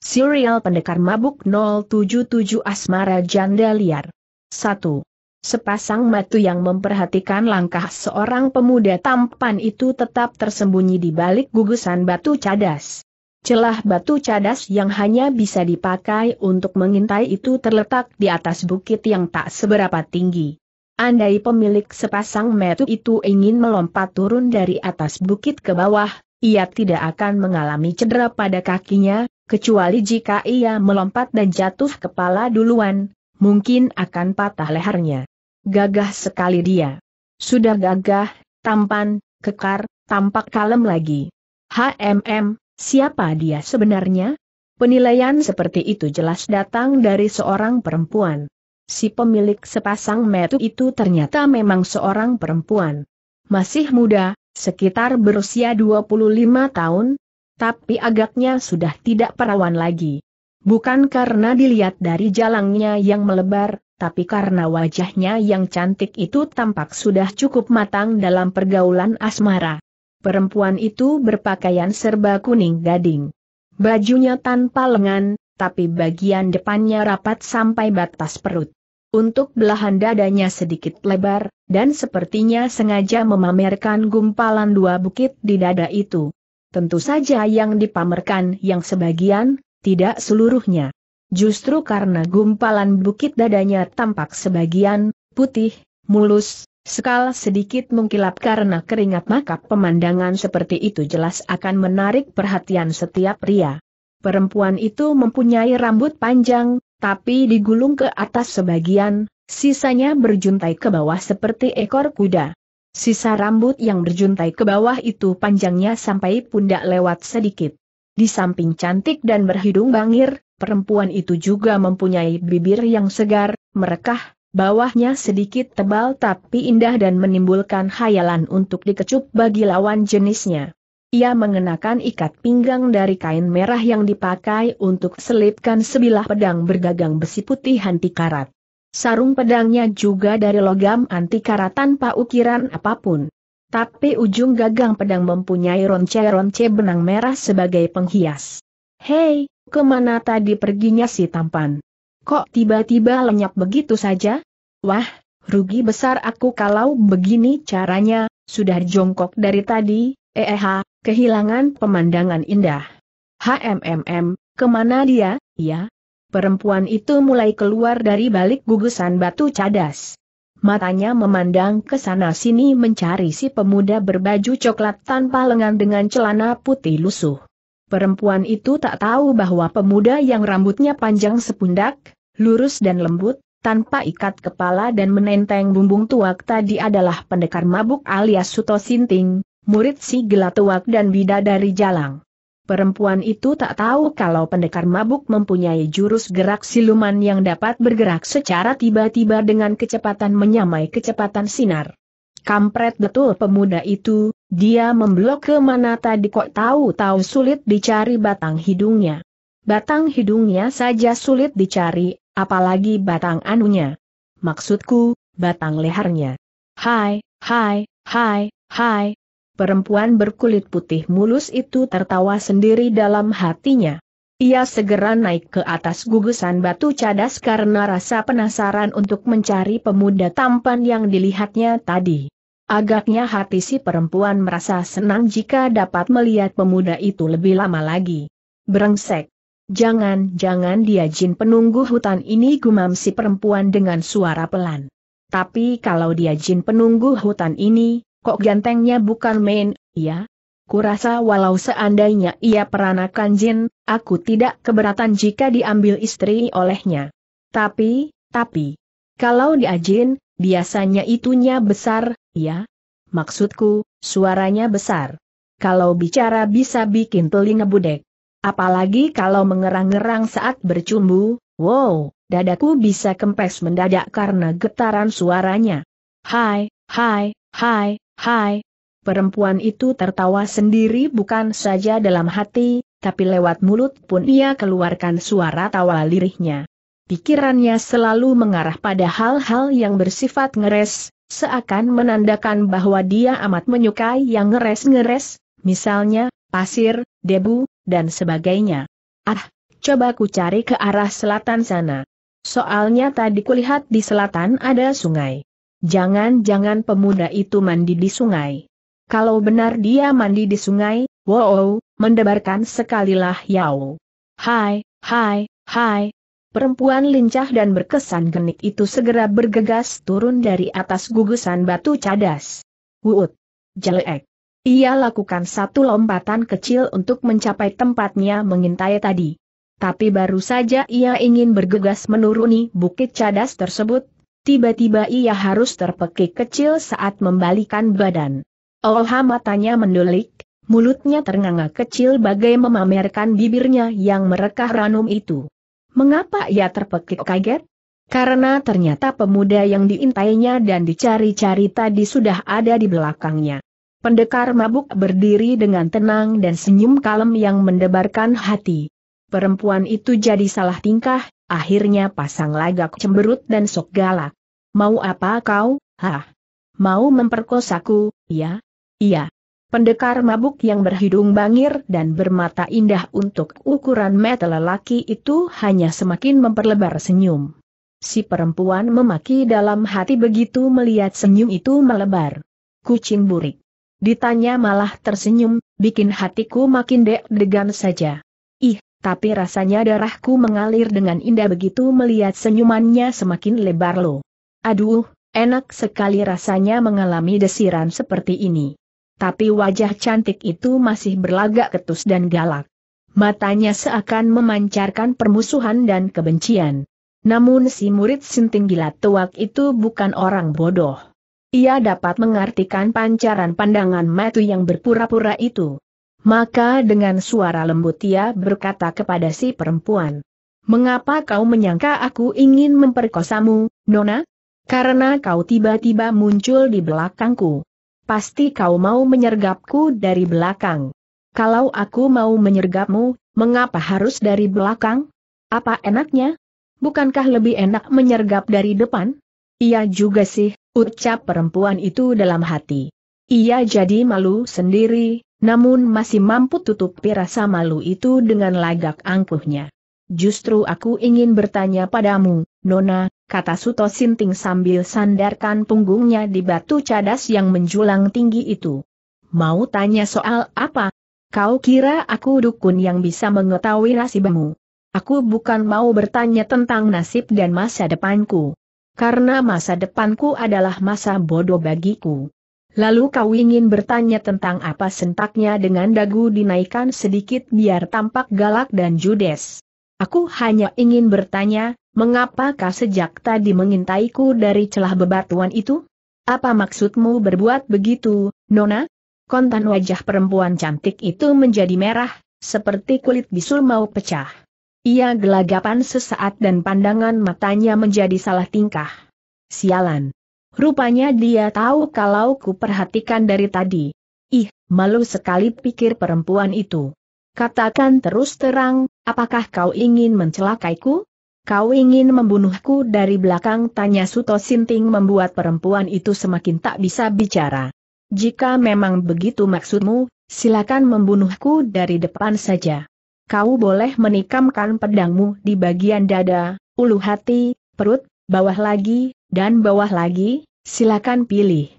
Serial Pendekar Mabuk 077 Asmara Janda Liar 1. Sepasang matu yang memperhatikan langkah seorang pemuda tampan itu tetap tersembunyi di balik gugusan batu cadas. Celah batu cadas yang hanya bisa dipakai untuk mengintai itu terletak di atas bukit yang tak seberapa tinggi. Andai pemilik sepasang metu itu ingin melompat turun dari atas bukit ke bawah, ia tidak akan mengalami cedera pada kakinya, kecuali jika ia melompat dan jatuh kepala duluan, mungkin akan patah lehernya. Gagah sekali dia. Sudah gagah, tampan, kekar, tampak kalem lagi. HMM, siapa dia sebenarnya? Penilaian seperti itu jelas datang dari seorang perempuan. Si pemilik sepasang metu itu ternyata memang seorang perempuan. Masih muda, sekitar berusia 25 tahun, tapi agaknya sudah tidak perawan lagi. Bukan karena dilihat dari jalangnya yang melebar, tapi karena wajahnya yang cantik itu tampak sudah cukup matang dalam pergaulan asmara. Perempuan itu berpakaian serba kuning gading. Bajunya tanpa lengan, tapi bagian depannya rapat sampai batas perut. Untuk belahan dadanya sedikit lebar, dan sepertinya sengaja memamerkan gumpalan dua bukit di dada itu. Tentu saja yang dipamerkan yang sebagian, tidak seluruhnya. Justru karena gumpalan bukit dadanya tampak sebagian, putih, mulus, Sekal sedikit mengkilap karena keringat maka pemandangan seperti itu jelas akan menarik perhatian setiap pria. Perempuan itu mempunyai rambut panjang, tapi digulung ke atas sebagian, sisanya berjuntai ke bawah seperti ekor kuda. Sisa rambut yang berjuntai ke bawah itu panjangnya sampai pundak lewat sedikit. Di samping cantik dan berhidung bangir, perempuan itu juga mempunyai bibir yang segar, merekah, bawahnya sedikit tebal tapi indah dan menimbulkan khayalan untuk dikecup bagi lawan jenisnya. Ia mengenakan ikat pinggang dari kain merah yang dipakai untuk selipkan sebilah pedang bergagang besi putih hanti karat. Sarung pedangnya juga dari logam anti karat tanpa ukiran apapun. Tapi ujung gagang pedang mempunyai ronce-ronce benang merah sebagai penghias. Hei, kemana tadi perginya si tampan? Kok tiba-tiba lenyap begitu saja? Wah, rugi besar aku kalau begini caranya, sudah jongkok dari tadi, eh, kehilangan pemandangan indah. HMMM, kemana dia, ya, Perempuan itu mulai keluar dari balik gugusan batu cadas. Matanya memandang ke sana-sini mencari si pemuda berbaju coklat tanpa lengan dengan celana putih lusuh. Perempuan itu tak tahu bahwa pemuda yang rambutnya panjang sepundak, lurus dan lembut, tanpa ikat kepala dan menenteng bumbung tuak tadi adalah pendekar mabuk alias Suto Sinting, murid si gelatuak dan bidadari jalang. Perempuan itu tak tahu kalau pendekar mabuk mempunyai jurus gerak siluman yang dapat bergerak secara tiba-tiba dengan kecepatan menyamai kecepatan sinar. Kampret betul pemuda itu, dia memblok ke mana tadi kok tahu-tahu sulit dicari batang hidungnya. Batang hidungnya saja sulit dicari, apalagi batang anunya. Maksudku, batang lehernya. Hai, hai, hai, hai, perempuan berkulit putih mulus itu tertawa sendiri dalam hatinya. Ia segera naik ke atas gugusan batu cadas karena rasa penasaran untuk mencari pemuda tampan yang dilihatnya tadi. Agaknya hati si perempuan merasa senang jika dapat melihat pemuda itu lebih lama lagi. Berengsek, Jangan-jangan dia jin penunggu hutan ini gumam si perempuan dengan suara pelan. Tapi kalau dia jin penunggu hutan ini, Kok gantengnya bukan main, ya? Kurasa walau seandainya ia peranakan jin, aku tidak keberatan jika diambil istri olehnya. Tapi, tapi, kalau dia jin, biasanya itunya besar, ya? Maksudku, suaranya besar. Kalau bicara bisa bikin telinga budek. Apalagi kalau mengerang-ngerang saat bercumbu, wow, dadaku bisa kempes mendadak karena getaran suaranya. Hai, hai, hai, Hai, perempuan itu tertawa sendiri bukan saja dalam hati, tapi lewat mulut pun ia keluarkan suara tawa lirihnya. Pikirannya selalu mengarah pada hal-hal yang bersifat ngeres, seakan menandakan bahwa dia amat menyukai yang ngeres-ngeres, misalnya, pasir, debu, dan sebagainya. Ah, coba ku cari ke arah selatan sana. Soalnya tadi kulihat di selatan ada sungai. Jangan-jangan pemuda itu mandi di sungai. Kalau benar dia mandi di sungai, wow, mendebarkan sekalilah Yao. Hai, hai, hai. Perempuan lincah dan berkesan genit itu segera bergegas turun dari atas gugusan batu cadas. Wuut. Jelek. Ia lakukan satu lompatan kecil untuk mencapai tempatnya mengintai tadi. Tapi baru saja ia ingin bergegas menuruni bukit cadas tersebut, Tiba-tiba ia harus terpekik kecil saat membalikan badan. Olha matanya mendulik, mulutnya ternganga kecil bagai memamerkan bibirnya yang merekah ranum itu. Mengapa ia terpekik kaget? Karena ternyata pemuda yang diintainya dan dicari-cari tadi sudah ada di belakangnya. Pendekar mabuk berdiri dengan tenang dan senyum kalem yang mendebarkan hati. Perempuan itu jadi salah tingkah, akhirnya pasang lagak cemberut dan sok galak. Mau apa kau, hah? Mau memperkosaku, ya? Iya. Pendekar mabuk yang berhidung bangir dan bermata indah untuk ukuran mata lelaki itu hanya semakin memperlebar senyum. Si perempuan memaki dalam hati begitu melihat senyum itu melebar. Kucing burik. Ditanya malah tersenyum, bikin hatiku makin deg-degan saja tapi rasanya darahku mengalir dengan indah begitu melihat senyumannya semakin lebar lo. Aduh, enak sekali rasanya mengalami desiran seperti ini. Tapi wajah cantik itu masih berlagak ketus dan galak. Matanya seakan memancarkan permusuhan dan kebencian. Namun si murid sinting gila tuak itu bukan orang bodoh. Ia dapat mengartikan pancaran pandangan matu yang berpura-pura itu. Maka dengan suara lembut ia berkata kepada si perempuan. Mengapa kau menyangka aku ingin memperkosamu, Nona? Karena kau tiba-tiba muncul di belakangku. Pasti kau mau menyergapku dari belakang. Kalau aku mau menyergapmu, mengapa harus dari belakang? Apa enaknya? Bukankah lebih enak menyergap dari depan? Iya juga sih, ucap perempuan itu dalam hati. Ia jadi malu sendiri, namun masih mampu tutup rasa malu itu dengan lagak angkuhnya. Justru aku ingin bertanya padamu, Nona, kata Suto Sinting sambil sandarkan punggungnya di batu cadas yang menjulang tinggi itu. Mau tanya soal apa? Kau kira aku dukun yang bisa mengetahui nasibmu? Aku bukan mau bertanya tentang nasib dan masa depanku. Karena masa depanku adalah masa bodoh bagiku. Lalu kau ingin bertanya tentang apa sentaknya dengan dagu dinaikkan sedikit biar tampak galak dan judes. Aku hanya ingin bertanya, mengapakah sejak tadi mengintaiku dari celah bebatuan itu? Apa maksudmu berbuat begitu, Nona? Kontan wajah perempuan cantik itu menjadi merah, seperti kulit bisul mau pecah. Ia gelagapan sesaat dan pandangan matanya menjadi salah tingkah. Sialan. Rupanya dia tahu kalau ku perhatikan dari tadi. Ih, malu sekali pikir perempuan itu. Katakan terus terang, apakah kau ingin mencelakaiku? Kau ingin membunuhku dari belakang tanya Suto Sinting membuat perempuan itu semakin tak bisa bicara. Jika memang begitu maksudmu, silakan membunuhku dari depan saja. Kau boleh menikamkan pedangmu di bagian dada, ulu hati, perut, bawah lagi, dan bawah lagi, silakan pilih.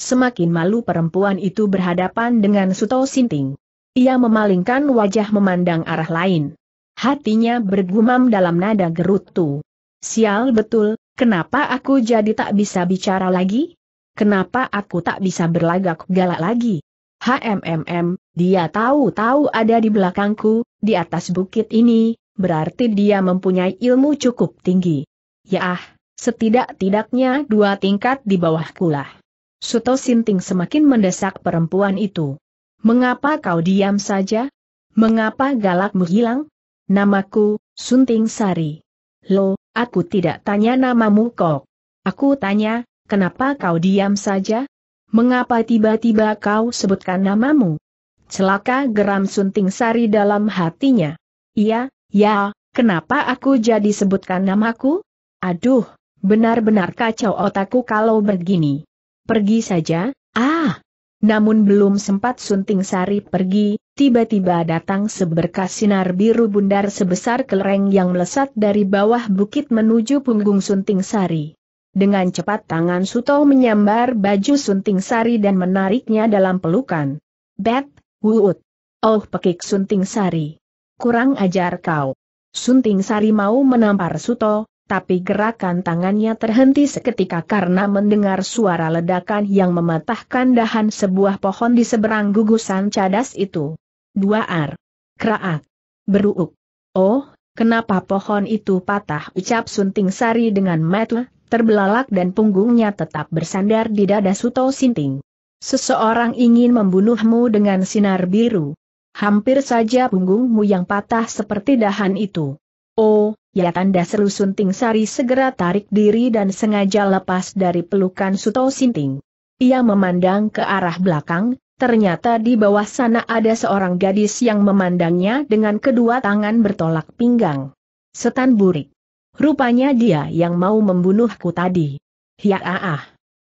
Semakin malu perempuan itu berhadapan dengan Suto Sinting. Ia memalingkan wajah memandang arah lain. Hatinya bergumam dalam nada gerutu. Sial betul, kenapa aku jadi tak bisa bicara lagi? Kenapa aku tak bisa berlagak galak lagi? HMMM, dia tahu-tahu ada di belakangku, di atas bukit ini, berarti dia mempunyai ilmu cukup tinggi. Yah, Setidak-tidaknya dua tingkat di bawah kulah. Suto Sinting semakin mendesak perempuan itu. Mengapa kau diam saja? Mengapa galakmu hilang? Namaku, Sunting Sari. Lo, aku tidak tanya namamu kok. Aku tanya, kenapa kau diam saja? Mengapa tiba-tiba kau sebutkan namamu? Celaka geram Sunting Sari dalam hatinya. Iya, ya, kenapa aku jadi sebutkan namaku? Aduh, Benar-benar kacau otakku kalau begini. Pergi saja, ah! Namun belum sempat Sunting Sari pergi, tiba-tiba datang seberkas sinar biru bundar sebesar kelereng yang melesat dari bawah bukit menuju punggung Sunting Sari. Dengan cepat tangan Suto menyambar baju Sunting Sari dan menariknya dalam pelukan. Bet, wuut. Oh pekik Sunting Sari. Kurang ajar kau. Sunting Sari mau menampar Suto, tapi gerakan tangannya terhenti seketika karena mendengar suara ledakan yang mematahkan dahan sebuah pohon di seberang gugusan cadas itu. Dua ar. Kraak. Beruuk. Oh, kenapa pohon itu patah ucap Sunting Sari dengan metu, terbelalak dan punggungnya tetap bersandar di dada Suto Sinting. Seseorang ingin membunuhmu dengan sinar biru. Hampir saja punggungmu yang patah seperti dahan itu. Oh, Ya tanda Seru Sunting Sari segera tarik diri dan sengaja lepas dari pelukan Suto Sinting. Ia memandang ke arah belakang, ternyata di bawah sana ada seorang gadis yang memandangnya dengan kedua tangan bertolak pinggang. Setan burik. Rupanya dia yang mau membunuhku tadi. Ya ah ah.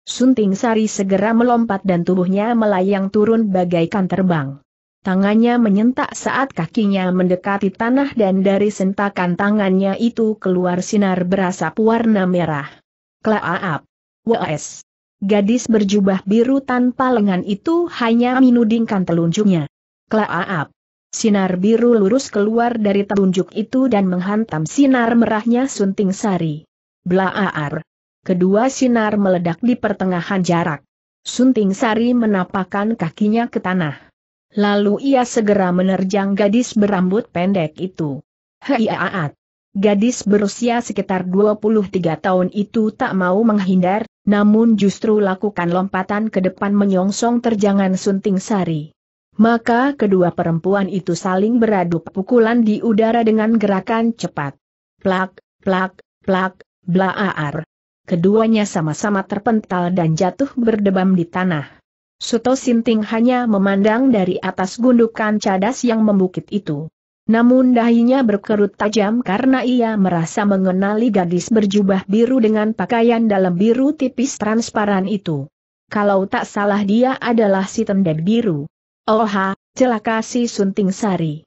Sunting Sari segera melompat dan tubuhnya melayang turun bagaikan terbang. Tangannya menyentak saat kakinya mendekati tanah dan dari sentakan tangannya itu keluar sinar berasap warna merah. Klaaap. Wes. Gadis berjubah biru tanpa lengan itu hanya menudingkan telunjuknya. Klaaap. Sinar biru lurus keluar dari telunjuk itu dan menghantam sinar merahnya sunting sari. Blaaar. Kedua sinar meledak di pertengahan jarak. Sunting sari menapakkan kakinya ke tanah. Lalu ia segera menerjang gadis berambut pendek itu. Hei aat. Gadis berusia sekitar 23 tahun itu tak mau menghindar, namun justru lakukan lompatan ke depan menyongsong terjangan sunting sari. Maka kedua perempuan itu saling beradu pukulan di udara dengan gerakan cepat. Plak, plak, plak, blaar. Keduanya sama-sama terpental dan jatuh berdebam di tanah. Suto Sinting hanya memandang dari atas gundukan cadas yang membukit itu. Namun dahinya berkerut tajam karena ia merasa mengenali gadis berjubah biru dengan pakaian dalam biru tipis transparan itu. Kalau tak salah dia adalah si tendek biru. Oh ha, celaka si Sunting Sari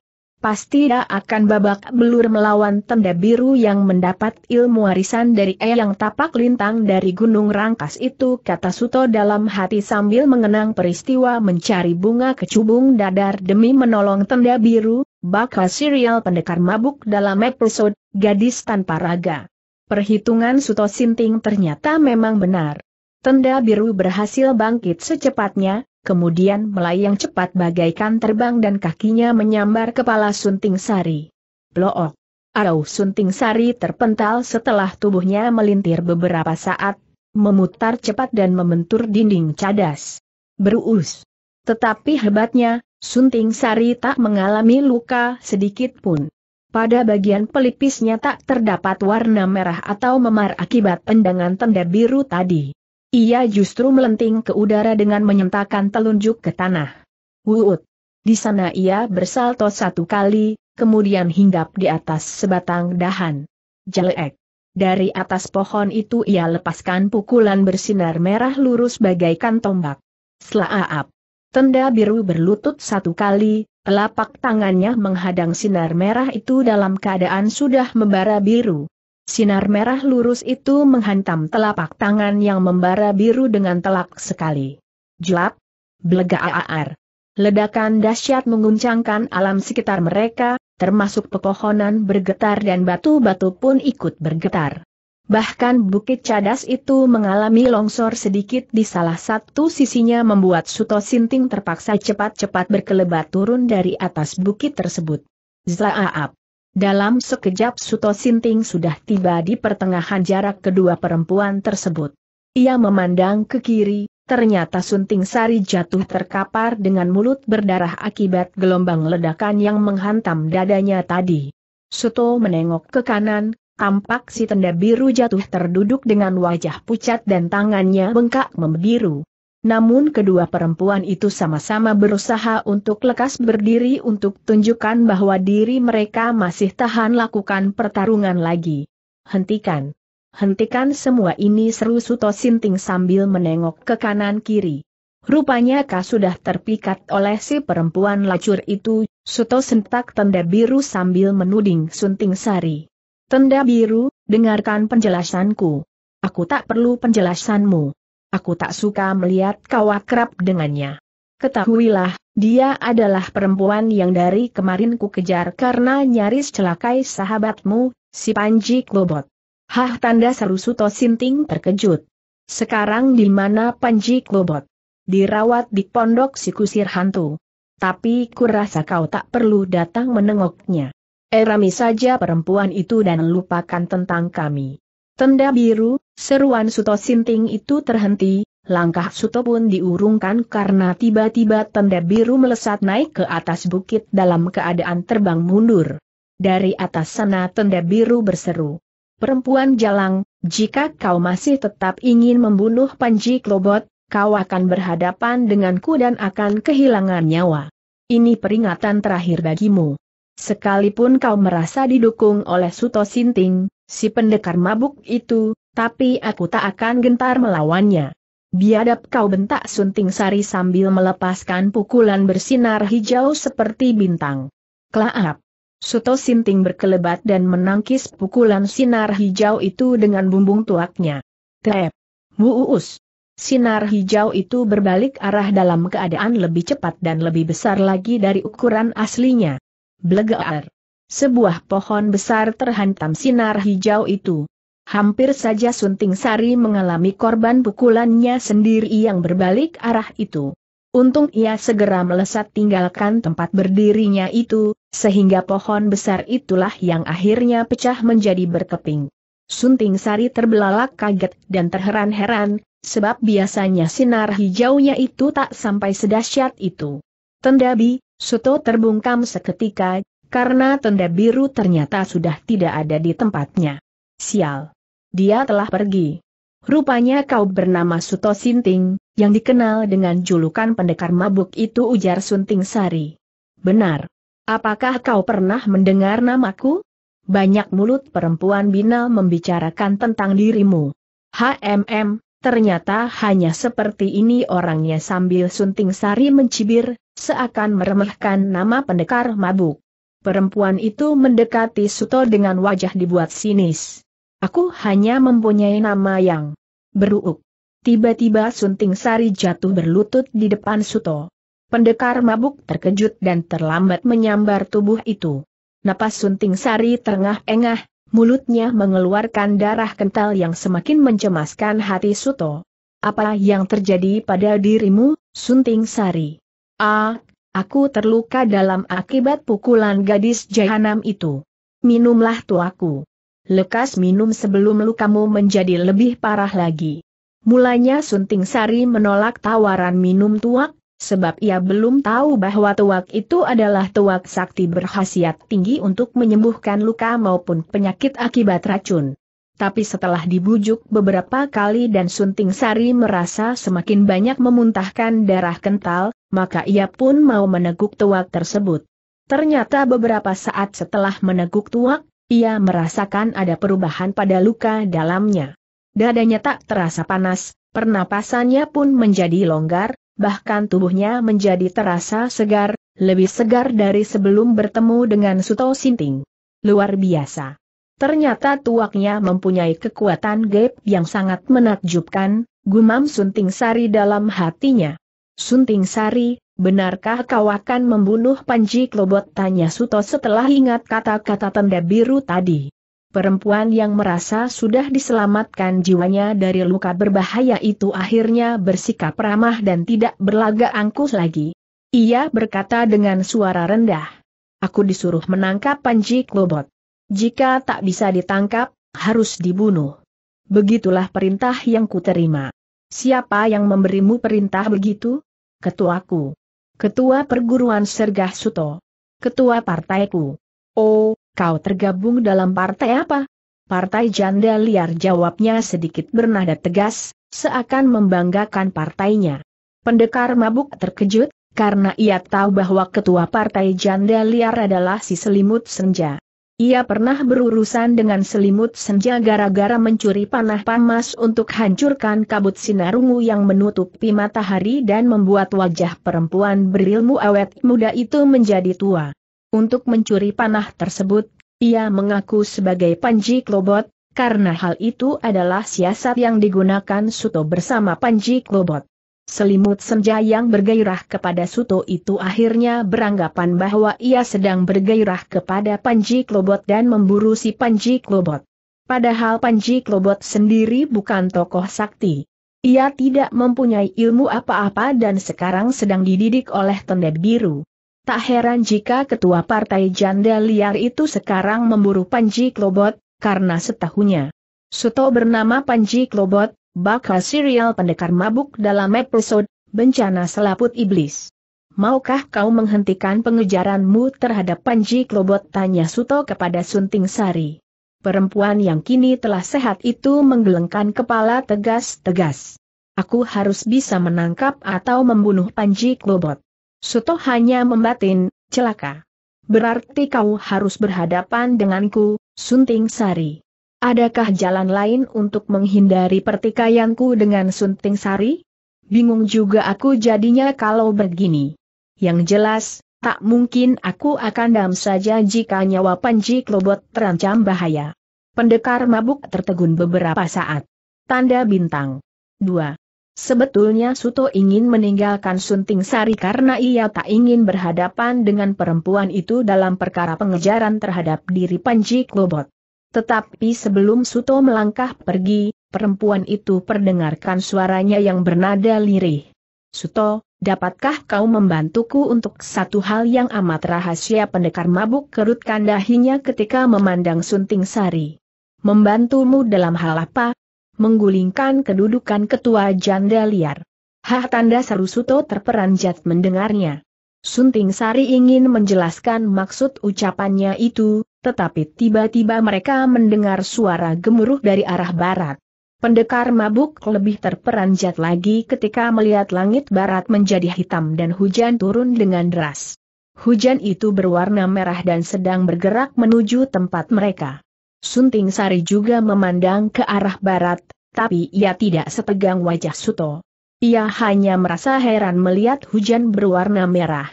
pasti dia akan babak belur melawan tenda biru yang mendapat ilmu warisan dari Eyang Tapak Lintang dari Gunung Rangkas itu kata Suto dalam hati sambil mengenang peristiwa mencari bunga kecubung dadar demi menolong tenda biru, bakal serial pendekar mabuk dalam episode Gadis Tanpa Raga. Perhitungan Suto Sinting ternyata memang benar. Tenda biru berhasil bangkit secepatnya, kemudian melayang cepat bagaikan terbang dan kakinya menyambar kepala Sunting Sari. Blook. Arau Sunting Sari terpental setelah tubuhnya melintir beberapa saat, memutar cepat dan membentur dinding cadas. Berus, Tetapi hebatnya, Sunting Sari tak mengalami luka sedikit pun. Pada bagian pelipisnya tak terdapat warna merah atau memar akibat tendangan tenda biru tadi. Ia justru melenting ke udara dengan menyentakan telunjuk ke tanah. Wuut. Di sana ia bersalto satu kali, kemudian hinggap di atas sebatang dahan. Jelek. Dari atas pohon itu ia lepaskan pukulan bersinar merah lurus bagaikan tombak. Selaap. Tenda biru berlutut satu kali, telapak tangannya menghadang sinar merah itu dalam keadaan sudah membara biru. Sinar merah lurus itu menghantam telapak tangan yang membara biru dengan telak sekali. Jelap, belega aar. Ledakan dahsyat mengguncangkan alam sekitar mereka, termasuk pepohonan bergetar dan batu-batu pun ikut bergetar. Bahkan bukit cadas itu mengalami longsor sedikit di salah satu sisinya membuat Suto Sinting terpaksa cepat-cepat berkelebat turun dari atas bukit tersebut. Zlaap! Dalam sekejap Suto Sinting sudah tiba di pertengahan jarak kedua perempuan tersebut. Ia memandang ke kiri, ternyata Sunting Sari jatuh terkapar dengan mulut berdarah akibat gelombang ledakan yang menghantam dadanya tadi. Suto menengok ke kanan, tampak si tenda biru jatuh terduduk dengan wajah pucat dan tangannya bengkak membiru. Namun kedua perempuan itu sama-sama berusaha untuk lekas berdiri untuk tunjukkan bahwa diri mereka masih tahan lakukan pertarungan lagi. Hentikan. Hentikan semua ini seru Suto Sinting sambil menengok ke kanan kiri. Rupanya kau sudah terpikat oleh si perempuan lacur itu, Suto sentak tenda biru sambil menuding Sunting Sari. Tenda biru, dengarkan penjelasanku. Aku tak perlu penjelasanmu. Aku tak suka melihat kau akrab dengannya. Ketahuilah, dia adalah perempuan yang dari kemarin ku kejar karena nyaris celakai sahabatmu, si Panji Klobot. Hah tanda seru Suto Sinting terkejut. Sekarang di mana Panji Klobot? Dirawat di pondok si kusir hantu. Tapi kurasa kau tak perlu datang menengoknya. Erami saja perempuan itu dan lupakan tentang kami. Tenda biru, seruan Suto Sinting itu terhenti, langkah Suto pun diurungkan karena tiba-tiba tenda biru melesat naik ke atas bukit dalam keadaan terbang mundur. Dari atas sana tenda biru berseru. Perempuan jalang, jika kau masih tetap ingin membunuh Panji Klobot, kau akan berhadapan denganku dan akan kehilangan nyawa. Ini peringatan terakhir bagimu. Sekalipun kau merasa didukung oleh Suto Sinting, si pendekar mabuk itu, tapi aku tak akan gentar melawannya. Biadab kau bentak sunting sari sambil melepaskan pukulan bersinar hijau seperti bintang. Klaap! Suto Sinting berkelebat dan menangkis pukulan sinar hijau itu dengan bumbung tuaknya. Tep! Muus! Sinar hijau itu berbalik arah dalam keadaan lebih cepat dan lebih besar lagi dari ukuran aslinya. Blegar! Sebuah pohon besar terhantam sinar hijau itu. Hampir saja Sunting Sari mengalami korban pukulannya sendiri yang berbalik arah itu. Untung ia segera melesat tinggalkan tempat berdirinya itu, sehingga pohon besar itulah yang akhirnya pecah menjadi berkeping. Sunting Sari terbelalak kaget dan terheran-heran, sebab biasanya sinar hijaunya itu tak sampai sedahsyat itu. Tendabi, Suto terbungkam seketika, karena tenda biru ternyata sudah tidak ada di tempatnya. Sial. Dia telah pergi. Rupanya kau bernama Suto Sinting, yang dikenal dengan julukan pendekar mabuk itu ujar Sunting Sari. Benar. Apakah kau pernah mendengar namaku? Banyak mulut perempuan binal membicarakan tentang dirimu. HMM, ternyata hanya seperti ini orangnya sambil Sunting Sari mencibir, seakan meremehkan nama pendekar mabuk. Perempuan itu mendekati Suto dengan wajah dibuat sinis. Aku hanya mempunyai nama yang beruuk. Tiba-tiba Sunting Sari jatuh berlutut di depan Suto. Pendekar mabuk terkejut dan terlambat menyambar tubuh itu. Napas Sunting Sari terengah-engah, mulutnya mengeluarkan darah kental yang semakin mencemaskan hati Suto. Apa yang terjadi pada dirimu, Sunting Sari? Ah, Aku terluka dalam akibat pukulan gadis jahanam itu. Minumlah tuaku. Lekas minum sebelum lukamu menjadi lebih parah lagi. Mulanya Sunting Sari menolak tawaran minum tuak, sebab ia belum tahu bahwa tuak itu adalah tuak sakti berhasiat tinggi untuk menyembuhkan luka maupun penyakit akibat racun. Tapi setelah dibujuk beberapa kali dan Sunting Sari merasa semakin banyak memuntahkan darah kental, maka ia pun mau meneguk tuak tersebut. Ternyata beberapa saat setelah meneguk tuak, ia merasakan ada perubahan pada luka dalamnya. Dadanya tak terasa panas, pernapasannya pun menjadi longgar, bahkan tubuhnya menjadi terasa segar, lebih segar dari sebelum bertemu dengan Suto Sinting. Luar biasa. Ternyata tuaknya mempunyai kekuatan gaib yang sangat menakjubkan, gumam Sunting Sari dalam hatinya. Sunting Sari, benarkah kau akan membunuh Panji Klobot? Tanya Suto setelah ingat kata-kata tanda biru tadi. Perempuan yang merasa sudah diselamatkan jiwanya dari luka berbahaya itu akhirnya bersikap ramah dan tidak berlagak angkuh lagi. Ia berkata dengan suara rendah. Aku disuruh menangkap Panji Klobot. Jika tak bisa ditangkap, harus dibunuh. Begitulah perintah yang kuterima. Siapa yang memberimu perintah begitu? Ketuaku. Ketua perguruan Sergah Suto. Ketua partaiku. Oh, kau tergabung dalam partai apa? Partai janda liar jawabnya sedikit bernada tegas, seakan membanggakan partainya. Pendekar mabuk terkejut, karena ia tahu bahwa ketua partai janda liar adalah si selimut senja. Ia pernah berurusan dengan selimut senja gara-gara mencuri panah pamas untuk hancurkan kabut sinar ungu yang menutupi matahari dan membuat wajah perempuan berilmu awet muda itu menjadi tua. Untuk mencuri panah tersebut, ia mengaku sebagai Panji Klobot, karena hal itu adalah siasat yang digunakan Suto bersama Panji Klobot. Selimut senja yang bergairah kepada Suto itu akhirnya beranggapan bahwa ia sedang bergairah kepada Panji Klobot dan memburu si Panji Klobot. Padahal Panji Klobot sendiri bukan tokoh sakti. Ia tidak mempunyai ilmu apa-apa dan sekarang sedang dididik oleh Tendet Biru. Tak heran jika ketua partai janda liar itu sekarang memburu Panji Klobot, karena setahunya. Suto bernama Panji Klobot, bakal serial pendekar mabuk dalam episode Bencana Selaput Iblis. Maukah kau menghentikan pengejaranmu terhadap Panji Klobot? Tanya Suto kepada Sunting Sari. Perempuan yang kini telah sehat itu menggelengkan kepala tegas-tegas. Aku harus bisa menangkap atau membunuh Panji Klobot. Suto hanya membatin, celaka. Berarti kau harus berhadapan denganku, Sunting Sari. Adakah jalan lain untuk menghindari pertikaianku dengan Sunting Sari? Bingung juga aku jadinya kalau begini. Yang jelas, tak mungkin aku akan dam saja jika nyawa Panji Klobot terancam bahaya. Pendekar mabuk tertegun beberapa saat. Tanda bintang. 2. Sebetulnya Suto ingin meninggalkan Sunting Sari karena ia tak ingin berhadapan dengan perempuan itu dalam perkara pengejaran terhadap diri Panji Klobot. Tetapi sebelum Suto melangkah pergi, perempuan itu perdengarkan suaranya yang bernada lirih. Suto, dapatkah kau membantuku untuk satu hal yang amat rahasia pendekar mabuk kerutkan dahinya ketika memandang sunting sari. Membantumu dalam hal apa? Menggulingkan kedudukan ketua janda liar. Hah tanda seru Suto terperanjat mendengarnya. Sunting Sari ingin menjelaskan maksud ucapannya itu, tetapi tiba-tiba mereka mendengar suara gemuruh dari arah barat. Pendekar mabuk lebih terperanjat lagi ketika melihat langit barat menjadi hitam dan hujan turun dengan deras. Hujan itu berwarna merah dan sedang bergerak menuju tempat mereka. Sunting Sari juga memandang ke arah barat, tapi ia tidak sepegang wajah Suto. Ia hanya merasa heran melihat hujan berwarna merah.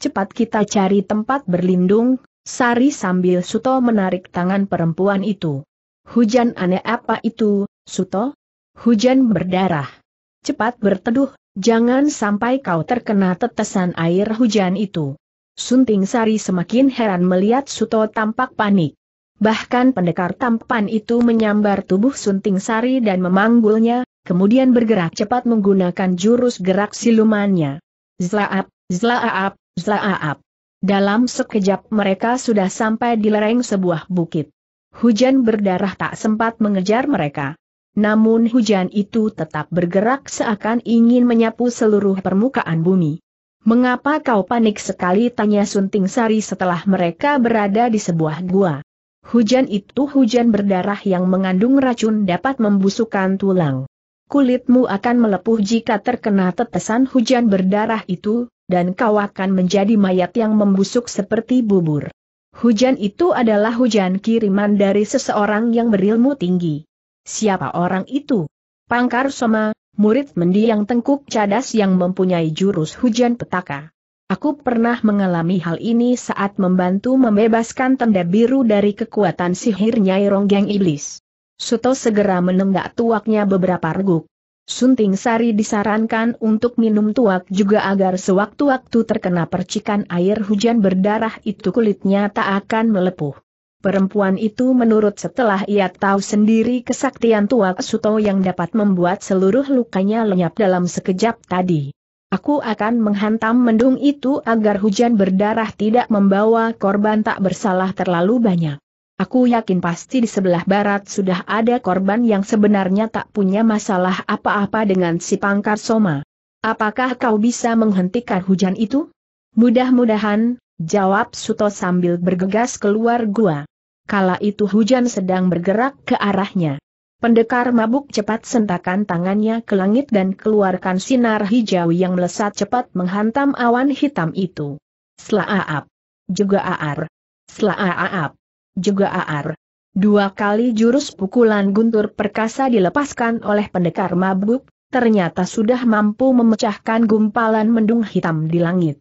Cepat kita cari tempat berlindung, Sari sambil Suto menarik tangan perempuan itu. Hujan aneh apa itu, Suto? Hujan berdarah. Cepat berteduh, jangan sampai kau terkena tetesan air hujan itu. Sunting Sari semakin heran melihat Suto tampak panik. Bahkan pendekar tampan itu menyambar tubuh Sunting Sari dan memanggulnya, kemudian bergerak cepat menggunakan jurus gerak silumannya. Zlaap, zlaap, zlaap. Dalam sekejap mereka sudah sampai di lereng sebuah bukit. Hujan berdarah tak sempat mengejar mereka. Namun hujan itu tetap bergerak seakan ingin menyapu seluruh permukaan bumi. Mengapa kau panik sekali tanya Sunting Sari setelah mereka berada di sebuah gua. Hujan itu hujan berdarah yang mengandung racun dapat membusukkan tulang. Kulitmu akan melepuh jika terkena tetesan hujan berdarah itu, dan kau akan menjadi mayat yang membusuk seperti bubur. Hujan itu adalah hujan kiriman dari seseorang yang berilmu tinggi. Siapa orang itu? Pangkar Soma, murid mendiang tengkuk cadas yang mempunyai jurus hujan petaka. Aku pernah mengalami hal ini saat membantu membebaskan tenda biru dari kekuatan sihir Nyai Ronggeng Iblis. Suto segera menenggak tuaknya beberapa reguk. Sunting Sari disarankan untuk minum tuak juga agar sewaktu-waktu terkena percikan air hujan berdarah itu kulitnya tak akan melepuh. Perempuan itu menurut setelah ia tahu sendiri kesaktian tuak Suto yang dapat membuat seluruh lukanya lenyap dalam sekejap tadi. Aku akan menghantam mendung itu agar hujan berdarah tidak membawa korban tak bersalah terlalu banyak. Aku yakin pasti di sebelah barat sudah ada korban yang sebenarnya tak punya masalah apa-apa dengan si pangkar soma. Apakah kau bisa menghentikan hujan itu? Mudah-mudahan, jawab Suto sambil bergegas keluar gua. Kala itu hujan sedang bergerak ke arahnya. Pendekar mabuk cepat sentakan tangannya ke langit dan keluarkan sinar hijau yang melesat cepat menghantam awan hitam itu. Slaaap. Juga aar. Slaaap juga Aar. Dua kali jurus pukulan guntur perkasa dilepaskan oleh pendekar mabuk, ternyata sudah mampu memecahkan gumpalan mendung hitam di langit.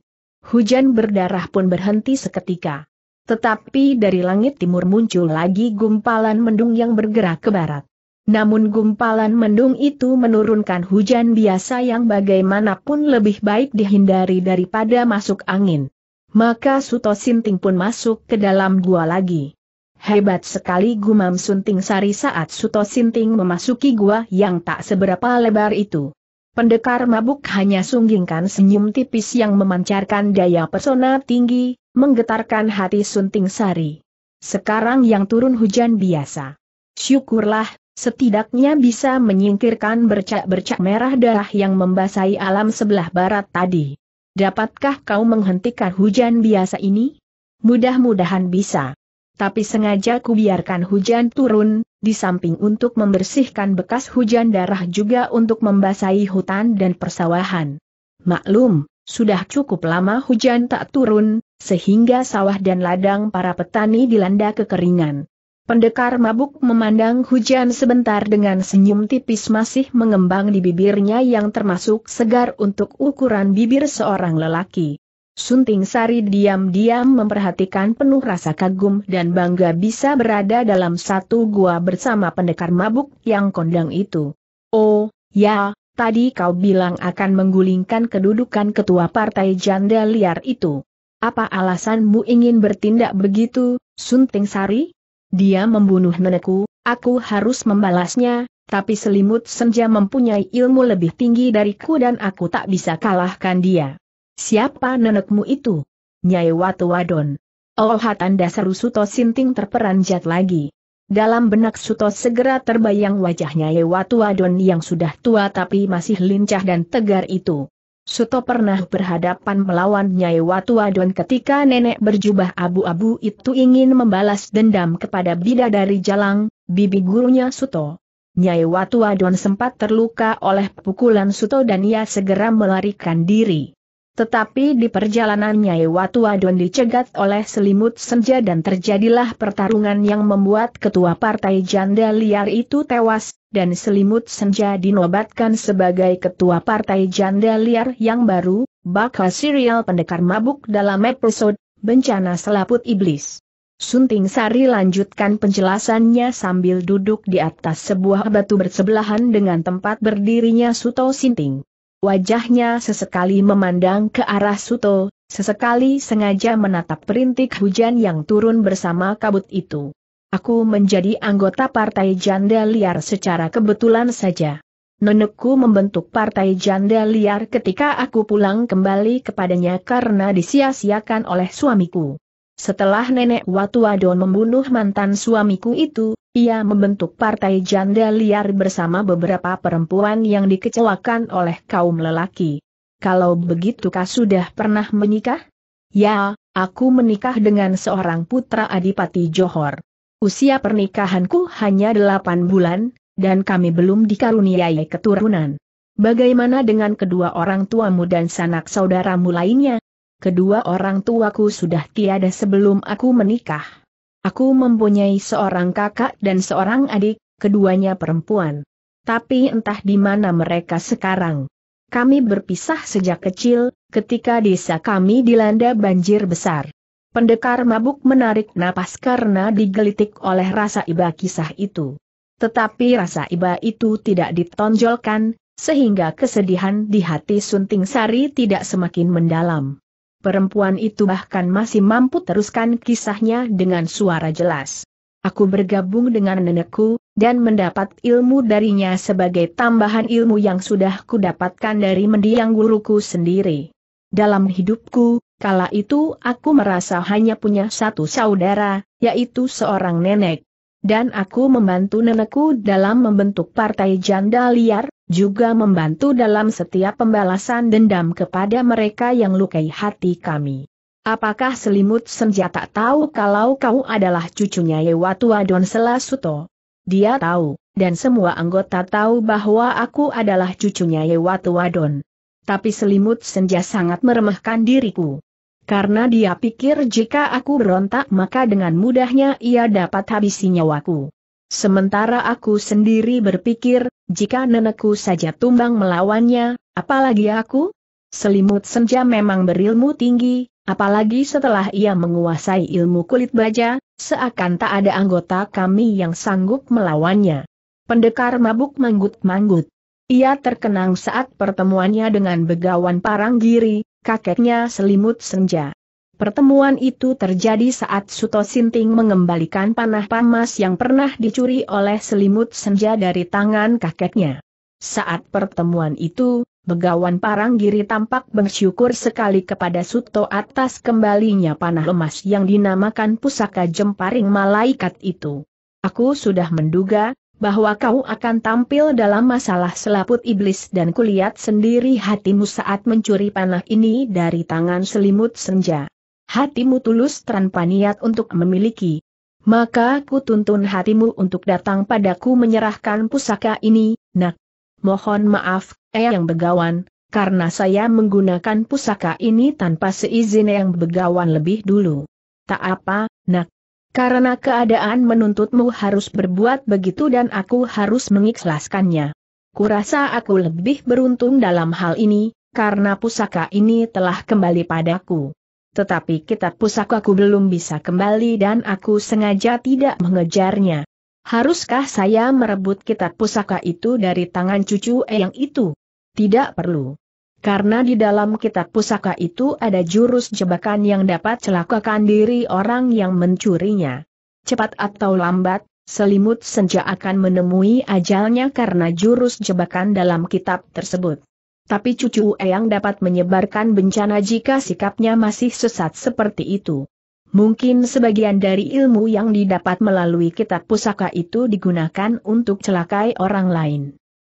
Hujan berdarah pun berhenti seketika. Tetapi dari langit timur muncul lagi gumpalan mendung yang bergerak ke barat. Namun gumpalan mendung itu menurunkan hujan biasa yang bagaimanapun lebih baik dihindari daripada masuk angin. Maka Suto Sinting pun masuk ke dalam gua lagi. Hebat sekali gumam Sunting Sari saat Suto Sinting memasuki gua yang tak seberapa lebar itu. Pendekar mabuk hanya sunggingkan senyum tipis yang memancarkan daya pesona tinggi, menggetarkan hati Sunting Sari. Sekarang yang turun hujan biasa. Syukurlah, setidaknya bisa menyingkirkan bercak-bercak merah darah yang membasahi alam sebelah barat tadi. Dapatkah kau menghentikan hujan biasa ini? Mudah-mudahan bisa tapi sengaja kubiarkan hujan turun, di samping untuk membersihkan bekas hujan darah juga untuk membasahi hutan dan persawahan. Maklum, sudah cukup lama hujan tak turun, sehingga sawah dan ladang para petani dilanda kekeringan. Pendekar mabuk memandang hujan sebentar dengan senyum tipis masih mengembang di bibirnya yang termasuk segar untuk ukuran bibir seorang lelaki. Sunting Sari diam-diam memperhatikan penuh rasa kagum dan bangga bisa berada dalam satu gua bersama pendekar mabuk yang kondang itu. Oh, ya, tadi kau bilang akan menggulingkan kedudukan ketua partai janda liar itu. Apa alasanmu ingin bertindak begitu, Sunting Sari? Dia membunuh nenekku, aku harus membalasnya, tapi selimut senja mempunyai ilmu lebih tinggi dariku dan aku tak bisa kalahkan dia. Siapa nenekmu itu? Nyai Watu Wadon. Oh dasar Suto Sinting terperanjat lagi. Dalam benak Suto segera terbayang wajah Nyai Watu Wadon yang sudah tua tapi masih lincah dan tegar itu. Suto pernah berhadapan melawan Nyai Watu Wadon ketika nenek berjubah abu-abu itu ingin membalas dendam kepada bidadari Jalang, bibi gurunya Suto. Nyai Watu Wadon sempat terluka oleh pukulan Suto dan ia segera melarikan diri. Tetapi di perjalanannya Tua Adon dicegat oleh selimut senja dan terjadilah pertarungan yang membuat ketua partai janda liar itu tewas, dan selimut senja dinobatkan sebagai ketua partai janda liar yang baru, bakal serial pendekar mabuk dalam episode Bencana Selaput Iblis. Sunting Sari lanjutkan penjelasannya sambil duduk di atas sebuah batu bersebelahan dengan tempat berdirinya Suto Sinting. Wajahnya sesekali memandang ke arah Suto, sesekali sengaja menatap perintik hujan yang turun bersama kabut itu. Aku menjadi anggota partai janda liar secara kebetulan saja. Nenekku membentuk partai janda liar ketika aku pulang kembali kepadanya karena disia-siakan oleh suamiku. Setelah nenek Watuadon membunuh mantan suamiku itu, ia membentuk partai janda liar bersama beberapa perempuan yang dikecewakan oleh kaum lelaki. Kalau begitu kau sudah pernah menikah? Ya, aku menikah dengan seorang putra Adipati Johor. Usia pernikahanku hanya delapan bulan, dan kami belum dikaruniai keturunan. Bagaimana dengan kedua orang tuamu dan sanak saudaramu lainnya? Kedua orang tuaku sudah tiada sebelum aku menikah. Aku mempunyai seorang kakak dan seorang adik, keduanya perempuan. Tapi entah di mana mereka sekarang. Kami berpisah sejak kecil, ketika desa kami dilanda banjir besar. Pendekar mabuk menarik napas karena digelitik oleh rasa iba kisah itu. Tetapi rasa iba itu tidak ditonjolkan, sehingga kesedihan di hati Sunting Sari tidak semakin mendalam. Perempuan itu bahkan masih mampu teruskan kisahnya dengan suara jelas. Aku bergabung dengan nenekku, dan mendapat ilmu darinya sebagai tambahan ilmu yang sudah kudapatkan dari mendiang guruku sendiri. Dalam hidupku, kala itu aku merasa hanya punya satu saudara, yaitu seorang nenek. Dan aku membantu nenekku dalam membentuk partai janda liar, juga membantu dalam setiap pembalasan dendam kepada mereka yang lukai hati kami. Apakah selimut senja tak tahu kalau kau adalah cucunya Yewatua Don Suto? Dia tahu, dan semua anggota tahu bahwa aku adalah cucunya Yewatua Don. Tapi selimut senja sangat meremehkan diriku. Karena dia pikir jika aku berontak maka dengan mudahnya ia dapat habisi nyawaku. Sementara aku sendiri berpikir, jika nenekku saja tumbang melawannya, apalagi aku? Selimut senja memang berilmu tinggi, apalagi setelah ia menguasai ilmu kulit baja, seakan tak ada anggota kami yang sanggup melawannya. Pendekar mabuk manggut-manggut. Ia terkenang saat pertemuannya dengan begawan Paranggiri, kakeknya selimut senja. Pertemuan itu terjadi saat Suto Sinting mengembalikan panah pamas yang pernah dicuri oleh selimut senja dari tangan kakeknya. Saat pertemuan itu, Begawan Paranggiri tampak bersyukur sekali kepada Suto atas kembalinya panah emas yang dinamakan pusaka jemparing malaikat itu. Aku sudah menduga, bahwa kau akan tampil dalam masalah selaput iblis dan kulihat sendiri hatimu saat mencuri panah ini dari tangan selimut senja hatimu tulus tanpa niat untuk memiliki. Maka ku tuntun hatimu untuk datang padaku menyerahkan pusaka ini, nak. Mohon maaf, eh yang begawan, karena saya menggunakan pusaka ini tanpa seizin yang begawan lebih dulu. Tak apa, nak. Karena keadaan menuntutmu harus berbuat begitu dan aku harus mengikhlaskannya. Kurasa aku lebih beruntung dalam hal ini, karena pusaka ini telah kembali padaku tetapi kitab pusaka pusakaku belum bisa kembali dan aku sengaja tidak mengejarnya. Haruskah saya merebut kitab pusaka itu dari tangan cucu Eyang itu? Tidak perlu. Karena di dalam kitab pusaka itu ada jurus jebakan yang dapat celakakan diri orang yang mencurinya. Cepat atau lambat, selimut senja akan menemui ajalnya karena jurus jebakan dalam kitab tersebut. Tapi cucu Eyang dapat menyebarkan bencana jika sikapnya masih sesat seperti itu. Mungkin sebagian dari ilmu yang didapat melalui kitab pusaka itu digunakan untuk celakai orang lain.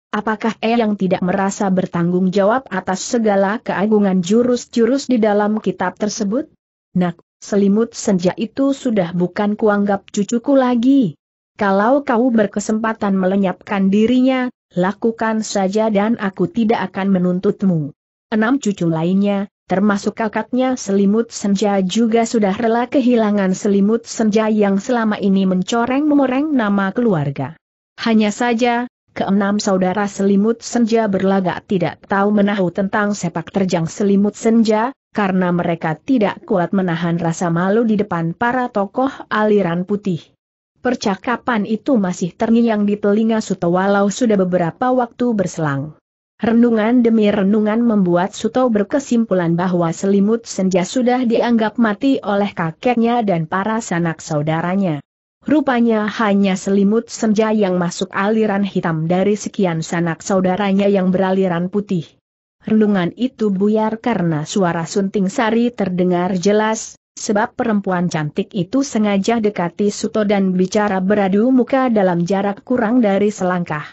Apakah Eyang tidak merasa bertanggung jawab atas segala keagungan jurus-jurus di dalam kitab tersebut? Nak, selimut senja itu sudah bukan kuanggap cucuku lagi. Kalau kau berkesempatan melenyapkan dirinya, lakukan saja dan aku tidak akan menuntutmu. Enam cucu lainnya, termasuk kakaknya selimut senja juga sudah rela kehilangan selimut senja yang selama ini mencoreng-memoreng nama keluarga. Hanya saja, keenam saudara selimut senja berlagak tidak tahu menahu tentang sepak terjang selimut senja, karena mereka tidak kuat menahan rasa malu di depan para tokoh aliran putih. Percakapan itu masih terngiang di telinga Suto walau sudah beberapa waktu berselang. Renungan demi renungan membuat Suto berkesimpulan bahwa selimut senja sudah dianggap mati oleh kakeknya dan para sanak saudaranya. Rupanya hanya selimut senja yang masuk aliran hitam dari sekian sanak saudaranya yang beraliran putih. Renungan itu buyar karena suara sunting sari terdengar jelas, sebab perempuan cantik itu sengaja dekati Suto dan bicara beradu muka dalam jarak kurang dari selangkah.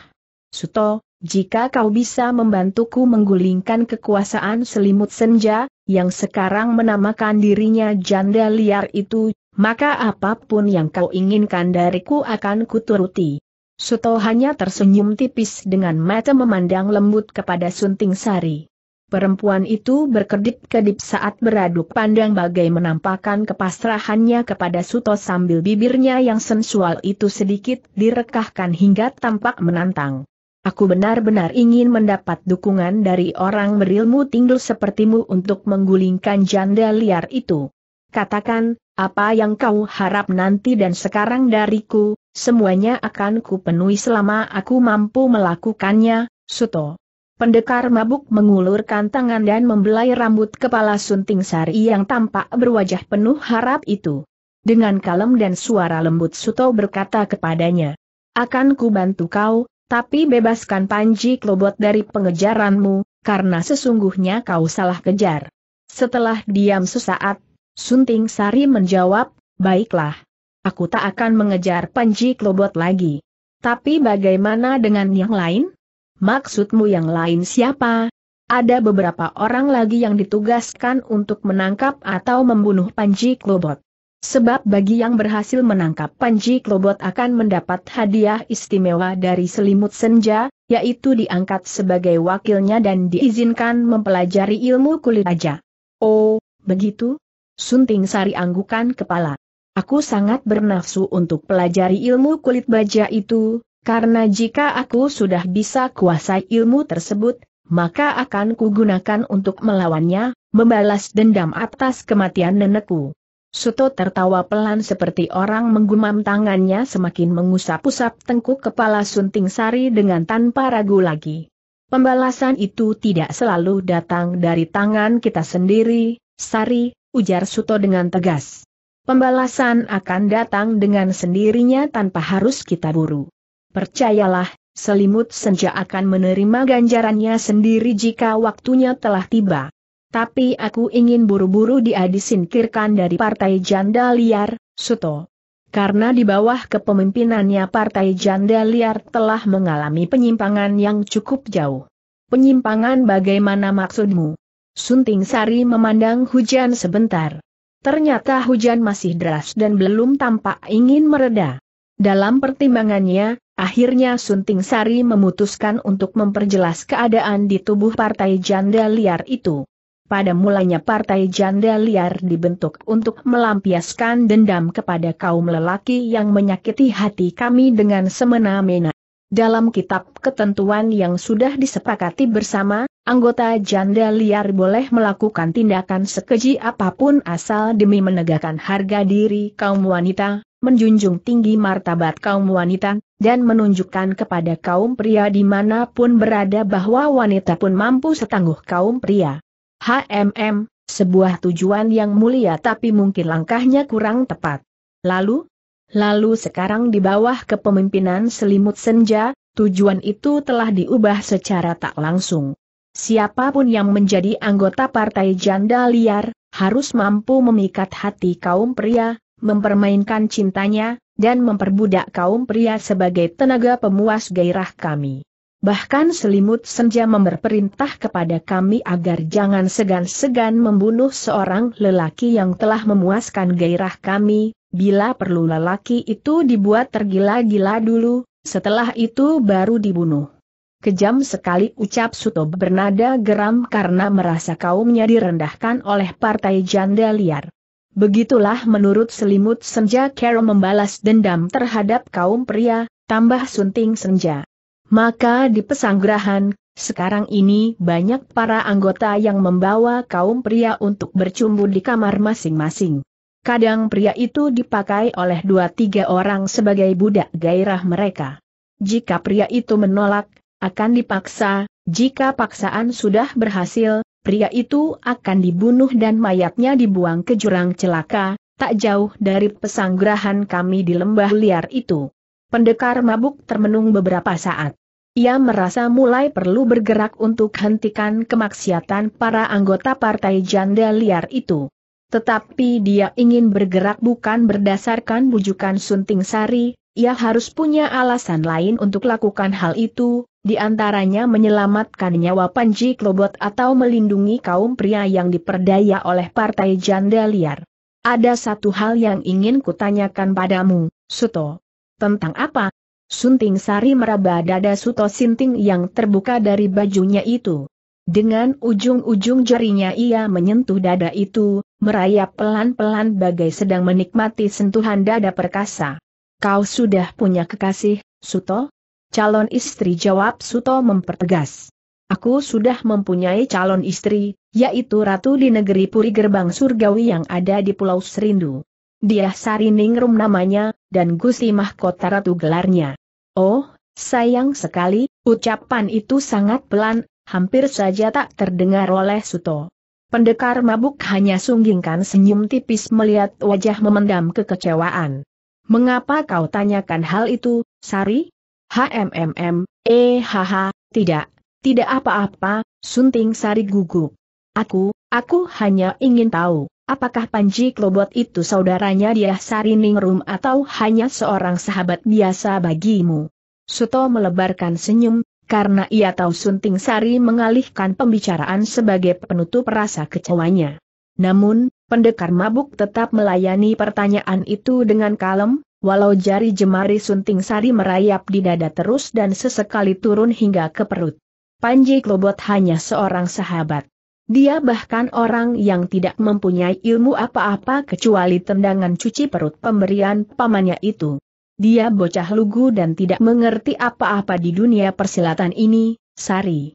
Suto, jika kau bisa membantuku menggulingkan kekuasaan selimut senja, yang sekarang menamakan dirinya janda liar itu, maka apapun yang kau inginkan dariku akan kuturuti. Suto hanya tersenyum tipis dengan mata memandang lembut kepada Sunting Sari. Perempuan itu berkedip-kedip saat beraduk pandang bagai menampakkan kepasrahannya kepada Suto sambil bibirnya yang sensual itu sedikit direkahkan hingga tampak menantang. Aku benar-benar ingin mendapat dukungan dari orang berilmu tinggi sepertimu untuk menggulingkan janda liar itu. Katakan, apa yang kau harap nanti dan sekarang dariku, semuanya akan kupenuhi selama aku mampu melakukannya, Suto. Pendekar mabuk mengulurkan tangan dan membelai rambut kepala Sunting Sari yang tampak berwajah penuh harap itu. Dengan kalem dan suara lembut Suto berkata kepadanya, Akan ku bantu kau, tapi bebaskan Panji Klobot dari pengejaranmu, karena sesungguhnya kau salah kejar. Setelah diam sesaat, Sunting Sari menjawab, Baiklah. Aku tak akan mengejar Panji Klobot lagi. Tapi bagaimana dengan yang lain? Maksudmu yang lain siapa? Ada beberapa orang lagi yang ditugaskan untuk menangkap atau membunuh Panji Klobot. Sebab bagi yang berhasil menangkap Panji Klobot akan mendapat hadiah istimewa dari selimut senja, yaitu diangkat sebagai wakilnya dan diizinkan mempelajari ilmu kulit aja. Oh, begitu? Sunting Sari anggukan kepala. Aku sangat bernafsu untuk pelajari ilmu kulit baja itu, karena jika aku sudah bisa kuasai ilmu tersebut, maka akan kugunakan untuk melawannya, membalas dendam atas kematian nenekku. Suto tertawa pelan seperti orang menggumam tangannya semakin mengusap-usap tengkuk kepala Sunting Sari dengan tanpa ragu lagi. Pembalasan itu tidak selalu datang dari tangan kita sendiri, Sari, ujar Suto dengan tegas. Pembalasan akan datang dengan sendirinya tanpa harus kita buru. Percayalah, selimut senja akan menerima ganjarannya sendiri jika waktunya telah tiba. Tapi aku ingin buru-buru dia disingkirkan dari partai janda liar, Suto. Karena di bawah kepemimpinannya partai janda liar telah mengalami penyimpangan yang cukup jauh. Penyimpangan bagaimana maksudmu? Sunting Sari memandang hujan sebentar. Ternyata hujan masih deras dan belum tampak ingin mereda. Dalam pertimbangannya, Akhirnya Sunting Sari memutuskan untuk memperjelas keadaan di tubuh partai janda liar itu. Pada mulanya partai janda liar dibentuk untuk melampiaskan dendam kepada kaum lelaki yang menyakiti hati kami dengan semena-mena. Dalam kitab ketentuan yang sudah disepakati bersama, anggota janda liar boleh melakukan tindakan sekeji apapun asal demi menegakkan harga diri kaum wanita, menjunjung tinggi martabat kaum wanita, dan menunjukkan kepada kaum pria dimanapun berada bahwa wanita pun mampu setangguh kaum pria. HMM, sebuah tujuan yang mulia tapi mungkin langkahnya kurang tepat. Lalu? Lalu sekarang di bawah kepemimpinan selimut senja, tujuan itu telah diubah secara tak langsung. Siapapun yang menjadi anggota partai janda liar, harus mampu memikat hati kaum pria, mempermainkan cintanya, dan memperbudak kaum pria sebagai tenaga pemuas gairah kami. Bahkan selimut senja memberperintah kepada kami agar jangan segan-segan membunuh seorang lelaki yang telah memuaskan gairah kami, bila perlu lelaki itu dibuat tergila-gila dulu, setelah itu baru dibunuh. Kejam sekali ucap Suto bernada geram karena merasa kaumnya direndahkan oleh partai janda liar. Begitulah menurut selimut senja Carol membalas dendam terhadap kaum pria, tambah sunting senja. Maka di pesanggrahan, sekarang ini banyak para anggota yang membawa kaum pria untuk bercumbu di kamar masing-masing. Kadang pria itu dipakai oleh dua tiga orang sebagai budak gairah mereka. Jika pria itu menolak, akan dipaksa, jika paksaan sudah berhasil, pria itu akan dibunuh dan mayatnya dibuang ke jurang celaka, tak jauh dari pesanggrahan kami di lembah liar itu. Pendekar mabuk termenung beberapa saat. Ia merasa mulai perlu bergerak untuk hentikan kemaksiatan para anggota partai janda liar itu. Tetapi dia ingin bergerak bukan berdasarkan bujukan Sunting Sari, ia harus punya alasan lain untuk lakukan hal itu, di antaranya menyelamatkan nyawa Panji Klobot atau melindungi kaum pria yang diperdaya oleh partai janda liar. Ada satu hal yang ingin kutanyakan padamu, Suto. Tentang apa? Sunting Sari meraba dada Suto Sinting yang terbuka dari bajunya itu. Dengan ujung-ujung jarinya ia menyentuh dada itu, merayap pelan-pelan bagai sedang menikmati sentuhan dada perkasa. Kau sudah punya kekasih, Suto? calon istri jawab Suto mempertegas. Aku sudah mempunyai calon istri, yaitu ratu di negeri Puri Gerbang Surgawi yang ada di Pulau Serindu. Dia Sariningrum namanya, dan Gusti Mahkota Ratu gelarnya. Oh, sayang sekali, ucapan itu sangat pelan, hampir saja tak terdengar oleh Suto. Pendekar mabuk hanya sunggingkan senyum tipis melihat wajah memendam kekecewaan. Mengapa kau tanyakan hal itu, Sari? HMMM, eh, haha, tidak, tidak apa-apa, Sunting Sari gugup. Aku, aku hanya ingin tahu, apakah Panji Klobot itu saudaranya dia Sari Ningrum atau hanya seorang sahabat biasa bagimu? Suto melebarkan senyum, karena ia tahu Sunting Sari mengalihkan pembicaraan sebagai penutup rasa kecewanya. Namun, pendekar mabuk tetap melayani pertanyaan itu dengan kalem, Walau jari jemari sunting sari merayap di dada terus dan sesekali turun hingga ke perut. Panji Klobot hanya seorang sahabat. Dia bahkan orang yang tidak mempunyai ilmu apa-apa kecuali tendangan cuci perut pemberian pamannya itu. Dia bocah lugu dan tidak mengerti apa-apa di dunia persilatan ini, Sari.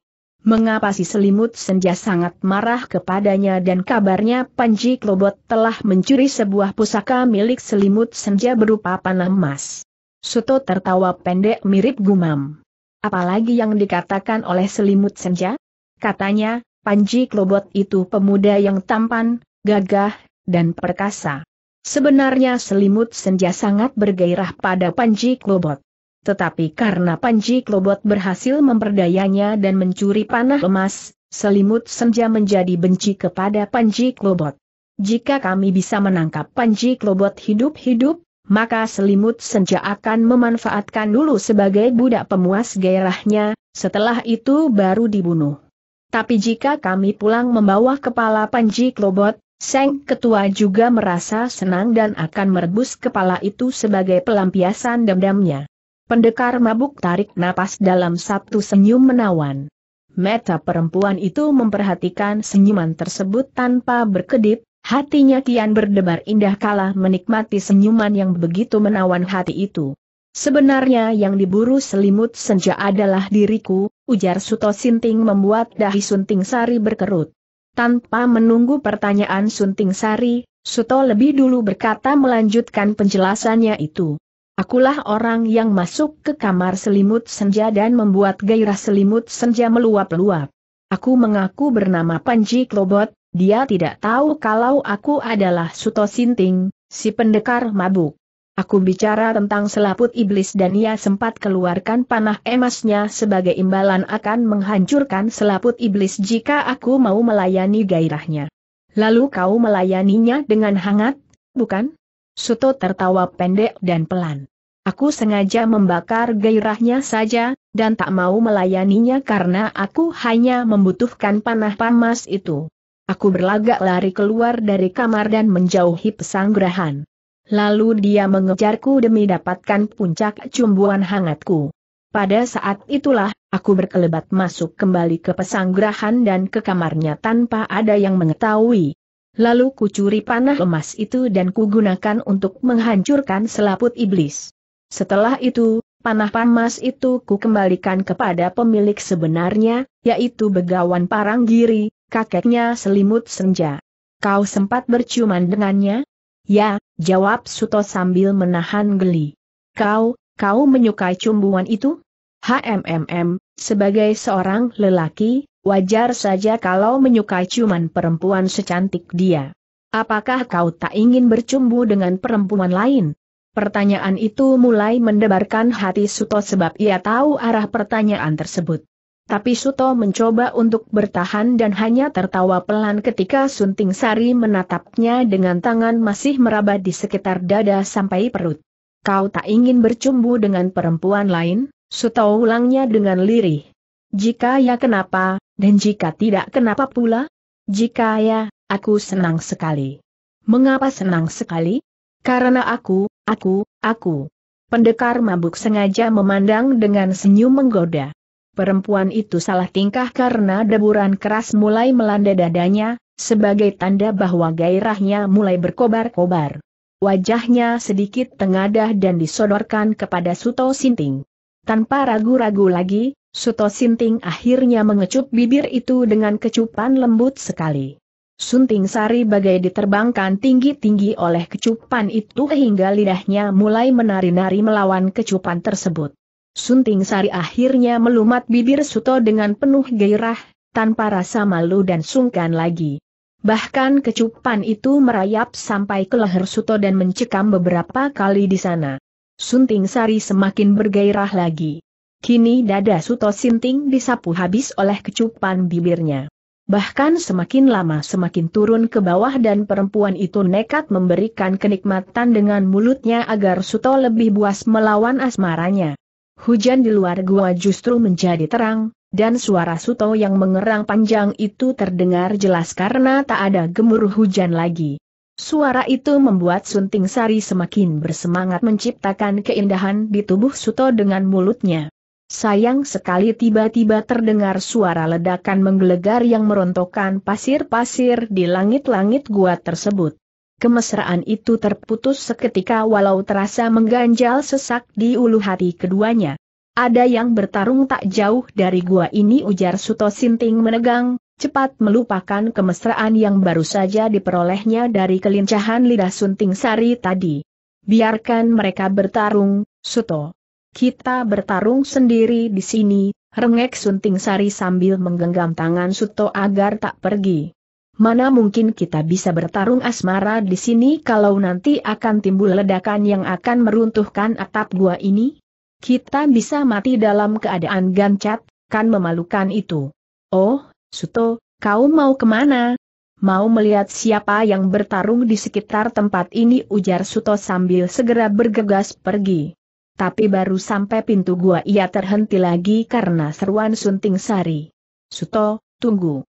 Mengapa si selimut senja sangat marah kepadanya dan kabarnya Panji Klobot telah mencuri sebuah pusaka milik selimut senja berupa panah emas. Suto tertawa pendek mirip gumam. Apalagi yang dikatakan oleh selimut senja? Katanya, Panji Klobot itu pemuda yang tampan, gagah, dan perkasa. Sebenarnya selimut senja sangat bergairah pada Panji Klobot. Tetapi karena Panji Klobot berhasil memperdayanya dan mencuri panah emas, selimut senja menjadi benci kepada Panji Klobot. Jika kami bisa menangkap Panji Klobot hidup-hidup, maka selimut senja akan memanfaatkan dulu sebagai budak pemuas gairahnya, setelah itu baru dibunuh. Tapi jika kami pulang membawa kepala Panji Klobot, Seng Ketua juga merasa senang dan akan merebus kepala itu sebagai pelampiasan dendamnya. Pendekar mabuk tarik napas dalam satu senyum menawan. Meta perempuan itu memperhatikan senyuman tersebut tanpa berkedip, hatinya kian berdebar indah kala menikmati senyuman yang begitu menawan hati itu. Sebenarnya yang diburu selimut senja adalah diriku, ujar Suto Sinting membuat dahi Sunting Sari berkerut. Tanpa menunggu pertanyaan Sunting Sari, Suto lebih dulu berkata melanjutkan penjelasannya itu. Akulah orang yang masuk ke kamar selimut senja dan membuat gairah selimut senja meluap-luap. Aku mengaku bernama Panji Klobot, dia tidak tahu kalau aku adalah Suto Sinting, si pendekar mabuk. Aku bicara tentang selaput iblis dan ia sempat keluarkan panah emasnya sebagai imbalan akan menghancurkan selaput iblis jika aku mau melayani gairahnya. Lalu kau melayaninya dengan hangat, bukan? Suto tertawa pendek dan pelan. Aku sengaja membakar gairahnya saja, dan tak mau melayaninya karena aku hanya membutuhkan panah pamas itu. Aku berlagak lari keluar dari kamar dan menjauhi pesanggrahan. Lalu dia mengejarku demi dapatkan puncak cumbuan hangatku. Pada saat itulah, aku berkelebat masuk kembali ke pesanggrahan dan ke kamarnya tanpa ada yang mengetahui. Lalu kucuri panah emas itu dan kugunakan untuk menghancurkan selaput iblis. Setelah itu, panah panmas itu ku kembalikan kepada pemilik sebenarnya, yaitu Begawan Paranggiri, kakeknya selimut senja. Kau sempat berciuman dengannya? Ya, jawab Suto sambil menahan geli. Kau, kau menyukai cumbuan itu? HMMM, mm, sebagai seorang lelaki, Wajar saja kalau menyukai cuman perempuan secantik dia. Apakah kau tak ingin bercumbu dengan perempuan lain? Pertanyaan itu mulai mendebarkan hati Suto sebab ia tahu arah pertanyaan tersebut. Tapi Suto mencoba untuk bertahan dan hanya tertawa pelan ketika Sunting Sari menatapnya dengan tangan masih meraba di sekitar dada sampai perut. Kau tak ingin bercumbu dengan perempuan lain? Suto ulangnya dengan lirih. Jika ya kenapa, dan jika tidak kenapa pula? Jika ya, aku senang sekali. Mengapa senang sekali? Karena aku, aku, aku. Pendekar mabuk sengaja memandang dengan senyum menggoda. Perempuan itu salah tingkah karena deburan keras mulai melanda dadanya, sebagai tanda bahwa gairahnya mulai berkobar-kobar. Wajahnya sedikit tengadah dan disodorkan kepada Suto Sinting. Tanpa ragu-ragu lagi, Suto Sinting akhirnya mengecup bibir itu dengan kecupan lembut sekali. Sunting Sari bagai diterbangkan tinggi-tinggi oleh kecupan itu hingga lidahnya mulai menari-nari melawan kecupan tersebut. Sunting Sari akhirnya melumat bibir Suto dengan penuh gairah, tanpa rasa malu dan sungkan lagi. Bahkan kecupan itu merayap sampai ke leher Suto dan mencekam beberapa kali di sana. Sunting Sari semakin bergairah lagi. Kini dada Suto Sinting disapu habis oleh kecupan bibirnya. Bahkan semakin lama semakin turun ke bawah dan perempuan itu nekat memberikan kenikmatan dengan mulutnya agar Suto lebih buas melawan asmaranya. Hujan di luar gua justru menjadi terang, dan suara Suto yang mengerang panjang itu terdengar jelas karena tak ada gemuruh hujan lagi. Suara itu membuat Sunting Sari semakin bersemangat menciptakan keindahan di tubuh Suto dengan mulutnya. Sayang sekali tiba-tiba terdengar suara ledakan menggelegar yang merontokkan pasir-pasir di langit-langit gua tersebut. Kemesraan itu terputus seketika walau terasa mengganjal sesak di ulu hati keduanya. Ada yang bertarung tak jauh dari gua ini ujar Suto Sinting menegang, cepat melupakan kemesraan yang baru saja diperolehnya dari kelincahan lidah Sunting Sari tadi. Biarkan mereka bertarung, Suto. Kita bertarung sendiri di sini, rengek Sunting Sari sambil menggenggam tangan Suto agar tak pergi. Mana mungkin kita bisa bertarung asmara di sini kalau nanti akan timbul ledakan yang akan meruntuhkan atap gua ini? Kita bisa mati dalam keadaan gancat, kan memalukan itu. Oh, Suto, kau mau kemana? Mau melihat siapa yang bertarung di sekitar tempat ini ujar Suto sambil segera bergegas pergi. Tapi baru sampai pintu gua ia terhenti lagi karena seruan Sunting Sari. Suto, tunggu.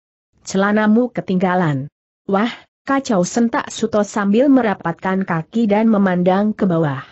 Celanamu ketinggalan. Wah, kacau sentak Suto sambil merapatkan kaki dan memandang ke bawah.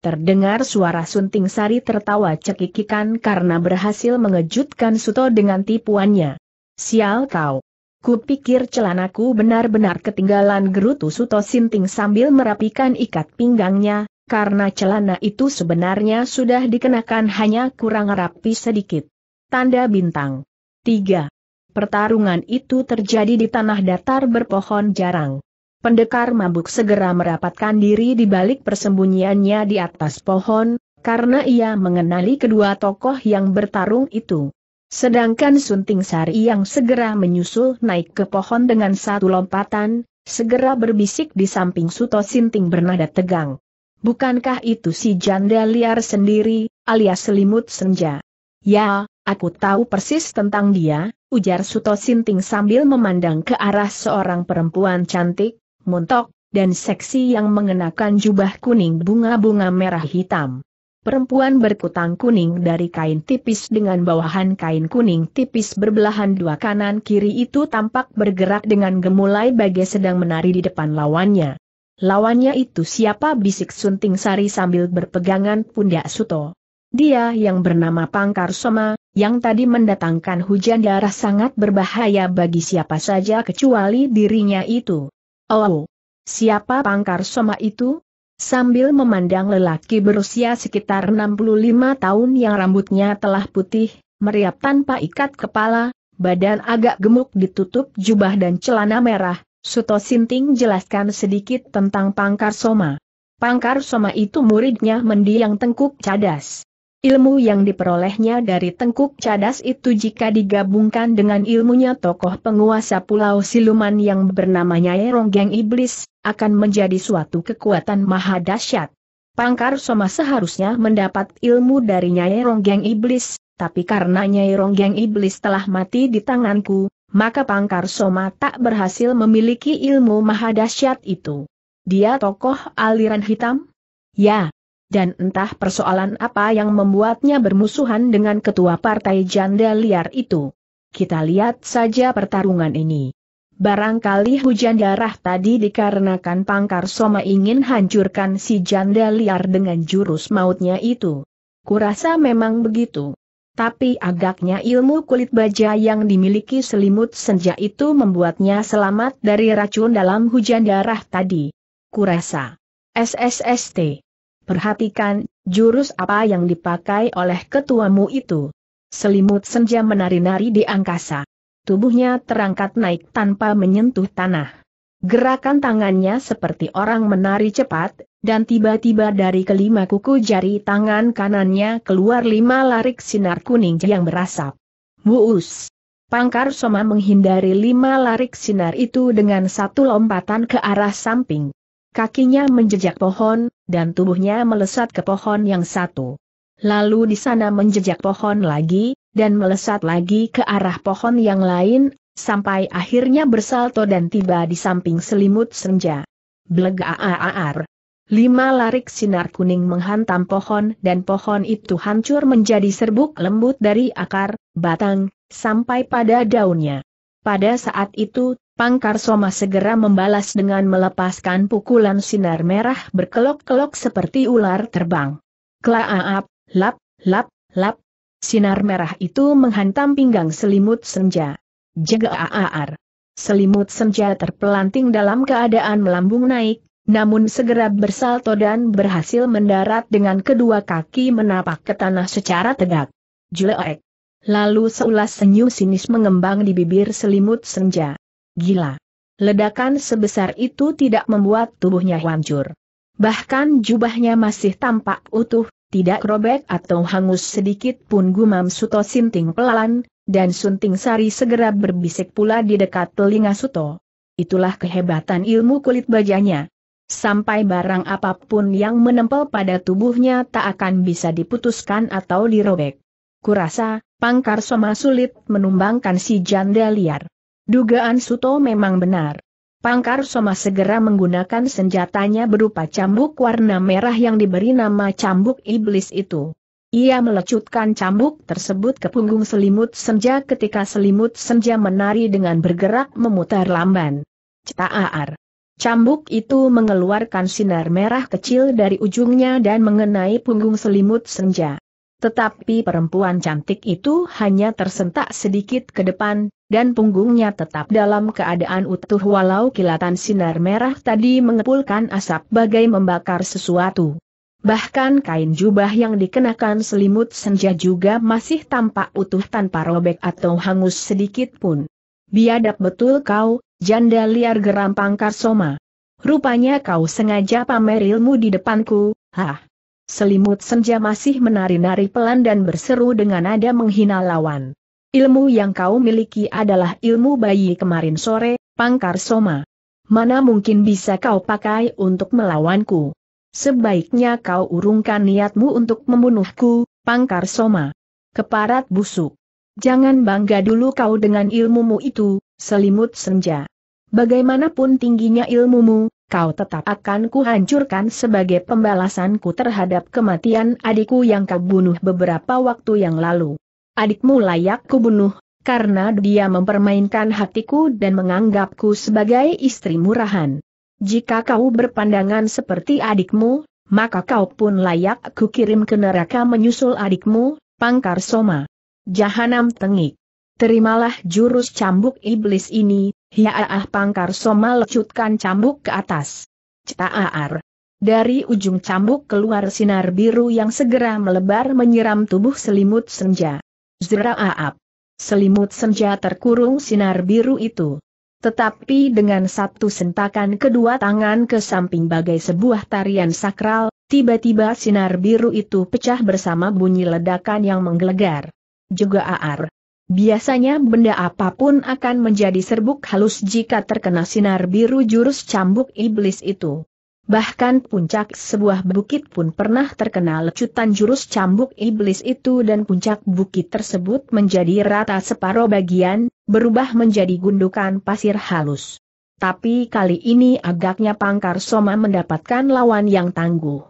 Terdengar suara Sunting Sari tertawa cekikikan karena berhasil mengejutkan Suto dengan tipuannya. Sial kau. Kupikir celanaku benar-benar ketinggalan gerutu Suto Sinting sambil merapikan ikat pinggangnya, karena celana itu sebenarnya sudah dikenakan hanya kurang rapi sedikit. Tanda bintang. 3. Pertarungan itu terjadi di tanah datar berpohon jarang. Pendekar mabuk segera merapatkan diri di balik persembunyiannya di atas pohon, karena ia mengenali kedua tokoh yang bertarung itu. Sedangkan Sunting Sari yang segera menyusul naik ke pohon dengan satu lompatan, segera berbisik di samping Suto Sinting bernada tegang. Bukankah itu si janda liar sendiri, alias selimut senja? Ya, aku tahu persis tentang dia, ujar Suto Sinting sambil memandang ke arah seorang perempuan cantik, montok, dan seksi yang mengenakan jubah kuning bunga-bunga merah hitam. Perempuan berkutang kuning dari kain tipis dengan bawahan kain kuning tipis berbelahan dua kanan kiri itu tampak bergerak dengan gemulai bagai sedang menari di depan lawannya. Lawannya itu siapa bisik Sunting Sari sambil berpegangan pundak Suto. Dia yang bernama Pangkar Soma, yang tadi mendatangkan hujan darah sangat berbahaya bagi siapa saja kecuali dirinya itu. Oh, siapa Pangkar Soma itu? Sambil memandang lelaki berusia sekitar 65 tahun yang rambutnya telah putih, meriap tanpa ikat kepala, badan agak gemuk ditutup jubah dan celana merah, Suto Sinting jelaskan sedikit tentang Pangkar Soma. Pangkar Soma itu muridnya mendiang Tengkuk Cadas. Ilmu yang diperolehnya dari Tengkuk Cadas itu jika digabungkan dengan ilmunya tokoh penguasa Pulau Siluman yang bernamanya Ronggeng Iblis, akan menjadi suatu kekuatan maha dahsyat. Pangkar Soma seharusnya mendapat ilmu dari Nyai Ronggeng Iblis, tapi karena Nyai Ronggeng Iblis telah mati di tanganku, maka Pangkar Soma tak berhasil memiliki ilmu maha mahadasyat itu. Dia tokoh aliran hitam? Ya. Dan entah persoalan apa yang membuatnya bermusuhan dengan ketua partai janda liar itu. Kita lihat saja pertarungan ini. Barangkali hujan darah tadi dikarenakan Pangkar Soma ingin hancurkan si janda liar dengan jurus mautnya itu. Kurasa memang begitu tapi agaknya ilmu kulit baja yang dimiliki selimut senja itu membuatnya selamat dari racun dalam hujan darah tadi. Kurasa. SSST. Perhatikan, jurus apa yang dipakai oleh ketuamu itu. Selimut senja menari-nari di angkasa. Tubuhnya terangkat naik tanpa menyentuh tanah. Gerakan tangannya seperti orang menari cepat, dan tiba-tiba dari kelima kuku jari tangan kanannya keluar lima larik sinar kuning yang berasap. Muus! Pangkar Soma menghindari lima larik sinar itu dengan satu lompatan ke arah samping. Kakinya menjejak pohon, dan tubuhnya melesat ke pohon yang satu. Lalu di sana menjejak pohon lagi, dan melesat lagi ke arah pohon yang lain, sampai akhirnya bersalto dan tiba di samping selimut senja. Blegaaar. Lima larik sinar kuning menghantam pohon dan pohon itu hancur menjadi serbuk lembut dari akar, batang, sampai pada daunnya. Pada saat itu, Pangkar Soma segera membalas dengan melepaskan pukulan sinar merah berkelok-kelok seperti ular terbang. Klaaap, lap, lap, lap. Sinar merah itu menghantam pinggang selimut senja. Jaga aar. Selimut senja terpelanting dalam keadaan melambung naik, namun segera bersalto dan berhasil mendarat dengan kedua kaki menapak ke tanah secara tegak. Juleek. Lalu seulas senyum sinis mengembang di bibir selimut senja. Gila. Ledakan sebesar itu tidak membuat tubuhnya hancur. Bahkan jubahnya masih tampak utuh, tidak robek atau hangus sedikit pun gumam Suto Sinting pelan, dan Sunting Sari segera berbisik pula di dekat telinga Suto. Itulah kehebatan ilmu kulit bajanya sampai barang apapun yang menempel pada tubuhnya tak akan bisa diputuskan atau dirobek. Kurasa, Pangkar Soma sulit menumbangkan si janda liar. Dugaan Suto memang benar. Pangkar Soma segera menggunakan senjatanya berupa cambuk warna merah yang diberi nama cambuk iblis itu. Ia melecutkan cambuk tersebut ke punggung selimut senja ketika selimut senja menari dengan bergerak memutar lamban. Cetaar. Cambuk itu mengeluarkan sinar merah kecil dari ujungnya dan mengenai punggung selimut senja. Tetapi perempuan cantik itu hanya tersentak sedikit ke depan, dan punggungnya tetap dalam keadaan utuh walau kilatan sinar merah tadi mengepulkan asap bagai membakar sesuatu. Bahkan kain jubah yang dikenakan selimut senja juga masih tampak utuh tanpa robek atau hangus sedikit pun. Biadab betul kau, Janda liar geram Pangkar Soma. Rupanya kau sengaja pamer ilmu di depanku, hah. Selimut senja masih menari-nari pelan dan berseru dengan nada menghina lawan. Ilmu yang kau miliki adalah ilmu bayi kemarin sore, Pangkar Soma. Mana mungkin bisa kau pakai untuk melawanku? Sebaiknya kau urungkan niatmu untuk membunuhku, Pangkar Soma. Keparat busuk. Jangan bangga dulu kau dengan ilmumu itu, Selimut senja. Bagaimanapun tingginya ilmumu, kau tetap akan kuhancurkan sebagai pembalasanku terhadap kematian adikku yang kau bunuh beberapa waktu yang lalu. Adikmu layak kubunuh, karena dia mempermainkan hatiku dan menganggapku sebagai istri murahan. Jika kau berpandangan seperti adikmu, maka kau pun layak kukirim ke neraka menyusul adikmu, Pangkar Soma. Jahanam Tengik. Terimalah jurus cambuk iblis ini, hiaah pangkar soma lecutkan cambuk ke atas. Cetaar. Dari ujung cambuk keluar sinar biru yang segera melebar menyiram tubuh selimut senja. Zeraaap. Selimut senja terkurung sinar biru itu. Tetapi dengan satu sentakan kedua tangan ke samping bagai sebuah tarian sakral, tiba-tiba sinar biru itu pecah bersama bunyi ledakan yang menggelegar. Juga aar. Biasanya benda apapun akan menjadi serbuk halus jika terkena sinar biru jurus cambuk iblis itu. Bahkan puncak sebuah bukit pun pernah terkena lecutan jurus cambuk iblis itu dan puncak bukit tersebut menjadi rata separuh bagian, berubah menjadi gundukan pasir halus. Tapi kali ini agaknya Pangkar Soma mendapatkan lawan yang tangguh.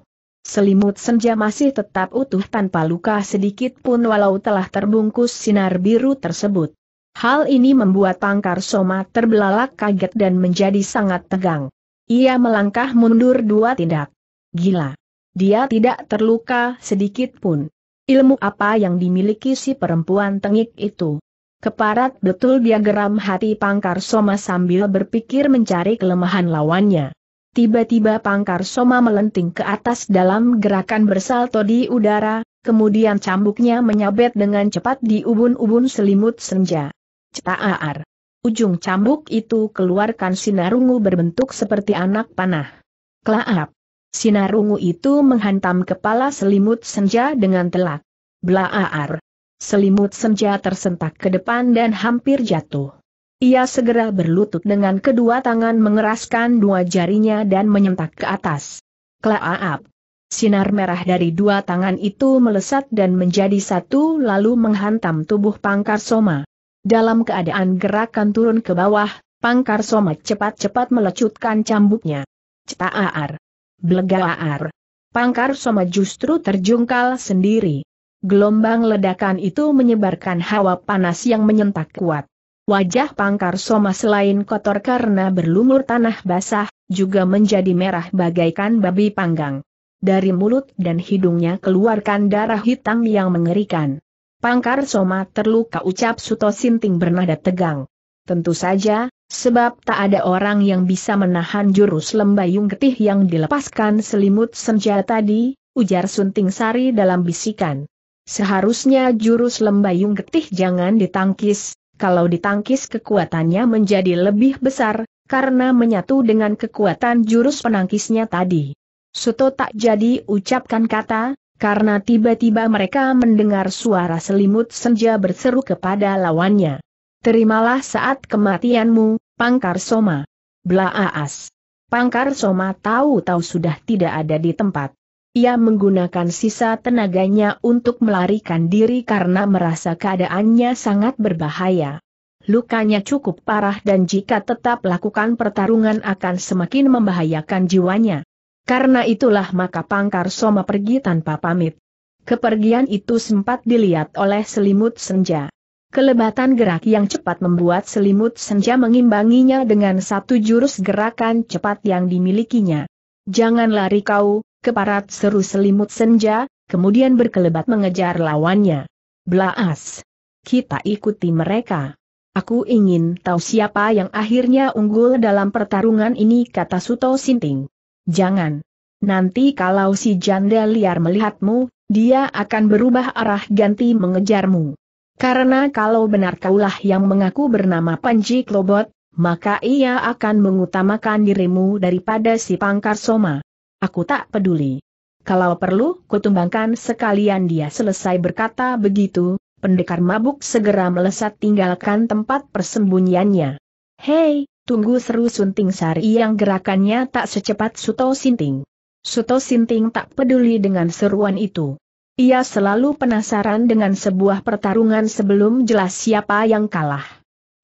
Selimut senja masih tetap utuh tanpa luka sedikit pun walau telah terbungkus sinar biru tersebut. Hal ini membuat Pangkar Soma terbelalak kaget dan menjadi sangat tegang. Ia melangkah mundur dua tindak. Gila. Dia tidak terluka sedikit pun. Ilmu apa yang dimiliki si perempuan tengik itu? Keparat betul dia geram hati Pangkar Soma sambil berpikir mencari kelemahan lawannya. Tiba-tiba pangkar Soma melenting ke atas dalam gerakan bersalto di udara, kemudian cambuknya menyabet dengan cepat di ubun-ubun selimut senja. Cetaaar. Ujung cambuk itu keluarkan sinar ungu berbentuk seperti anak panah. Klaap. Sinar ungu itu menghantam kepala selimut senja dengan telak. Blaaar. Selimut senja tersentak ke depan dan hampir jatuh. Ia segera berlutut dengan kedua tangan mengeraskan dua jarinya dan menyentak ke atas. Klaaap. Sinar merah dari dua tangan itu melesat dan menjadi satu lalu menghantam tubuh Pangkar Soma. Dalam keadaan gerakan turun ke bawah, Pangkar Soma cepat-cepat melecutkan cambuknya. Cetaaar. Blegaaar. Pangkar Soma justru terjungkal sendiri. Gelombang ledakan itu menyebarkan hawa panas yang menyentak kuat. Wajah Pangkar Soma selain kotor karena berlumur tanah basah, juga menjadi merah bagaikan babi panggang. Dari mulut dan hidungnya keluarkan darah hitam yang mengerikan. Pangkar Soma terluka ucap Suto Sinting bernada tegang. Tentu saja, sebab tak ada orang yang bisa menahan jurus lembayung getih yang dilepaskan selimut senja tadi, ujar Sunting Sari dalam bisikan. Seharusnya jurus lembayung getih jangan ditangkis, kalau ditangkis kekuatannya menjadi lebih besar, karena menyatu dengan kekuatan jurus penangkisnya tadi. Suto tak jadi ucapkan kata, karena tiba-tiba mereka mendengar suara selimut senja berseru kepada lawannya. Terimalah saat kematianmu, Pangkar Soma. Blaaas. Pangkar Soma tahu-tahu sudah tidak ada di tempat. Ia menggunakan sisa tenaganya untuk melarikan diri karena merasa keadaannya sangat berbahaya. Lukanya cukup parah dan jika tetap lakukan pertarungan akan semakin membahayakan jiwanya. Karena itulah maka Pangkar Soma pergi tanpa pamit. Kepergian itu sempat dilihat oleh selimut senja. Kelebatan gerak yang cepat membuat selimut senja mengimbanginya dengan satu jurus gerakan cepat yang dimilikinya. Jangan lari kau, keparat seru selimut senja, kemudian berkelebat mengejar lawannya. Blaas! Kita ikuti mereka. Aku ingin tahu siapa yang akhirnya unggul dalam pertarungan ini kata Suto Sinting. Jangan. Nanti kalau si janda liar melihatmu, dia akan berubah arah ganti mengejarmu. Karena kalau benar kaulah yang mengaku bernama Panji Klobot, maka ia akan mengutamakan dirimu daripada si Pangkar Soma. Aku tak peduli. Kalau perlu, kutumbangkan sekalian dia selesai berkata begitu, pendekar mabuk segera melesat tinggalkan tempat persembunyiannya. Hei, tunggu seru Sunting Sari yang gerakannya tak secepat Suto Sinting. Suto Sinting tak peduli dengan seruan itu. Ia selalu penasaran dengan sebuah pertarungan sebelum jelas siapa yang kalah.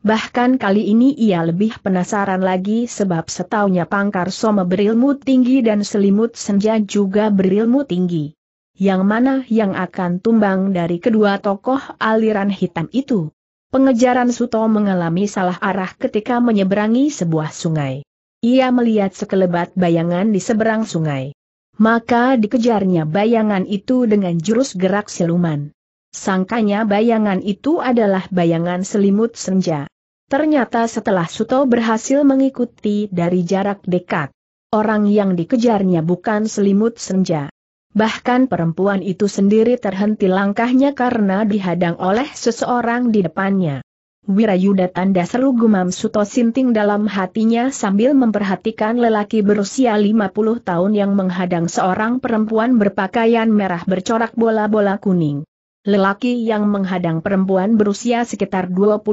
Bahkan kali ini ia lebih penasaran lagi sebab setaunya Pangkar Soma berilmu tinggi dan selimut senja juga berilmu tinggi. Yang mana yang akan tumbang dari kedua tokoh aliran hitam itu? Pengejaran Suto mengalami salah arah ketika menyeberangi sebuah sungai. Ia melihat sekelebat bayangan di seberang sungai. Maka dikejarnya bayangan itu dengan jurus gerak siluman. Sangkanya bayangan itu adalah bayangan selimut senja. Ternyata setelah Suto berhasil mengikuti dari jarak dekat, orang yang dikejarnya bukan selimut senja. Bahkan perempuan itu sendiri terhenti langkahnya karena dihadang oleh seseorang di depannya. Wirayuda tanda seru gumam Suto Sinting dalam hatinya sambil memperhatikan lelaki berusia 50 tahun yang menghadang seorang perempuan berpakaian merah bercorak bola-bola kuning. Lelaki yang menghadang perempuan berusia sekitar 28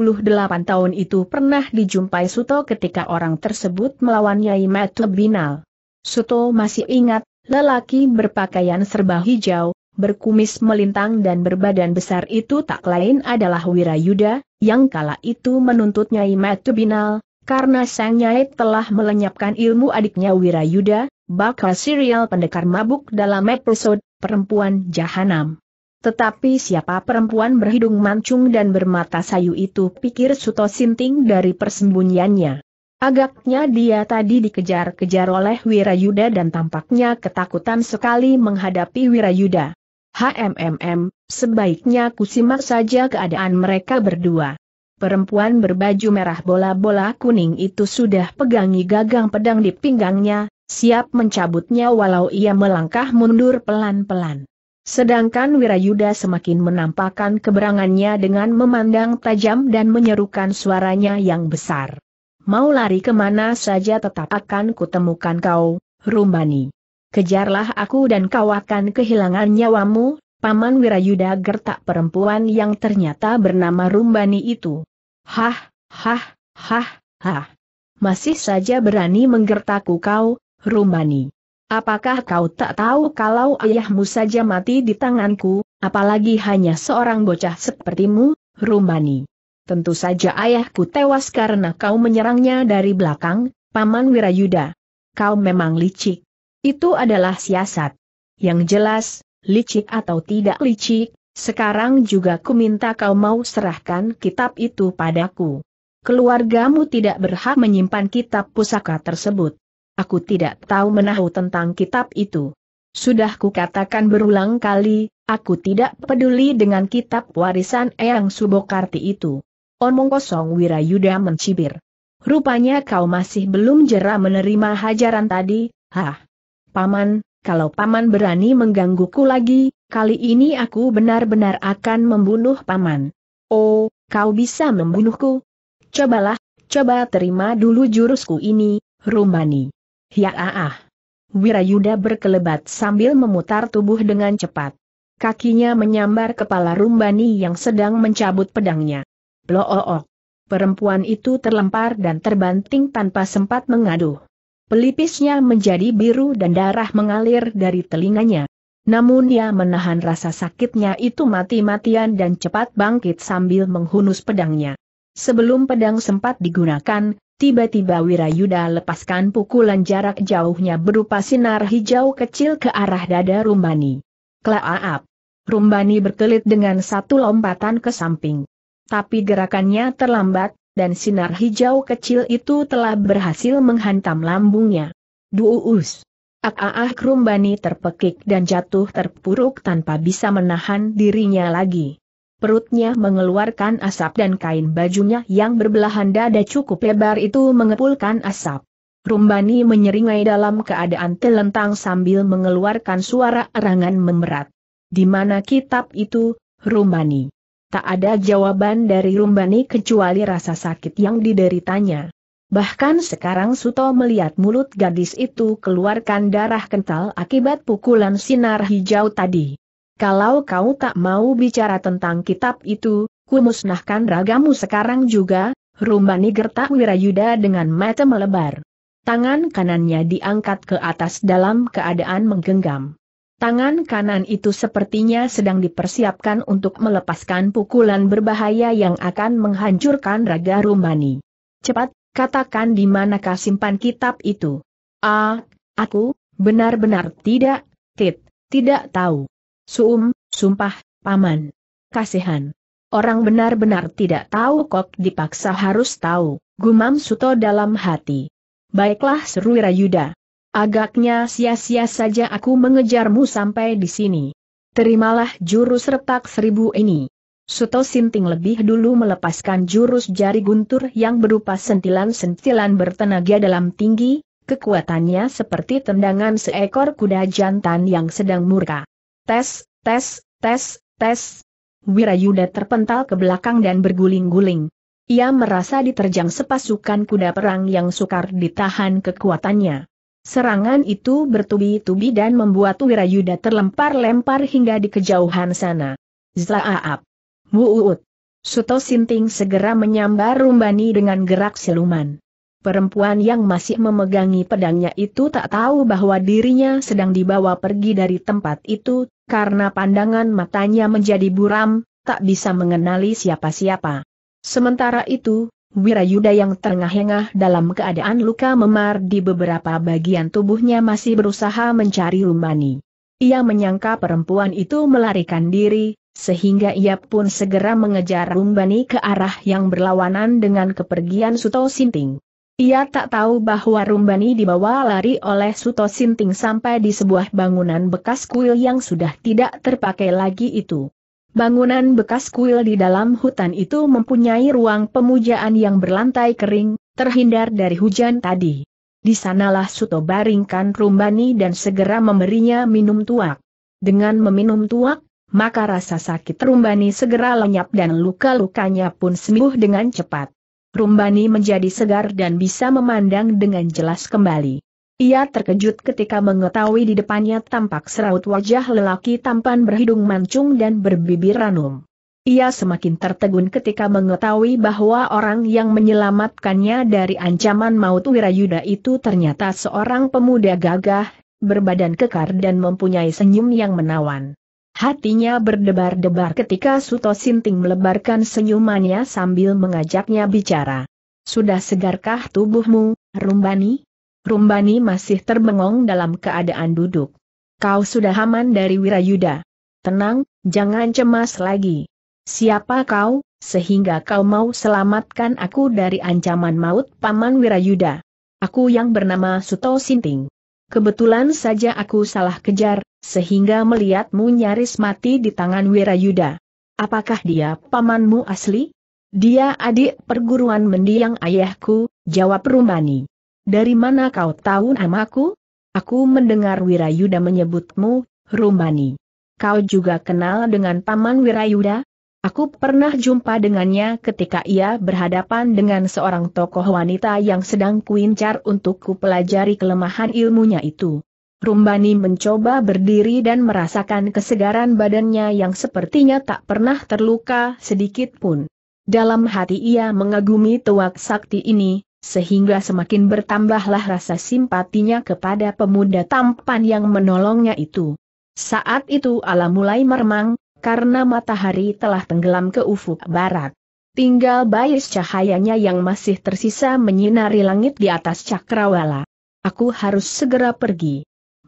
tahun itu pernah dijumpai Suto ketika orang tersebut melawan Nyai Matu Binal. Suto masih ingat, lelaki berpakaian serba hijau, berkumis melintang dan berbadan besar itu tak lain adalah Wirayuda, yang kala itu menuntut Nyai Matu Binal, karena sang Nyai telah melenyapkan ilmu adiknya Wirayuda, bakal serial pendekar mabuk dalam episode Perempuan Jahanam. Tetapi siapa perempuan berhidung mancung dan bermata sayu itu pikir Suto Sinting dari persembunyiannya. Agaknya dia tadi dikejar-kejar oleh Wirayuda dan tampaknya ketakutan sekali menghadapi Wirayuda. HMMM, sebaiknya kusimak saja keadaan mereka berdua. Perempuan berbaju merah bola-bola kuning itu sudah pegangi gagang pedang di pinggangnya, siap mencabutnya walau ia melangkah mundur pelan-pelan. Sedangkan Wirayuda semakin menampakkan keberangannya dengan memandang tajam dan menyerukan suaranya yang besar. Mau lari kemana saja tetap akan kutemukan kau, Rumbani. Kejarlah aku dan kau akan kehilangan nyawamu, Paman Wirayuda gertak perempuan yang ternyata bernama Rumbani itu. Hah, hah, hah, hah. Masih saja berani menggertakku kau, Rumbani. Apakah kau tak tahu kalau ayahmu saja mati di tanganku, apalagi hanya seorang bocah sepertimu, Rumani? Tentu saja ayahku tewas karena kau menyerangnya dari belakang, Paman Wirayuda. Kau memang licik. Itu adalah siasat. Yang jelas, licik atau tidak licik, sekarang juga ku minta kau mau serahkan kitab itu padaku. Keluargamu tidak berhak menyimpan kitab pusaka tersebut. Aku tidak tahu menahu tentang kitab itu. Sudah kukatakan berulang kali, aku tidak peduli dengan kitab warisan Eyang Subokarti itu. Omong kosong Wirayuda mencibir. Rupanya kau masih belum jera menerima hajaran tadi, hah? Paman, kalau paman berani menggangguku lagi, kali ini aku benar-benar akan membunuh paman. Oh, kau bisa membunuhku? Cobalah, coba terima dulu jurusku ini, Rumani. Ya ah Wirayuda berkelebat sambil memutar tubuh dengan cepat. Kakinya menyambar kepala Rumbani yang sedang mencabut pedangnya. Ploook. Perempuan itu terlempar dan terbanting tanpa sempat mengaduh. Pelipisnya menjadi biru dan darah mengalir dari telinganya. Namun ia menahan rasa sakitnya itu mati-matian dan cepat bangkit sambil menghunus pedangnya. Sebelum pedang sempat digunakan, Tiba-tiba Wirayuda lepaskan pukulan jarak jauhnya berupa sinar hijau kecil ke arah dada Rumbani. Klaaap! Rumbani berkelit dengan satu lompatan ke samping. Tapi gerakannya terlambat, dan sinar hijau kecil itu telah berhasil menghantam lambungnya. Duus! Ak-aak Rumbani terpekik dan jatuh terpuruk tanpa bisa menahan dirinya lagi. Perutnya mengeluarkan asap dan kain bajunya yang berbelahan dada cukup lebar itu mengepulkan asap. Rumbani menyeringai dalam keadaan telentang sambil mengeluarkan suara erangan memerat. Di mana kitab itu, Rumbani? Tak ada jawaban dari Rumbani kecuali rasa sakit yang dideritanya. Bahkan sekarang Suto melihat mulut gadis itu keluarkan darah kental akibat pukulan sinar hijau tadi. Kalau kau tak mau bicara tentang kitab itu, kumusnahkan ragamu sekarang juga, rumbani gertak Wirayuda dengan mata melebar. Tangan kanannya diangkat ke atas dalam keadaan menggenggam. Tangan kanan itu sepertinya sedang dipersiapkan untuk melepaskan pukulan berbahaya yang akan menghancurkan raga Rumbani. Cepat, katakan di manakah simpan kitab itu. Ah, aku, benar-benar tidak, Tit, tidak tahu. Suum, sumpah, paman. Kasihan. Orang benar-benar tidak tahu kok dipaksa harus tahu, gumam Suto dalam hati. Baiklah seru Rayuda. Agaknya sia-sia saja aku mengejarmu sampai di sini. Terimalah jurus retak seribu ini. Suto Sinting lebih dulu melepaskan jurus jari guntur yang berupa sentilan-sentilan bertenaga dalam tinggi, kekuatannya seperti tendangan seekor kuda jantan yang sedang murka. Tes, tes, tes, tes. Wirayuda terpental ke belakang dan berguling-guling. Ia merasa diterjang sepasukan kuda perang yang sukar ditahan kekuatannya. Serangan itu bertubi-tubi dan membuat Wirayuda terlempar-lempar hingga di kejauhan sana. Zlaaap. Muut. Suto Sinting segera menyambar Rumbani dengan gerak siluman. Perempuan yang masih memegangi pedangnya itu tak tahu bahwa dirinya sedang dibawa pergi dari tempat itu, karena pandangan matanya menjadi buram, tak bisa mengenali siapa-siapa. Sementara itu, Wirayuda yang terengah-engah dalam keadaan luka memar di beberapa bagian tubuhnya masih berusaha mencari Rumani. Ia menyangka perempuan itu melarikan diri, sehingga ia pun segera mengejar Rumbani ke arah yang berlawanan dengan kepergian Suto Sinting. Ia tak tahu bahwa Rumbani dibawa lari oleh Suto Sinting sampai di sebuah bangunan bekas kuil yang sudah tidak terpakai lagi itu. Bangunan bekas kuil di dalam hutan itu mempunyai ruang pemujaan yang berlantai kering, terhindar dari hujan tadi. Di sanalah Suto baringkan Rumbani dan segera memberinya minum tuak. Dengan meminum tuak, maka rasa sakit Rumbani segera lenyap dan luka-lukanya pun sembuh dengan cepat. Rumbani menjadi segar dan bisa memandang dengan jelas kembali. Ia terkejut ketika mengetahui di depannya tampak seraut wajah lelaki tampan berhidung mancung dan berbibir ranum. Ia semakin tertegun ketika mengetahui bahwa orang yang menyelamatkannya dari ancaman maut Wirayuda itu ternyata seorang pemuda gagah, berbadan kekar dan mempunyai senyum yang menawan. Hatinya berdebar-debar ketika Suto Sinting melebarkan senyumannya sambil mengajaknya bicara. Sudah segarkah tubuhmu, Rumbani? Rumbani masih terbengong dalam keadaan duduk. Kau sudah aman dari Wirayuda. Tenang, jangan cemas lagi. Siapa kau, sehingga kau mau selamatkan aku dari ancaman maut Paman Wirayuda? Aku yang bernama Suto Sinting. Kebetulan saja aku salah kejar, sehingga melihatmu nyaris mati di tangan Wirayuda. Apakah dia pamanmu asli? Dia adik perguruan mendiang ayahku, jawab Rumani. Dari mana kau tahu namaku? Aku mendengar Wirayuda menyebutmu, Rumani. Kau juga kenal dengan paman Wirayuda? Aku pernah jumpa dengannya ketika ia berhadapan dengan seorang tokoh wanita yang sedang kuincar untuk kupelajari pelajari kelemahan ilmunya itu. Rumbani mencoba berdiri dan merasakan kesegaran badannya yang sepertinya tak pernah terluka sedikit pun. Dalam hati ia mengagumi tuak sakti ini, sehingga semakin bertambahlah rasa simpatinya kepada pemuda tampan yang menolongnya itu. Saat itu alam mulai meremang, karena matahari telah tenggelam ke ufuk barat. Tinggal bayis cahayanya yang masih tersisa menyinari langit di atas cakrawala. Aku harus segera pergi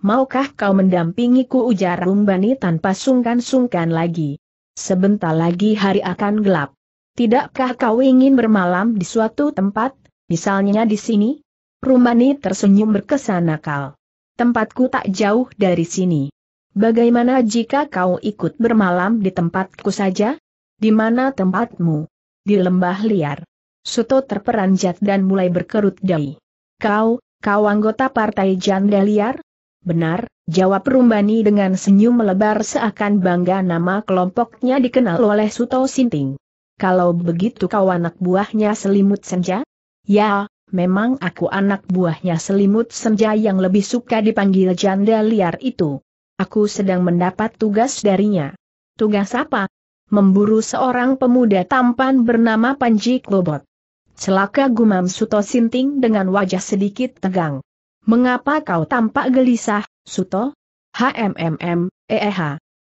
maukah kau mendampingiku ujar Rumbani tanpa sungkan-sungkan lagi. Sebentar lagi hari akan gelap. Tidakkah kau ingin bermalam di suatu tempat, misalnya di sini? Rumbani tersenyum berkesan nakal. Tempatku tak jauh dari sini. Bagaimana jika kau ikut bermalam di tempatku saja? Di mana tempatmu? Di lembah liar. Suto terperanjat dan mulai berkerut dahi. Kau, kau anggota partai janda liar? Benar, jawab Rumbani dengan senyum melebar seakan bangga nama kelompoknya dikenal oleh Suto Sinting. Kalau begitu kau anak buahnya selimut senja? Ya, memang aku anak buahnya selimut senja yang lebih suka dipanggil janda liar itu. Aku sedang mendapat tugas darinya. Tugas apa? Memburu seorang pemuda tampan bernama Panji Klobot. Celaka gumam Suto Sinting dengan wajah sedikit tegang. Mengapa kau tampak gelisah, Suto? HMMM, eh.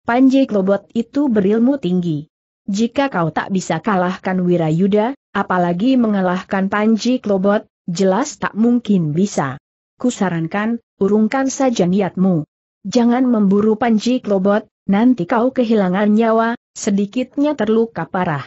Panji Klobot itu berilmu tinggi. Jika kau tak bisa kalahkan Wirayuda, apalagi mengalahkan Panji Klobot, jelas tak mungkin bisa. Kusarankan, urungkan saja niatmu. Jangan memburu Panji Klobot, nanti kau kehilangan nyawa, sedikitnya terluka parah.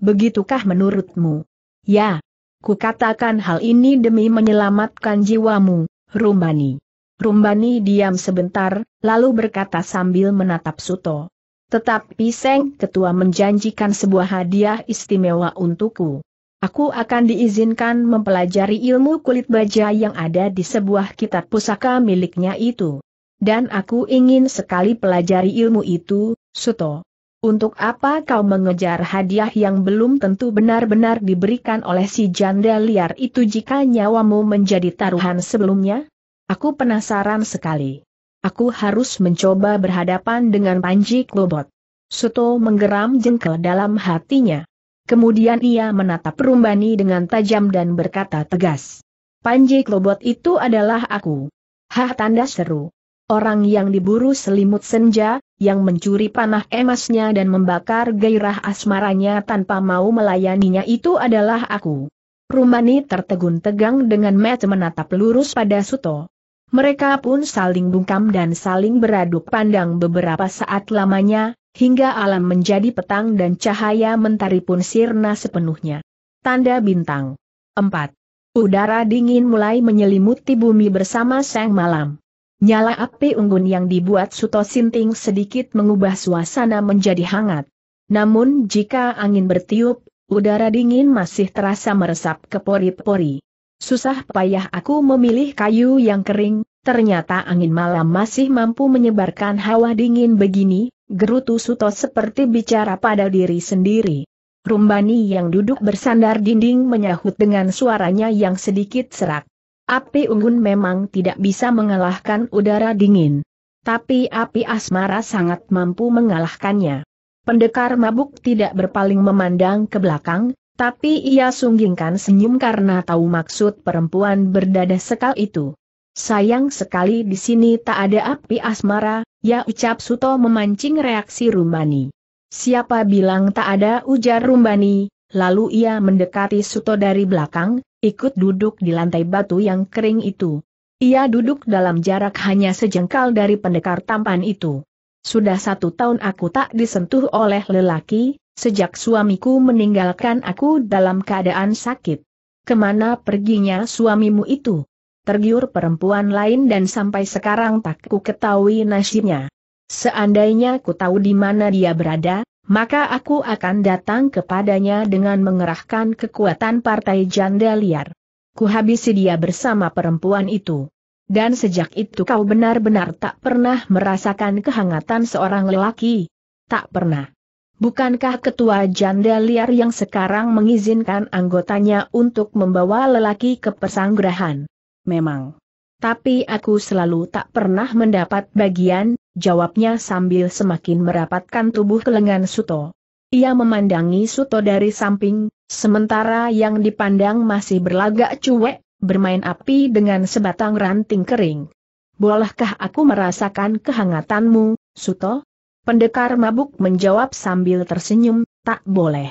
Begitukah menurutmu? Ya. Kukatakan hal ini demi menyelamatkan jiwamu, Rumbani. Rumbani diam sebentar, lalu berkata sambil menatap Suto. Tetapi Seng Ketua menjanjikan sebuah hadiah istimewa untukku. Aku akan diizinkan mempelajari ilmu kulit baja yang ada di sebuah kitab pusaka miliknya itu. Dan aku ingin sekali pelajari ilmu itu, Suto. Untuk apa kau mengejar hadiah yang belum tentu benar-benar diberikan oleh si janda liar itu jika nyawamu menjadi taruhan sebelumnya? Aku penasaran sekali. Aku harus mencoba berhadapan dengan Panji Klobot. Suto menggeram jengkel dalam hatinya. Kemudian ia menatap Rumbani dengan tajam dan berkata tegas. Panji Klobot itu adalah aku. Hah tanda seru. Orang yang diburu selimut senja, yang mencuri panah emasnya dan membakar gairah asmaranya tanpa mau melayaninya itu adalah aku. Rumani tertegun tegang dengan mata menatap lurus pada Suto. Mereka pun saling bungkam dan saling beraduk pandang beberapa saat lamanya, hingga alam menjadi petang dan cahaya mentari pun sirna sepenuhnya. Tanda bintang 4. Udara dingin mulai menyelimuti bumi bersama sang malam. Nyala api unggun yang dibuat Suto Sinting sedikit mengubah suasana menjadi hangat. Namun jika angin bertiup, udara dingin masih terasa meresap ke pori-pori. Susah payah aku memilih kayu yang kering, ternyata angin malam masih mampu menyebarkan hawa dingin begini, gerutu Suto seperti bicara pada diri sendiri. Rumbani yang duduk bersandar dinding menyahut dengan suaranya yang sedikit serak. Api unggun memang tidak bisa mengalahkan udara dingin. Tapi api asmara sangat mampu mengalahkannya. Pendekar mabuk tidak berpaling memandang ke belakang, tapi ia sunggingkan senyum karena tahu maksud perempuan berdada sekal itu. Sayang sekali di sini tak ada api asmara, ya ucap Suto memancing reaksi Rumbani. Siapa bilang tak ada ujar Rumbani, lalu ia mendekati Suto dari belakang, ikut duduk di lantai batu yang kering itu. Ia duduk dalam jarak hanya sejengkal dari pendekar tampan itu. Sudah satu tahun aku tak disentuh oleh lelaki, sejak suamiku meninggalkan aku dalam keadaan sakit. Kemana perginya suamimu itu? Tergiur perempuan lain dan sampai sekarang tak ku ketahui nasibnya. Seandainya ku tahu di mana dia berada, maka aku akan datang kepadanya dengan mengerahkan kekuatan partai janda liar. Kuhabisi dia bersama perempuan itu. Dan sejak itu kau benar-benar tak pernah merasakan kehangatan seorang lelaki. Tak pernah. Bukankah ketua janda liar yang sekarang mengizinkan anggotanya untuk membawa lelaki ke pesanggrahan? Memang. Tapi aku selalu tak pernah mendapat bagian, jawabnya sambil semakin merapatkan tubuh ke lengan Suto. Ia memandangi Suto dari samping, sementara yang dipandang masih berlagak cuek, bermain api dengan sebatang ranting kering. Bolehkah aku merasakan kehangatanmu, Suto? Pendekar mabuk menjawab sambil tersenyum, tak boleh.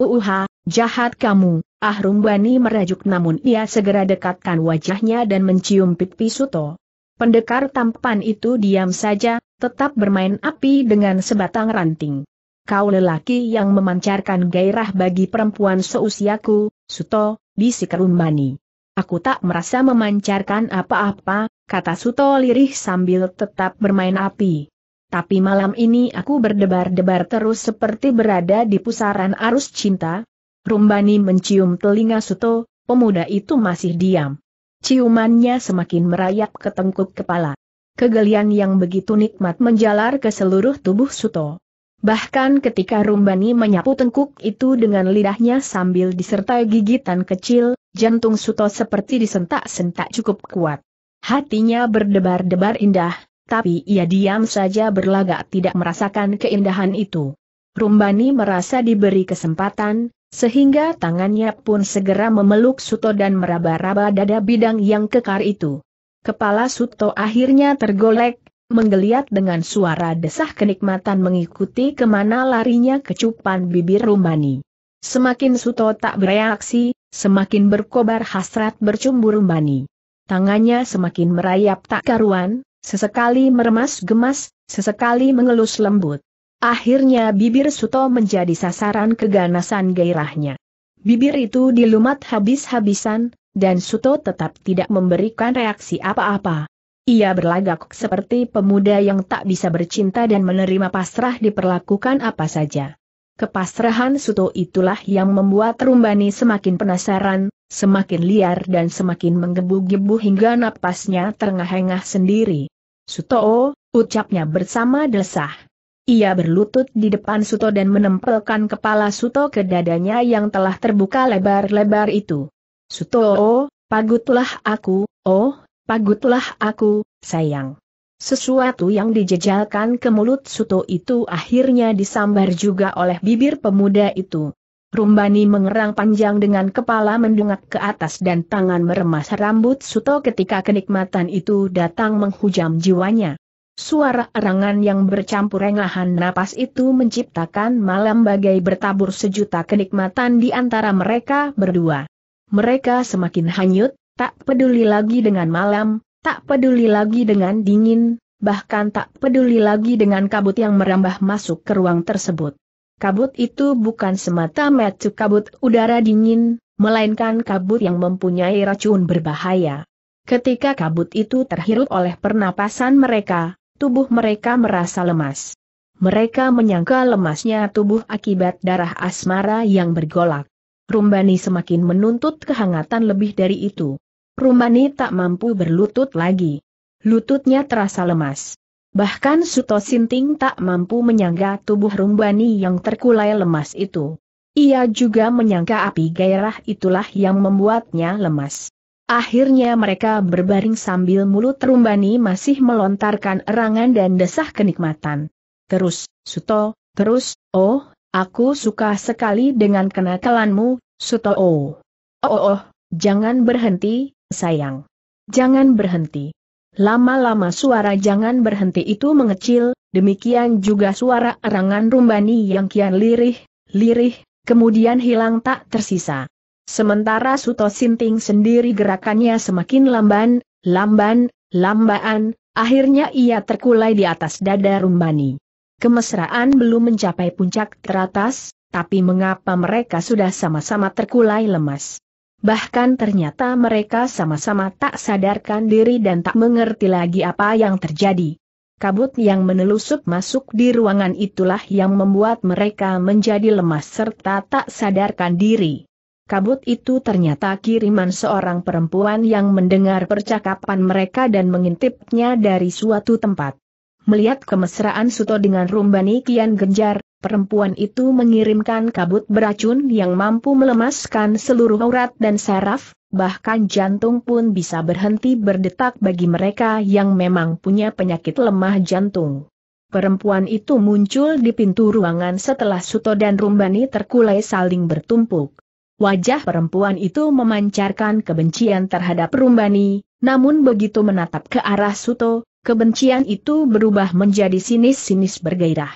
Uuha, jahat kamu, Ahrumbani merajuk namun ia segera dekatkan wajahnya dan mencium pipi Suto. Pendekar tampan itu diam saja, tetap bermain api dengan sebatang ranting. Kau lelaki yang memancarkan gairah bagi perempuan seusiaku, Suto, bisik Rumani. Aku tak merasa memancarkan apa-apa, kata Suto lirih sambil tetap bermain api. Tapi malam ini aku berdebar-debar terus seperti berada di pusaran arus cinta. Rumbani mencium telinga Suto, pemuda itu masih diam. Ciumannya semakin merayap ke tengkuk kepala. Kegelian yang begitu nikmat menjalar ke seluruh tubuh Suto. Bahkan ketika Rumbani menyapu tengkuk itu dengan lidahnya sambil disertai gigitan kecil, jantung Suto seperti disentak-sentak cukup kuat. Hatinya berdebar-debar indah, tapi ia diam saja berlagak tidak merasakan keindahan itu. Rumbani merasa diberi kesempatan, sehingga tangannya pun segera memeluk Suto dan meraba-raba dada bidang yang kekar itu. Kepala Suto akhirnya tergolek, menggeliat dengan suara desah kenikmatan mengikuti kemana larinya kecupan bibir Rumbani. Semakin Suto tak bereaksi, semakin berkobar hasrat bercumbu Rumbani. Tangannya semakin merayap tak karuan, sesekali meremas gemas, sesekali mengelus lembut. Akhirnya bibir Suto menjadi sasaran keganasan gairahnya. Bibir itu dilumat habis-habisan, dan Suto tetap tidak memberikan reaksi apa-apa. Ia berlagak seperti pemuda yang tak bisa bercinta dan menerima pasrah diperlakukan apa saja. Kepasrahan Suto itulah yang membuat Rumbani semakin penasaran, semakin liar dan semakin menggebu-gebu hingga napasnya terengah-engah sendiri. Suto, ucapnya bersama desah. Ia berlutut di depan Suto dan menempelkan kepala Suto ke dadanya yang telah terbuka lebar-lebar itu. Suto, oh, pagutlah aku, oh, pagutlah aku, sayang. Sesuatu yang dijejalkan ke mulut Suto itu akhirnya disambar juga oleh bibir pemuda itu. Rumbani mengerang panjang dengan kepala mendungak ke atas dan tangan meremas rambut Suto ketika kenikmatan itu datang menghujam jiwanya. Suara erangan yang bercampur renglahan napas itu menciptakan malam bagai bertabur sejuta kenikmatan di antara mereka berdua. Mereka semakin hanyut, tak peduli lagi dengan malam, tak peduli lagi dengan dingin, bahkan tak peduli lagi dengan kabut yang merambah masuk ke ruang tersebut. Kabut itu bukan semata mata kabut udara dingin, melainkan kabut yang mempunyai racun berbahaya. Ketika kabut itu terhirup oleh pernapasan mereka, tubuh mereka merasa lemas. Mereka menyangka lemasnya tubuh akibat darah asmara yang bergolak. Rumbani semakin menuntut kehangatan lebih dari itu. Rumbani tak mampu berlutut lagi. Lututnya terasa lemas. Bahkan Suto Sinting tak mampu menyangka tubuh Rumbani yang terkulai lemas itu. Ia juga menyangka api gairah itulah yang membuatnya lemas. Akhirnya mereka berbaring sambil mulut terumbani masih melontarkan erangan dan desah kenikmatan. Terus, Suto, terus, oh, aku suka sekali dengan kenakalanmu, Suto oh. Oh oh, oh jangan berhenti, sayang. Jangan berhenti. Lama-lama suara jangan berhenti itu mengecil, demikian juga suara erangan rumbani yang kian lirih, lirih, kemudian hilang tak tersisa. Sementara Suto Sinting sendiri gerakannya semakin lamban, lamban, lambaan, akhirnya ia terkulai di atas dada Rumbani. Kemesraan belum mencapai puncak teratas, tapi mengapa mereka sudah sama-sama terkulai lemas? Bahkan ternyata mereka sama-sama tak sadarkan diri dan tak mengerti lagi apa yang terjadi. Kabut yang menelusup masuk di ruangan itulah yang membuat mereka menjadi lemas serta tak sadarkan diri. Kabut itu ternyata kiriman seorang perempuan yang mendengar percakapan mereka dan mengintipnya dari suatu tempat. Melihat kemesraan Suto dengan Rumbani Kian Genjar, perempuan itu mengirimkan kabut beracun yang mampu melemaskan seluruh urat dan saraf, bahkan jantung pun bisa berhenti berdetak bagi mereka yang memang punya penyakit lemah jantung. Perempuan itu muncul di pintu ruangan setelah Suto dan Rumbani terkulai saling bertumpuk. Wajah perempuan itu memancarkan kebencian terhadap Rumbani, namun begitu menatap ke arah Suto, kebencian itu berubah menjadi sinis-sinis bergairah.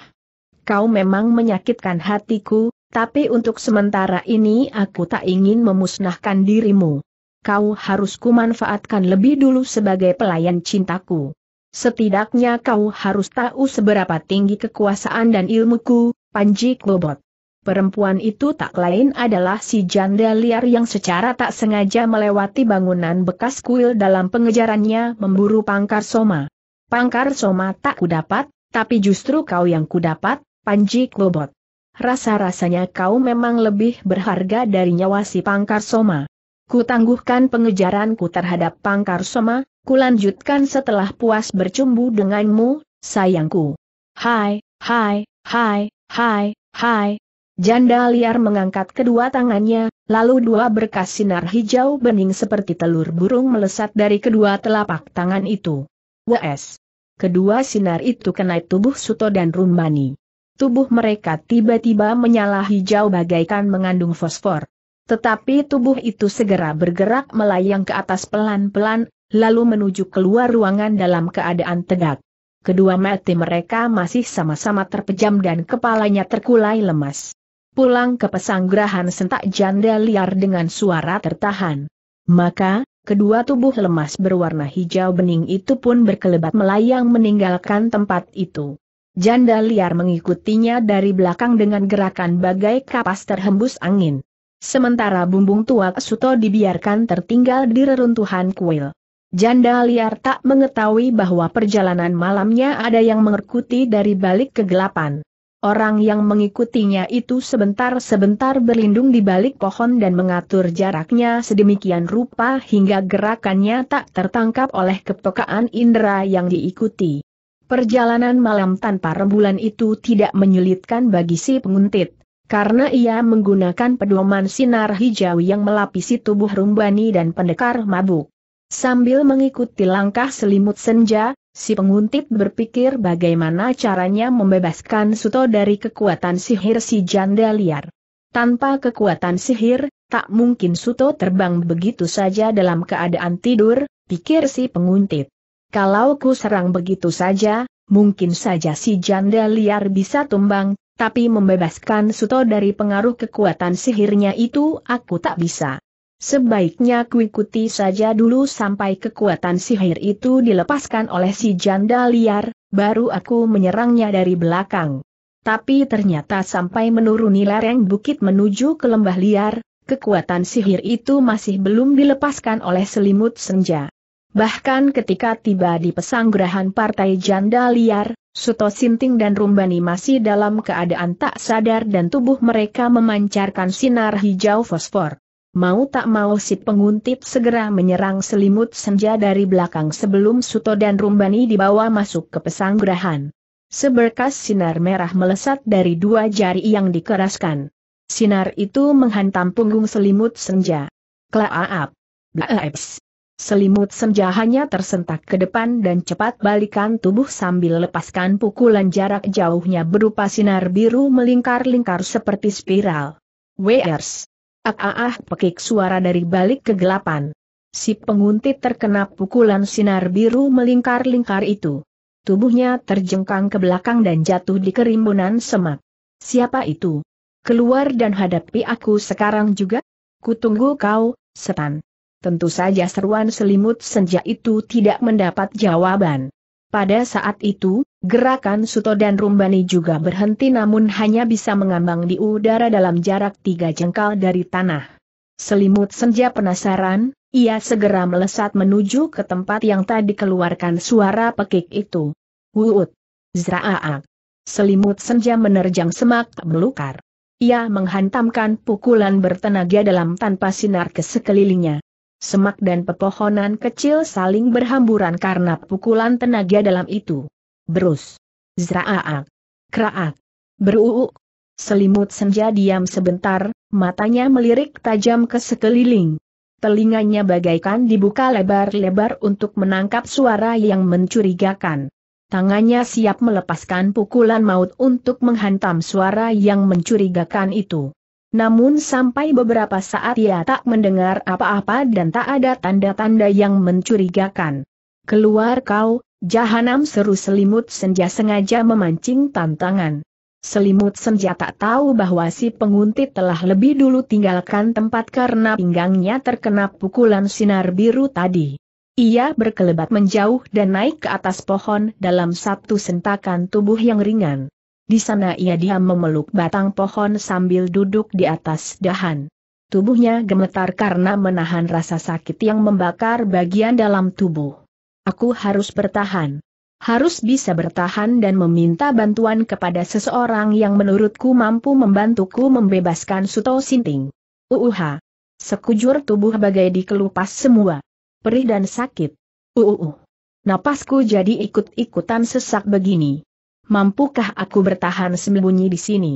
Kau memang menyakitkan hatiku, tapi untuk sementara ini aku tak ingin memusnahkan dirimu. Kau harus kumanfaatkan lebih dulu sebagai pelayan cintaku. Setidaknya kau harus tahu seberapa tinggi kekuasaan dan ilmuku, Panji Klobot. Perempuan itu tak lain adalah si janda liar yang secara tak sengaja melewati bangunan bekas kuil dalam pengejarannya memburu Pangkar Soma. Pangkar Soma tak kudapat, tapi justru kau yang kudapat, Panji Klobot. Rasa-rasanya kau memang lebih berharga dari nyawa si Pangkar Soma. Kutangguhkan pengejaranku terhadap Pangkar Soma, kulanjutkan setelah puas bercumbu denganmu, sayangku. Hai, hai, hai, hai, hai, Janda liar mengangkat kedua tangannya, lalu dua berkas sinar hijau bening seperti telur burung melesat dari kedua telapak tangan itu. Wes. Kedua sinar itu kena tubuh Suto dan Rumani. Tubuh mereka tiba-tiba menyala hijau bagaikan mengandung fosfor. Tetapi tubuh itu segera bergerak melayang ke atas pelan-pelan, lalu menuju keluar ruangan dalam keadaan tegak. Kedua mati mereka masih sama-sama terpejam dan kepalanya terkulai lemas pulang ke pesanggrahan sentak janda liar dengan suara tertahan. Maka, kedua tubuh lemas berwarna hijau bening itu pun berkelebat melayang meninggalkan tempat itu. Janda liar mengikutinya dari belakang dengan gerakan bagai kapas terhembus angin. Sementara bumbung tua Suto dibiarkan tertinggal di reruntuhan kuil. Janda liar tak mengetahui bahwa perjalanan malamnya ada yang mengerkuti dari balik kegelapan. Orang yang mengikutinya itu sebentar-sebentar berlindung di balik pohon dan mengatur jaraknya sedemikian rupa hingga gerakannya tak tertangkap oleh kepekaan indera yang diikuti. Perjalanan malam tanpa rembulan itu tidak menyulitkan bagi si penguntit, karena ia menggunakan pedoman sinar hijau yang melapisi tubuh Rumbani dan pendekar mabuk. Sambil mengikuti langkah selimut senja, Si penguntit berpikir bagaimana caranya membebaskan Suto dari kekuatan sihir si janda liar. Tanpa kekuatan sihir, tak mungkin Suto terbang begitu saja dalam keadaan tidur, pikir si penguntit. Kalau ku serang begitu saja, mungkin saja si janda liar bisa tumbang, tapi membebaskan Suto dari pengaruh kekuatan sihirnya itu aku tak bisa. Sebaiknya kuikuti saja dulu sampai kekuatan sihir itu dilepaskan oleh si janda liar, baru aku menyerangnya dari belakang. Tapi ternyata sampai menuruni lereng bukit menuju ke lembah liar, kekuatan sihir itu masih belum dilepaskan oleh selimut senja. Bahkan ketika tiba di pesanggrahan partai janda liar, Suto Sinting dan Rumbani masih dalam keadaan tak sadar dan tubuh mereka memancarkan sinar hijau fosfor. Mau tak mau si penguntit segera menyerang selimut senja dari belakang sebelum Suto dan Rumbani dibawa masuk ke pesanggrahan. Seberkas sinar merah melesat dari dua jari yang dikeraskan. Sinar itu menghantam punggung selimut senja. Klaaap! Blaaps! Selimut senja hanya tersentak ke depan dan cepat balikan tubuh sambil lepaskan pukulan jarak jauhnya berupa sinar biru melingkar-lingkar seperti spiral. Wers! Ah ah ah pekik suara dari balik kegelapan. Si penguntit terkena pukulan sinar biru melingkar-lingkar itu. Tubuhnya terjengkang ke belakang dan jatuh di kerimbunan semak. Siapa itu? Keluar dan hadapi aku sekarang juga? Kutunggu kau, setan. Tentu saja seruan selimut senja itu tidak mendapat jawaban. Pada saat itu, Gerakan Suto dan Rumbani juga berhenti namun hanya bisa mengambang di udara dalam jarak tiga jengkal dari tanah. Selimut senja penasaran, ia segera melesat menuju ke tempat yang tadi keluarkan suara pekik itu. Wuut! Zraaak! Selimut senja menerjang semak melukar. Ia menghantamkan pukulan bertenaga dalam tanpa sinar ke sekelilingnya. Semak dan pepohonan kecil saling berhamburan karena pukulan tenaga dalam itu berus, zraaak, kraak, beruuk. Selimut senja diam sebentar, matanya melirik tajam ke sekeliling. Telinganya bagaikan dibuka lebar-lebar untuk menangkap suara yang mencurigakan. Tangannya siap melepaskan pukulan maut untuk menghantam suara yang mencurigakan itu. Namun sampai beberapa saat ia tak mendengar apa-apa dan tak ada tanda-tanda yang mencurigakan. Keluar kau, Jahanam seru selimut senja sengaja memancing tantangan. Selimut senja tak tahu bahwa si penguntit telah lebih dulu tinggalkan tempat karena pinggangnya terkena pukulan sinar biru tadi. Ia berkelebat menjauh dan naik ke atas pohon dalam satu sentakan tubuh yang ringan. Di sana ia diam memeluk batang pohon sambil duduk di atas dahan. Tubuhnya gemetar karena menahan rasa sakit yang membakar bagian dalam tubuh. Aku harus bertahan. Harus bisa bertahan dan meminta bantuan kepada seseorang yang menurutku mampu membantuku membebaskan Suto Sinting. Uuh. Sekujur tubuh bagai dikelupas semua. Perih dan sakit. Uuh. Napasku jadi ikut-ikutan sesak begini. Mampukah aku bertahan sembunyi di sini?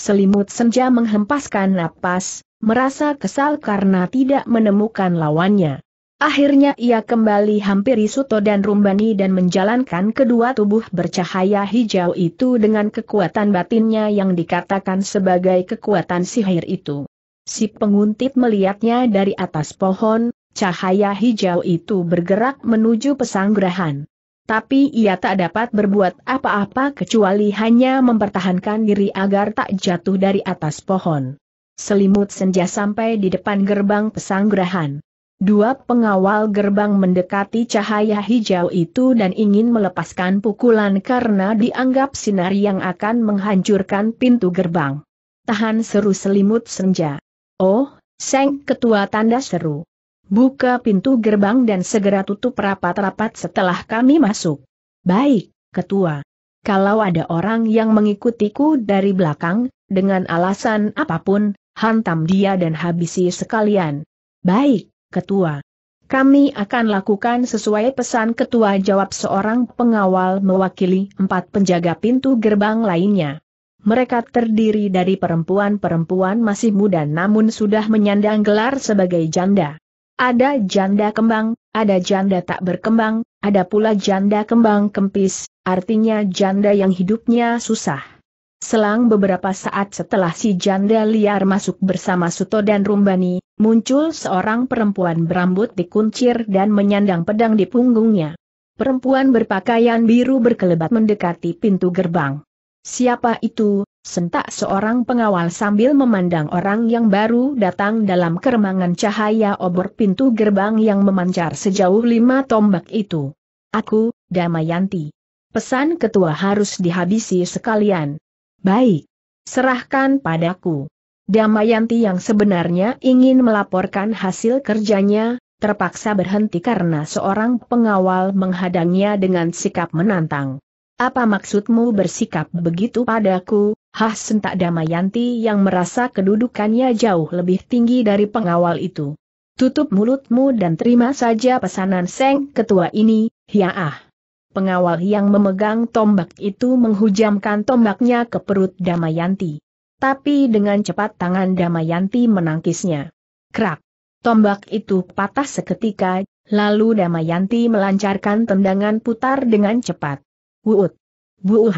Selimut senja menghempaskan napas, merasa kesal karena tidak menemukan lawannya. Akhirnya ia kembali hampiri Suto dan Rumbani dan menjalankan kedua tubuh bercahaya hijau itu dengan kekuatan batinnya yang dikatakan sebagai kekuatan sihir itu. Si penguntit melihatnya dari atas pohon, cahaya hijau itu bergerak menuju pesanggrahan. Tapi ia tak dapat berbuat apa-apa kecuali hanya mempertahankan diri agar tak jatuh dari atas pohon. Selimut senja sampai di depan gerbang pesanggrahan. Dua pengawal gerbang mendekati cahaya hijau itu dan ingin melepaskan pukulan karena dianggap sinar yang akan menghancurkan pintu gerbang. Tahan seru selimut senja. Oh, Seng Ketua tanda seru. Buka pintu gerbang dan segera tutup rapat-rapat setelah kami masuk. Baik, Ketua. Kalau ada orang yang mengikutiku dari belakang, dengan alasan apapun, hantam dia dan habisi sekalian. Baik. Ketua. Kami akan lakukan sesuai pesan ketua jawab seorang pengawal mewakili empat penjaga pintu gerbang lainnya. Mereka terdiri dari perempuan-perempuan masih muda namun sudah menyandang gelar sebagai janda. Ada janda kembang, ada janda tak berkembang, ada pula janda kembang kempis, artinya janda yang hidupnya susah. Selang beberapa saat setelah si janda liar masuk bersama Suto dan Rumbani, muncul seorang perempuan berambut dikuncir dan menyandang pedang di punggungnya. Perempuan berpakaian biru berkelebat mendekati pintu gerbang. Siapa itu? Sentak seorang pengawal sambil memandang orang yang baru datang dalam keremangan cahaya obor pintu gerbang yang memancar sejauh lima tombak itu. Aku, Damayanti. Pesan ketua harus dihabisi sekalian. Baik. Serahkan padaku. Damayanti yang sebenarnya ingin melaporkan hasil kerjanya, terpaksa berhenti karena seorang pengawal menghadangnya dengan sikap menantang. Apa maksudmu bersikap begitu padaku, Hah sentak Damayanti yang merasa kedudukannya jauh lebih tinggi dari pengawal itu. Tutup mulutmu dan terima saja pesanan Seng Ketua ini, ya ah pengawal yang memegang tombak itu menghujamkan tombaknya ke perut Damayanti. Tapi dengan cepat tangan Damayanti menangkisnya. Krak! Tombak itu patah seketika, lalu Damayanti melancarkan tendangan putar dengan cepat. Wuut! Buuh!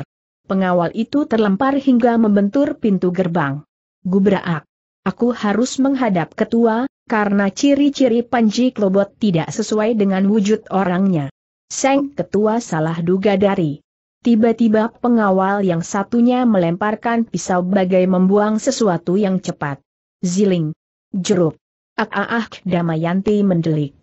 Pengawal itu terlempar hingga membentur pintu gerbang. Gubraak! Aku harus menghadap ketua, karena ciri-ciri Panji Klobot tidak sesuai dengan wujud orangnya. Seng ketua salah duga dari. Tiba-tiba pengawal yang satunya melemparkan pisau bagai membuang sesuatu yang cepat. Ziling. Jeruk. Ak ah, ah ah Damayanti mendelik.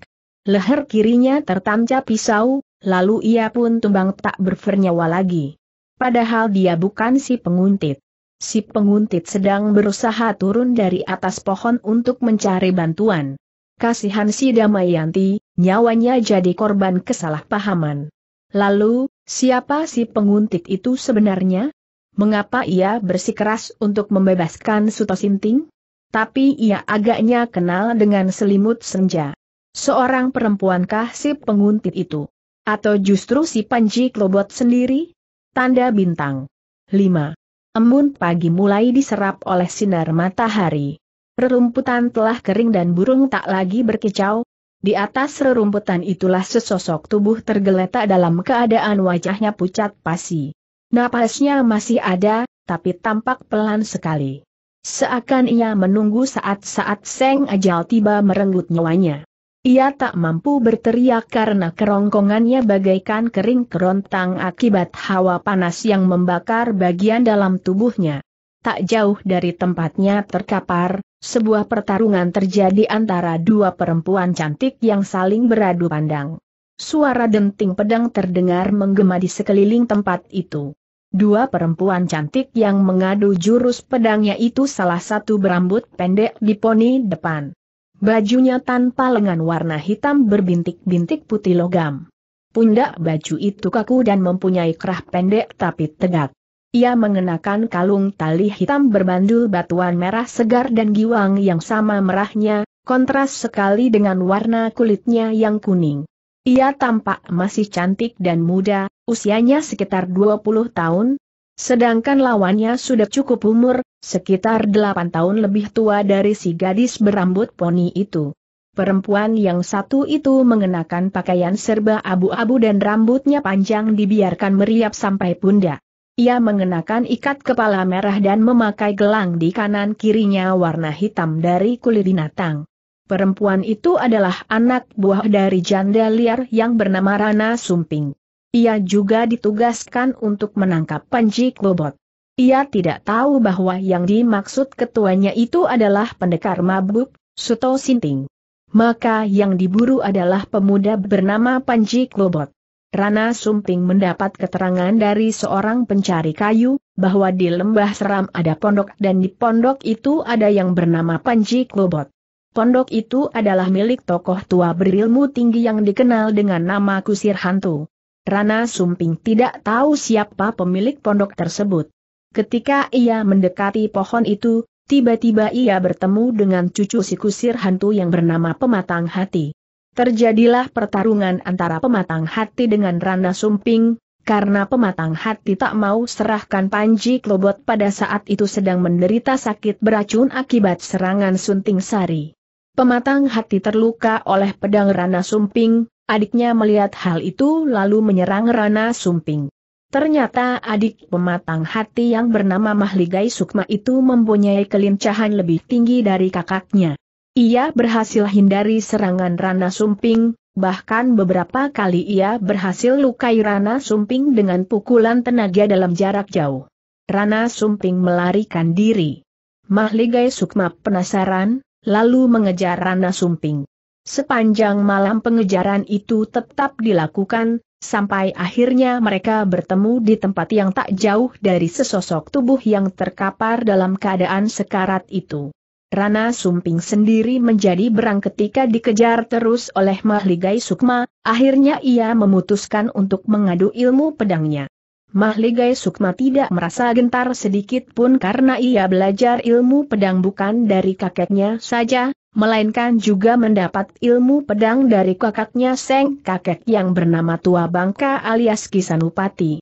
Leher kirinya tertancap pisau, lalu ia pun tumbang tak bernyawa lagi. Padahal dia bukan si penguntit. Si penguntit sedang berusaha turun dari atas pohon untuk mencari bantuan kasihan si Damayanti, nyawanya jadi korban kesalahpahaman. Lalu, siapa si penguntit itu sebenarnya? Mengapa ia bersikeras untuk membebaskan Suto Sinting? Tapi ia agaknya kenal dengan selimut senja. Seorang perempuankah si penguntit itu? Atau justru si Panji Klobot sendiri? Tanda bintang. 5. Embun pagi mulai diserap oleh sinar matahari. Rerumputan telah kering dan burung tak lagi berkicau. Di atas rerumputan itulah sesosok tubuh tergeletak dalam keadaan wajahnya pucat pasi. Napasnya masih ada, tapi tampak pelan sekali. Seakan ia menunggu saat-saat seng ajal tiba merenggut nyawanya. Ia tak mampu berteriak karena kerongkongannya bagaikan kering kerontang akibat hawa panas yang membakar bagian dalam tubuhnya. Tak jauh dari tempatnya terkapar, sebuah pertarungan terjadi antara dua perempuan cantik yang saling beradu pandang. Suara denting pedang terdengar menggema di sekeliling tempat itu. Dua perempuan cantik yang mengadu jurus pedangnya itu salah satu berambut pendek di poni depan. Bajunya tanpa lengan warna hitam berbintik-bintik putih logam. Pundak baju itu kaku dan mempunyai kerah pendek tapi tegak. Ia mengenakan kalung tali hitam berbandul batuan merah segar dan giwang yang sama merahnya, kontras sekali dengan warna kulitnya yang kuning. Ia tampak masih cantik dan muda, usianya sekitar 20 tahun, sedangkan lawannya sudah cukup umur, sekitar 8 tahun lebih tua dari si gadis berambut poni itu. Perempuan yang satu itu mengenakan pakaian serba abu-abu dan rambutnya panjang dibiarkan meriap sampai pundak. Ia mengenakan ikat kepala merah dan memakai gelang di kanan kirinya warna hitam dari kulit binatang. Perempuan itu adalah anak buah dari janda liar yang bernama Rana Sumping. Ia juga ditugaskan untuk menangkap Panji Klobot. Ia tidak tahu bahwa yang dimaksud ketuanya itu adalah pendekar mabuk, Suto Sinting. Maka yang diburu adalah pemuda bernama Panji Klobot. Rana Sumping mendapat keterangan dari seorang pencari kayu, bahwa di Lembah Seram ada pondok dan di pondok itu ada yang bernama Panji Klobot. Pondok itu adalah milik tokoh tua berilmu tinggi yang dikenal dengan nama Kusir Hantu. Rana Sumping tidak tahu siapa pemilik pondok tersebut. Ketika ia mendekati pohon itu, tiba-tiba ia bertemu dengan cucu si Kusir Hantu yang bernama Pematang Hati. Terjadilah pertarungan antara pematang hati dengan Rana Sumping, karena pematang hati tak mau serahkan Panji Klobot pada saat itu sedang menderita sakit beracun akibat serangan Sunting Sari. Pematang hati terluka oleh pedang Rana Sumping, adiknya melihat hal itu lalu menyerang Rana Sumping. Ternyata adik pematang hati yang bernama Mahligai Sukma itu mempunyai kelincahan lebih tinggi dari kakaknya. Ia berhasil hindari serangan Rana Sumping, bahkan beberapa kali ia berhasil lukai Rana Sumping dengan pukulan tenaga dalam jarak jauh. Rana Sumping melarikan diri. Mahligai Sukma penasaran, lalu mengejar Rana Sumping. Sepanjang malam pengejaran itu tetap dilakukan, sampai akhirnya mereka bertemu di tempat yang tak jauh dari sesosok tubuh yang terkapar dalam keadaan sekarat itu. Rana Sumping sendiri menjadi berang ketika dikejar terus oleh Mahligai Sukma, akhirnya ia memutuskan untuk mengadu ilmu pedangnya. Mahligai Sukma tidak merasa gentar sedikit pun karena ia belajar ilmu pedang bukan dari kakeknya saja, melainkan juga mendapat ilmu pedang dari kakaknya Seng Kakek yang bernama Tua Bangka alias Kisanupati.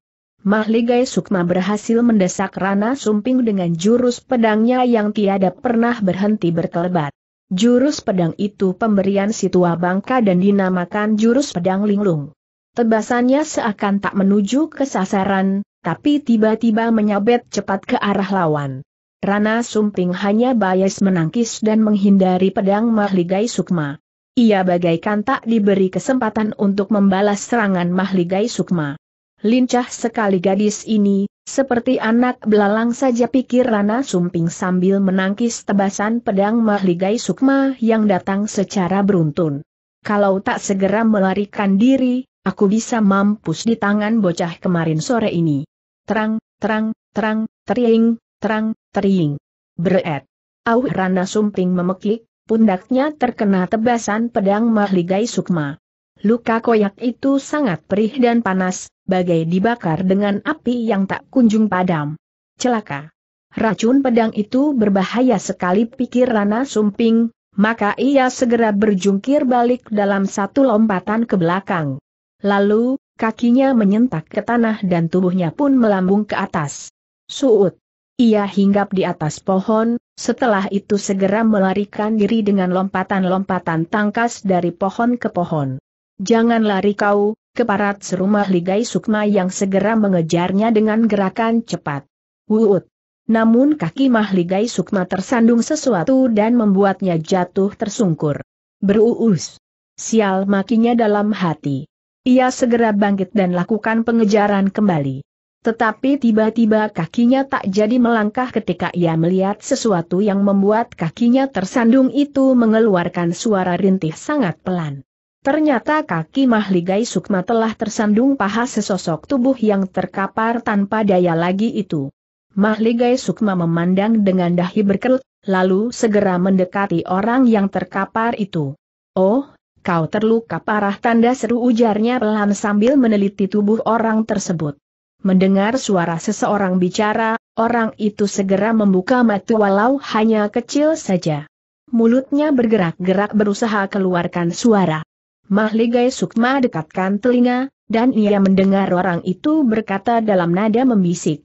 Mahligai Sukma berhasil mendesak Rana Sumping dengan jurus pedangnya yang tiada pernah berhenti berkelebat. Jurus pedang itu pemberian situa bangka dan dinamakan jurus pedang linglung. Tebasannya seakan tak menuju ke sasaran, tapi tiba-tiba menyabet cepat ke arah lawan. Rana Sumping hanya bias menangkis dan menghindari pedang Mahligai Sukma. Ia bagaikan tak diberi kesempatan untuk membalas serangan Mahligai Sukma. Lincah sekali gadis ini, seperti anak belalang saja pikir Rana Sumping sambil menangkis tebasan pedang Mahligai Sukma yang datang secara beruntun. Kalau tak segera melarikan diri, aku bisa mampus di tangan bocah kemarin sore ini. Terang, terang, terang, tering, terang, teriing. Beret. Auh Rana Sumping memekik, pundaknya terkena tebasan pedang Mahligai Sukma. Luka koyak itu sangat perih dan panas, bagai dibakar dengan api yang tak kunjung padam. Celaka. Racun pedang itu berbahaya sekali pikir Rana Sumping, maka ia segera berjungkir balik dalam satu lompatan ke belakang. Lalu, kakinya menyentak ke tanah dan tubuhnya pun melambung ke atas. Suut. Ia hinggap di atas pohon, setelah itu segera melarikan diri dengan lompatan-lompatan tangkas dari pohon ke pohon. Jangan lari kau, keparat serumah ligai sukma yang segera mengejarnya dengan gerakan cepat. Wuut. Namun kaki mahligai sukma tersandung sesuatu dan membuatnya jatuh tersungkur. Beruus. Sial makinya dalam hati. Ia segera bangkit dan lakukan pengejaran kembali. Tetapi tiba-tiba kakinya tak jadi melangkah ketika ia melihat sesuatu yang membuat kakinya tersandung itu mengeluarkan suara rintih sangat pelan. Ternyata kaki Mahligai Sukma telah tersandung paha sesosok tubuh yang terkapar tanpa daya lagi itu. Mahligai Sukma memandang dengan dahi berkerut, lalu segera mendekati orang yang terkapar itu. Oh, kau terluka parah tanda seru ujarnya pelan sambil meneliti tubuh orang tersebut. Mendengar suara seseorang bicara, orang itu segera membuka mata walau hanya kecil saja. Mulutnya bergerak-gerak berusaha keluarkan suara. Mahligai Sukma dekatkan telinga, dan ia mendengar orang itu berkata dalam nada membisik.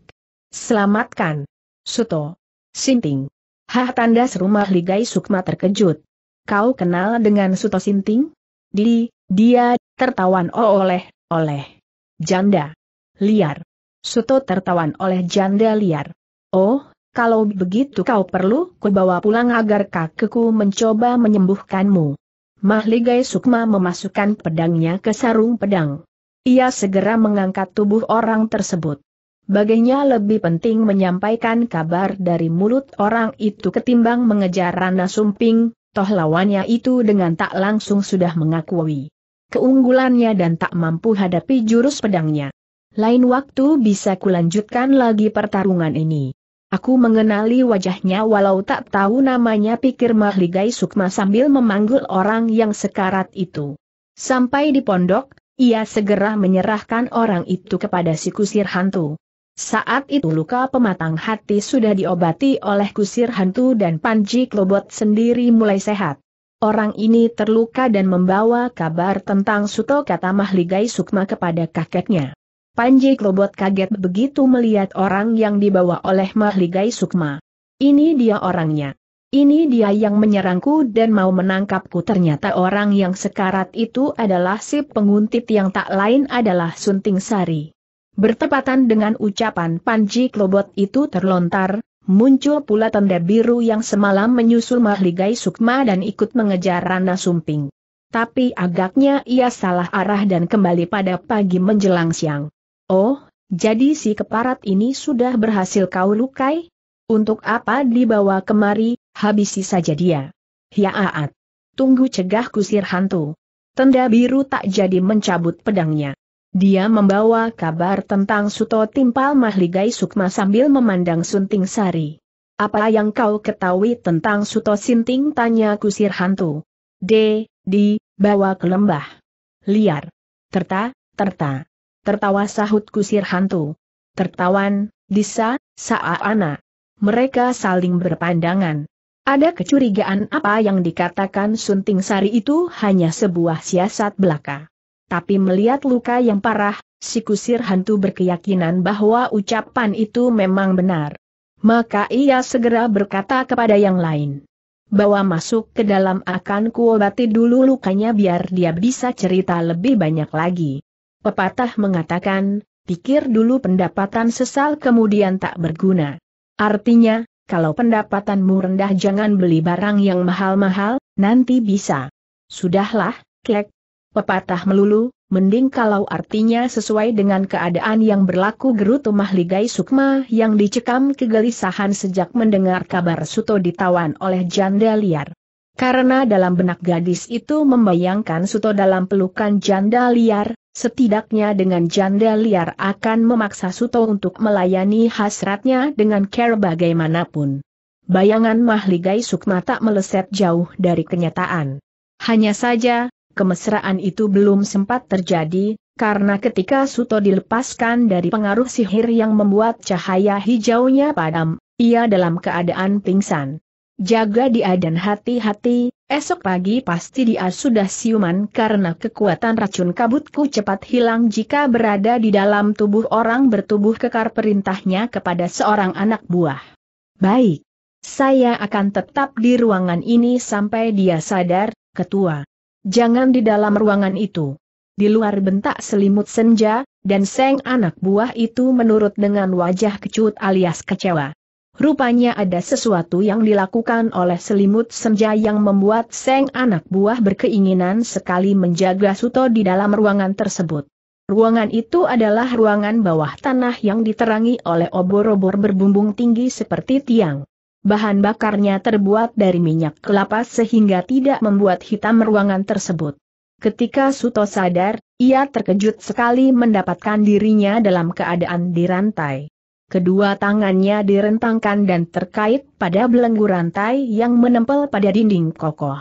Selamatkan. Suto. Sinting. Hah tanda seru Mahligai Sukma terkejut. Kau kenal dengan Suto Sinting? Di, dia, tertawan oleh, oleh. Janda. Liar. Suto tertawan oleh janda liar. Oh, kalau begitu kau perlu kubawa pulang agar kakekku mencoba menyembuhkanmu. Mahligai Sukma memasukkan pedangnya ke sarung pedang. Ia segera mengangkat tubuh orang tersebut. Baginya lebih penting menyampaikan kabar dari mulut orang itu ketimbang mengejar Rana Sumping, toh lawannya itu dengan tak langsung sudah mengakui keunggulannya dan tak mampu hadapi jurus pedangnya. Lain waktu bisa kulanjutkan lagi pertarungan ini. Aku mengenali wajahnya walau tak tahu namanya pikir Mahligai Sukma sambil memanggul orang yang sekarat itu. Sampai di pondok, ia segera menyerahkan orang itu kepada si kusir hantu. Saat itu luka pematang hati sudah diobati oleh kusir hantu dan Panji Klobot sendiri mulai sehat. Orang ini terluka dan membawa kabar tentang Suto kata Mahligai Sukma kepada kakeknya. Panji Klobot kaget begitu melihat orang yang dibawa oleh Mahligai Sukma. Ini dia orangnya. Ini dia yang menyerangku dan mau menangkapku ternyata orang yang sekarat itu adalah si penguntit yang tak lain adalah Sunting Sari. Bertepatan dengan ucapan Panji Klobot itu terlontar, muncul pula tanda biru yang semalam menyusul Mahligai Sukma dan ikut mengejar Rana Sumping. Tapi agaknya ia salah arah dan kembali pada pagi menjelang siang. Oh, jadi si keparat ini sudah berhasil kau lukai? Untuk apa dibawa kemari, habisi saja dia. Hiaat. Tunggu cegah kusir hantu. Tenda biru tak jadi mencabut pedangnya. Dia membawa kabar tentang Suto Timpal Mahligai Sukma sambil memandang Sunting Sari. Apa yang kau ketahui tentang Suto Sinting tanya kusir hantu. D, di, bawa ke lembah. Liar. Terta, terta tertawa sahut kusir hantu. Tertawan, Disa, Saaana. Mereka saling berpandangan. Ada kecurigaan apa yang dikatakan Sunting Sari itu hanya sebuah siasat belaka. Tapi melihat luka yang parah, si kusir hantu berkeyakinan bahwa ucapan itu memang benar. Maka ia segera berkata kepada yang lain. Bawa masuk ke dalam akan kuobati dulu lukanya biar dia bisa cerita lebih banyak lagi. Pepatah mengatakan, pikir dulu pendapatan sesal kemudian tak berguna. Artinya, kalau pendapatanmu rendah jangan beli barang yang mahal-mahal, nanti bisa. Sudahlah, klek. Pepatah melulu, mending kalau artinya sesuai dengan keadaan yang berlaku Gerutu Mahligai Sukma yang dicekam kegelisahan sejak mendengar kabar Suto ditawan oleh janda liar. Karena dalam benak gadis itu membayangkan Suto dalam pelukan janda liar, Setidaknya dengan janda liar akan memaksa Suto untuk melayani hasratnya dengan care bagaimanapun. Bayangan Mahligai Sukma tak meleset jauh dari kenyataan. Hanya saja, kemesraan itu belum sempat terjadi, karena ketika Suto dilepaskan dari pengaruh sihir yang membuat cahaya hijaunya padam, ia dalam keadaan pingsan. Jaga dia dan hati-hati, Esok pagi pasti dia sudah siuman karena kekuatan racun kabutku cepat hilang jika berada di dalam tubuh orang bertubuh kekar perintahnya kepada seorang anak buah. Baik. Saya akan tetap di ruangan ini sampai dia sadar, ketua. Jangan di dalam ruangan itu. Di luar bentak selimut senja, dan seng anak buah itu menurut dengan wajah kecut alias kecewa. Rupanya ada sesuatu yang dilakukan oleh selimut senja yang membuat Seng anak buah berkeinginan sekali menjaga Suto di dalam ruangan tersebut. Ruangan itu adalah ruangan bawah tanah yang diterangi oleh obor-obor berbumbung tinggi seperti tiang. Bahan bakarnya terbuat dari minyak kelapa sehingga tidak membuat hitam ruangan tersebut. Ketika Suto sadar, ia terkejut sekali mendapatkan dirinya dalam keadaan dirantai. Kedua tangannya direntangkan dan terkait pada belenggu rantai yang menempel pada dinding kokoh.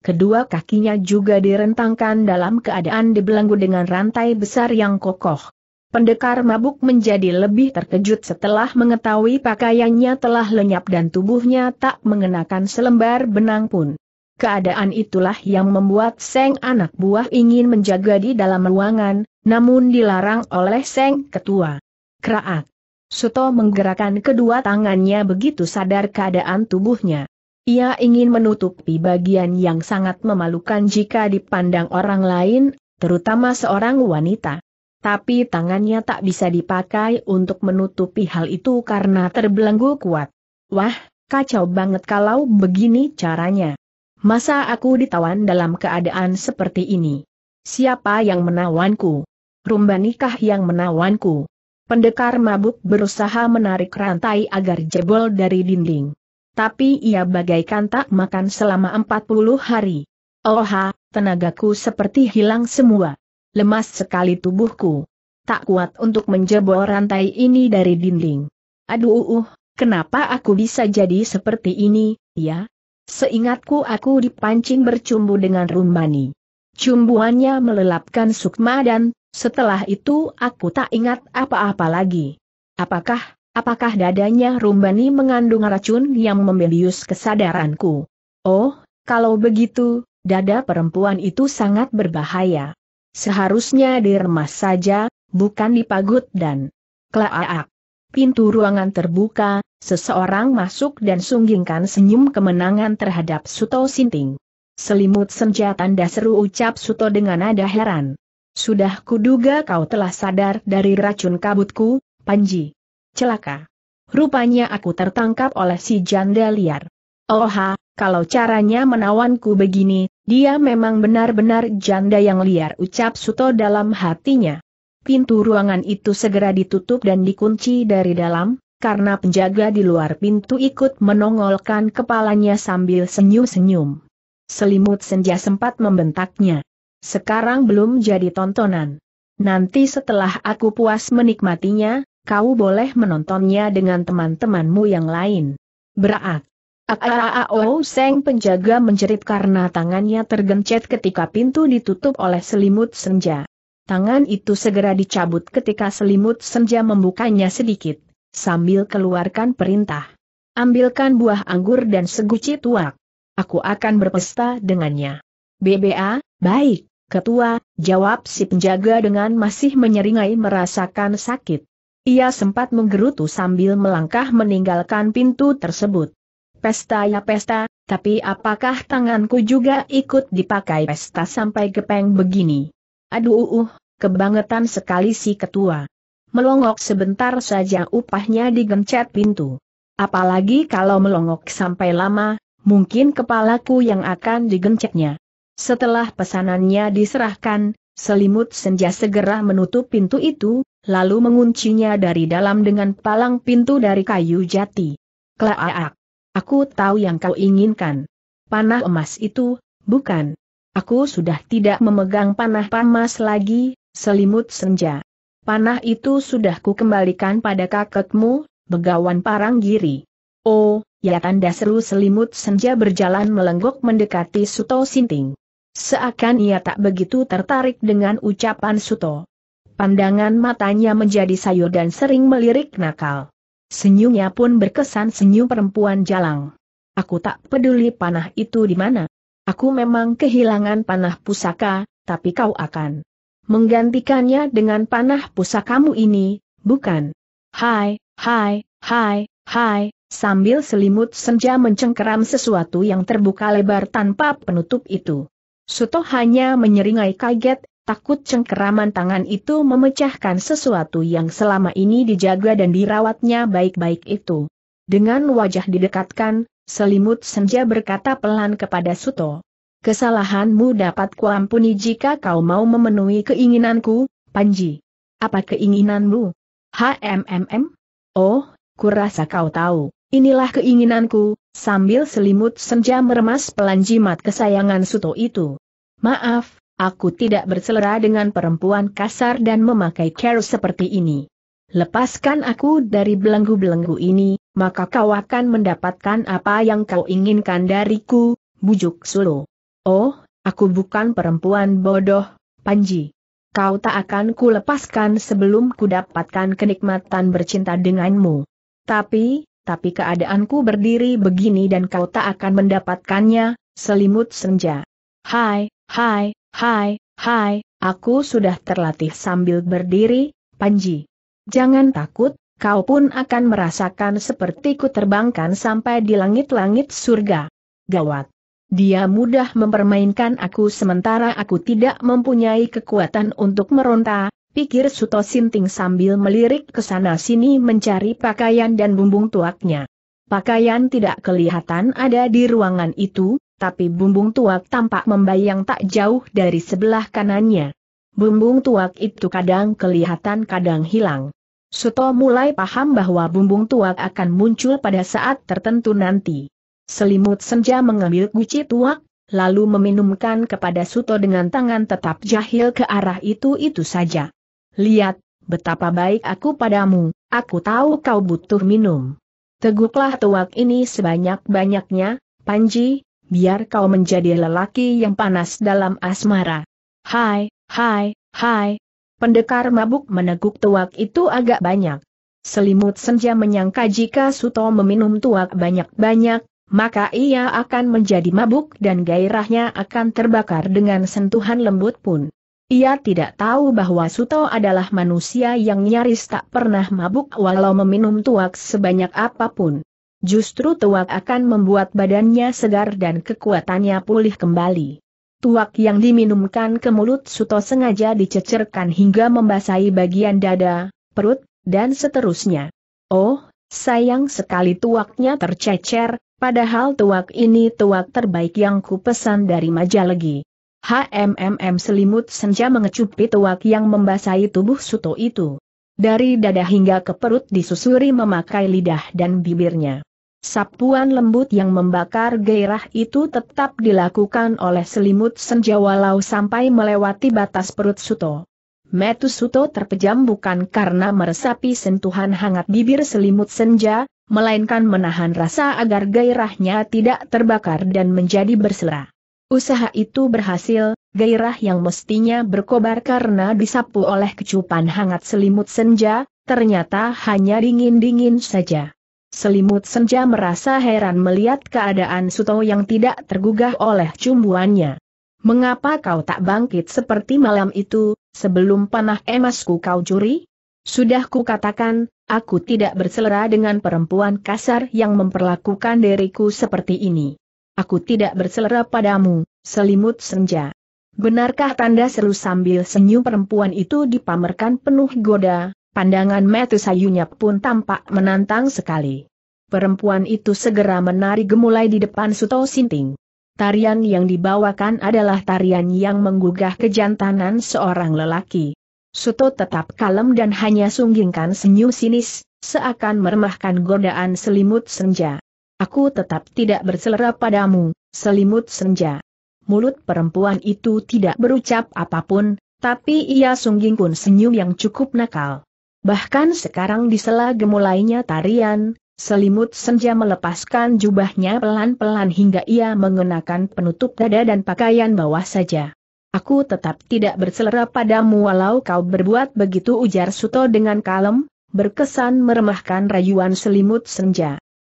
Kedua kakinya juga direntangkan dalam keadaan dibelenggu dengan rantai besar yang kokoh. Pendekar mabuk menjadi lebih terkejut setelah mengetahui pakaiannya telah lenyap dan tubuhnya tak mengenakan selembar benang pun. Keadaan itulah yang membuat Seng anak buah ingin menjaga di dalam ruangan, namun dilarang oleh Seng ketua. Kraak. Suto menggerakkan kedua tangannya begitu sadar keadaan tubuhnya. Ia ingin menutupi bagian yang sangat memalukan jika dipandang orang lain, terutama seorang wanita. Tapi tangannya tak bisa dipakai untuk menutupi hal itu karena terbelenggu kuat. Wah, kacau banget kalau begini caranya. Masa aku ditawan dalam keadaan seperti ini? Siapa yang menawanku? Rumba nikah yang menawanku. Pendekar mabuk berusaha menarik rantai agar jebol dari dinding. Tapi ia bagaikan tak makan selama 40 hari. Oha, tenagaku seperti hilang semua. Lemas sekali tubuhku. Tak kuat untuk menjebol rantai ini dari dinding. Aduh, uh, kenapa aku bisa jadi seperti ini, ya? Seingatku aku dipancing bercumbu dengan rumbani. Cumbuannya melelapkan sukma dan setelah itu aku tak ingat apa-apa lagi. Apakah, apakah dadanya Rumbani mengandung racun yang membius kesadaranku? Oh, kalau begitu, dada perempuan itu sangat berbahaya. Seharusnya diremas saja, bukan dipagut dan... Klaak. Pintu ruangan terbuka, seseorang masuk dan sunggingkan senyum kemenangan terhadap Suto Sinting. Selimut senjata tanda seru ucap Suto dengan nada heran. Sudah kuduga kau telah sadar dari racun kabutku, Panji. Celaka. Rupanya aku tertangkap oleh si janda liar. Oha, kalau caranya menawanku begini, dia memang benar-benar janda yang liar ucap Suto dalam hatinya. Pintu ruangan itu segera ditutup dan dikunci dari dalam, karena penjaga di luar pintu ikut menongolkan kepalanya sambil senyum-senyum. Selimut senja sempat membentaknya. Sekarang belum jadi tontonan. Nanti setelah aku puas menikmatinya, kau boleh menontonnya dengan teman-temanmu yang lain. Beraak. Aaao Seng penjaga menjerit karena tangannya tergencet ketika pintu ditutup oleh selimut senja. Tangan itu segera dicabut ketika selimut senja membukanya sedikit, sambil keluarkan perintah. Ambilkan buah anggur dan seguci tuak. Aku akan berpesta dengannya. BBA, baik. Ketua, jawab si penjaga dengan masih menyeringai merasakan sakit. Ia sempat menggerutu sambil melangkah meninggalkan pintu tersebut. Pesta ya pesta, tapi apakah tanganku juga ikut dipakai pesta sampai gepeng begini? Aduh, uh, uh kebangetan sekali si ketua. Melongok sebentar saja upahnya digencet pintu. Apalagi kalau melongok sampai lama, mungkin kepalaku yang akan digencetnya. Setelah pesanannya diserahkan, selimut senja segera menutup pintu itu, lalu menguncinya dari dalam dengan palang pintu dari kayu jati. Klaak, aku tahu yang kau inginkan. Panah emas itu, bukan. Aku sudah tidak memegang panah pamas lagi, selimut senja. Panah itu sudah kukembalikan pada kakekmu, begawan parang giri. Oh, ya tanda seru selimut senja berjalan melenggok mendekati Suto Sinting. Seakan ia tak begitu tertarik dengan ucapan Suto. Pandangan matanya menjadi sayu dan sering melirik nakal. Senyumnya pun berkesan senyum perempuan jalang. Aku tak peduli panah itu di mana. Aku memang kehilangan panah pusaka, tapi kau akan menggantikannya dengan panah pusakamu ini, bukan? Hai, hai, hai, hai, sambil selimut senja mencengkeram sesuatu yang terbuka lebar tanpa penutup itu. Suto hanya menyeringai kaget, takut cengkeraman tangan itu memecahkan sesuatu yang selama ini dijaga dan dirawatnya baik-baik itu. Dengan wajah didekatkan, selimut senja berkata pelan kepada Suto. Kesalahanmu dapat kuampuni jika kau mau memenuhi keinginanku, Panji. Apa keinginanmu? HMMM? Oh, kurasa kau tahu, inilah keinginanku, sambil selimut senja meremas pelan jimat kesayangan Suto itu. Maaf, aku tidak berselera dengan perempuan kasar dan memakai care seperti ini. Lepaskan aku dari belenggu-belenggu ini, maka kau akan mendapatkan apa yang kau inginkan dariku, bujuk Sulo. Oh, aku bukan perempuan bodoh, Panji. Kau tak akan kulepaskan sebelum kudapatkan kenikmatan bercinta denganmu. Tapi, tapi keadaanku berdiri begini dan kau tak akan mendapatkannya, selimut senja. Hai, hai, hai, hai, aku sudah terlatih sambil berdiri, Panji. Jangan takut, kau pun akan merasakan seperti ku terbangkan sampai di langit-langit surga. Gawat. Dia mudah mempermainkan aku sementara aku tidak mempunyai kekuatan untuk meronta, pikir Suto Sinting sambil melirik ke sana-sini mencari pakaian dan bumbung tuaknya. Pakaian tidak kelihatan ada di ruangan itu, tapi bumbung tuak tampak membayang tak jauh dari sebelah kanannya. Bumbung tuak itu kadang kelihatan kadang hilang. Suto mulai paham bahwa bumbung tuak akan muncul pada saat tertentu nanti. Selimut senja mengambil guci tuak, lalu meminumkan kepada Suto dengan tangan tetap jahil ke arah itu-itu saja. Lihat, betapa baik aku padamu, aku tahu kau butuh minum. Teguklah tuak ini sebanyak-banyaknya, Panji, biar kau menjadi lelaki yang panas dalam asmara. Hai, hai, hai. Pendekar mabuk meneguk tuak itu agak banyak. Selimut senja menyangka jika Suto meminum tuak banyak-banyak, maka ia akan menjadi mabuk dan gairahnya akan terbakar dengan sentuhan lembut pun. Ia tidak tahu bahwa Suto adalah manusia yang nyaris tak pernah mabuk walau meminum tuak sebanyak apapun. Justru tuak akan membuat badannya segar dan kekuatannya pulih kembali. Tuak yang diminumkan ke mulut Suto sengaja dicecerkan hingga membasahi bagian dada, perut, dan seterusnya. Oh, sayang sekali tuaknya tercecer, padahal tuak ini tuak terbaik yang kupesan dari Majalegi. HMMM selimut senja mengecupi tuak yang membasahi tubuh Suto itu. Dari dada hingga ke perut disusuri memakai lidah dan bibirnya. Sapuan lembut yang membakar gairah itu tetap dilakukan oleh selimut senja walau sampai melewati batas perut Suto. Metu Suto terpejam bukan karena meresapi sentuhan hangat bibir selimut senja, melainkan menahan rasa agar gairahnya tidak terbakar dan menjadi berserah. Usaha itu berhasil, gairah yang mestinya berkobar karena disapu oleh kecupan hangat selimut senja, ternyata hanya dingin-dingin saja. Selimut senja merasa heran melihat keadaan Suto yang tidak tergugah oleh cumbuannya. Mengapa kau tak bangkit seperti malam itu, sebelum panah emasku kau curi? Sudah kukatakan, aku tidak berselera dengan perempuan kasar yang memperlakukan diriku seperti ini. Aku tidak berselera padamu, selimut senja. Benarkah tanda seru sambil senyum perempuan itu dipamerkan penuh goda, pandangan metu sayunya pun tampak menantang sekali. Perempuan itu segera menari gemulai di depan Suto Sinting. Tarian yang dibawakan adalah tarian yang menggugah kejantanan seorang lelaki. Suto tetap kalem dan hanya sunggingkan senyum sinis, seakan meremahkan godaan selimut senja. Aku tetap tidak berselera padamu, selimut senja. Mulut perempuan itu tidak berucap apapun, tapi ia sungging pun senyum yang cukup nakal. Bahkan sekarang di sela gemulainya tarian, Selimut senja melepaskan jubahnya pelan-pelan hingga ia mengenakan penutup dada dan pakaian bawah saja. Aku tetap tidak berselera padamu walau kau berbuat begitu ujar Suto dengan kalem, berkesan meremahkan rayuan selimut senja.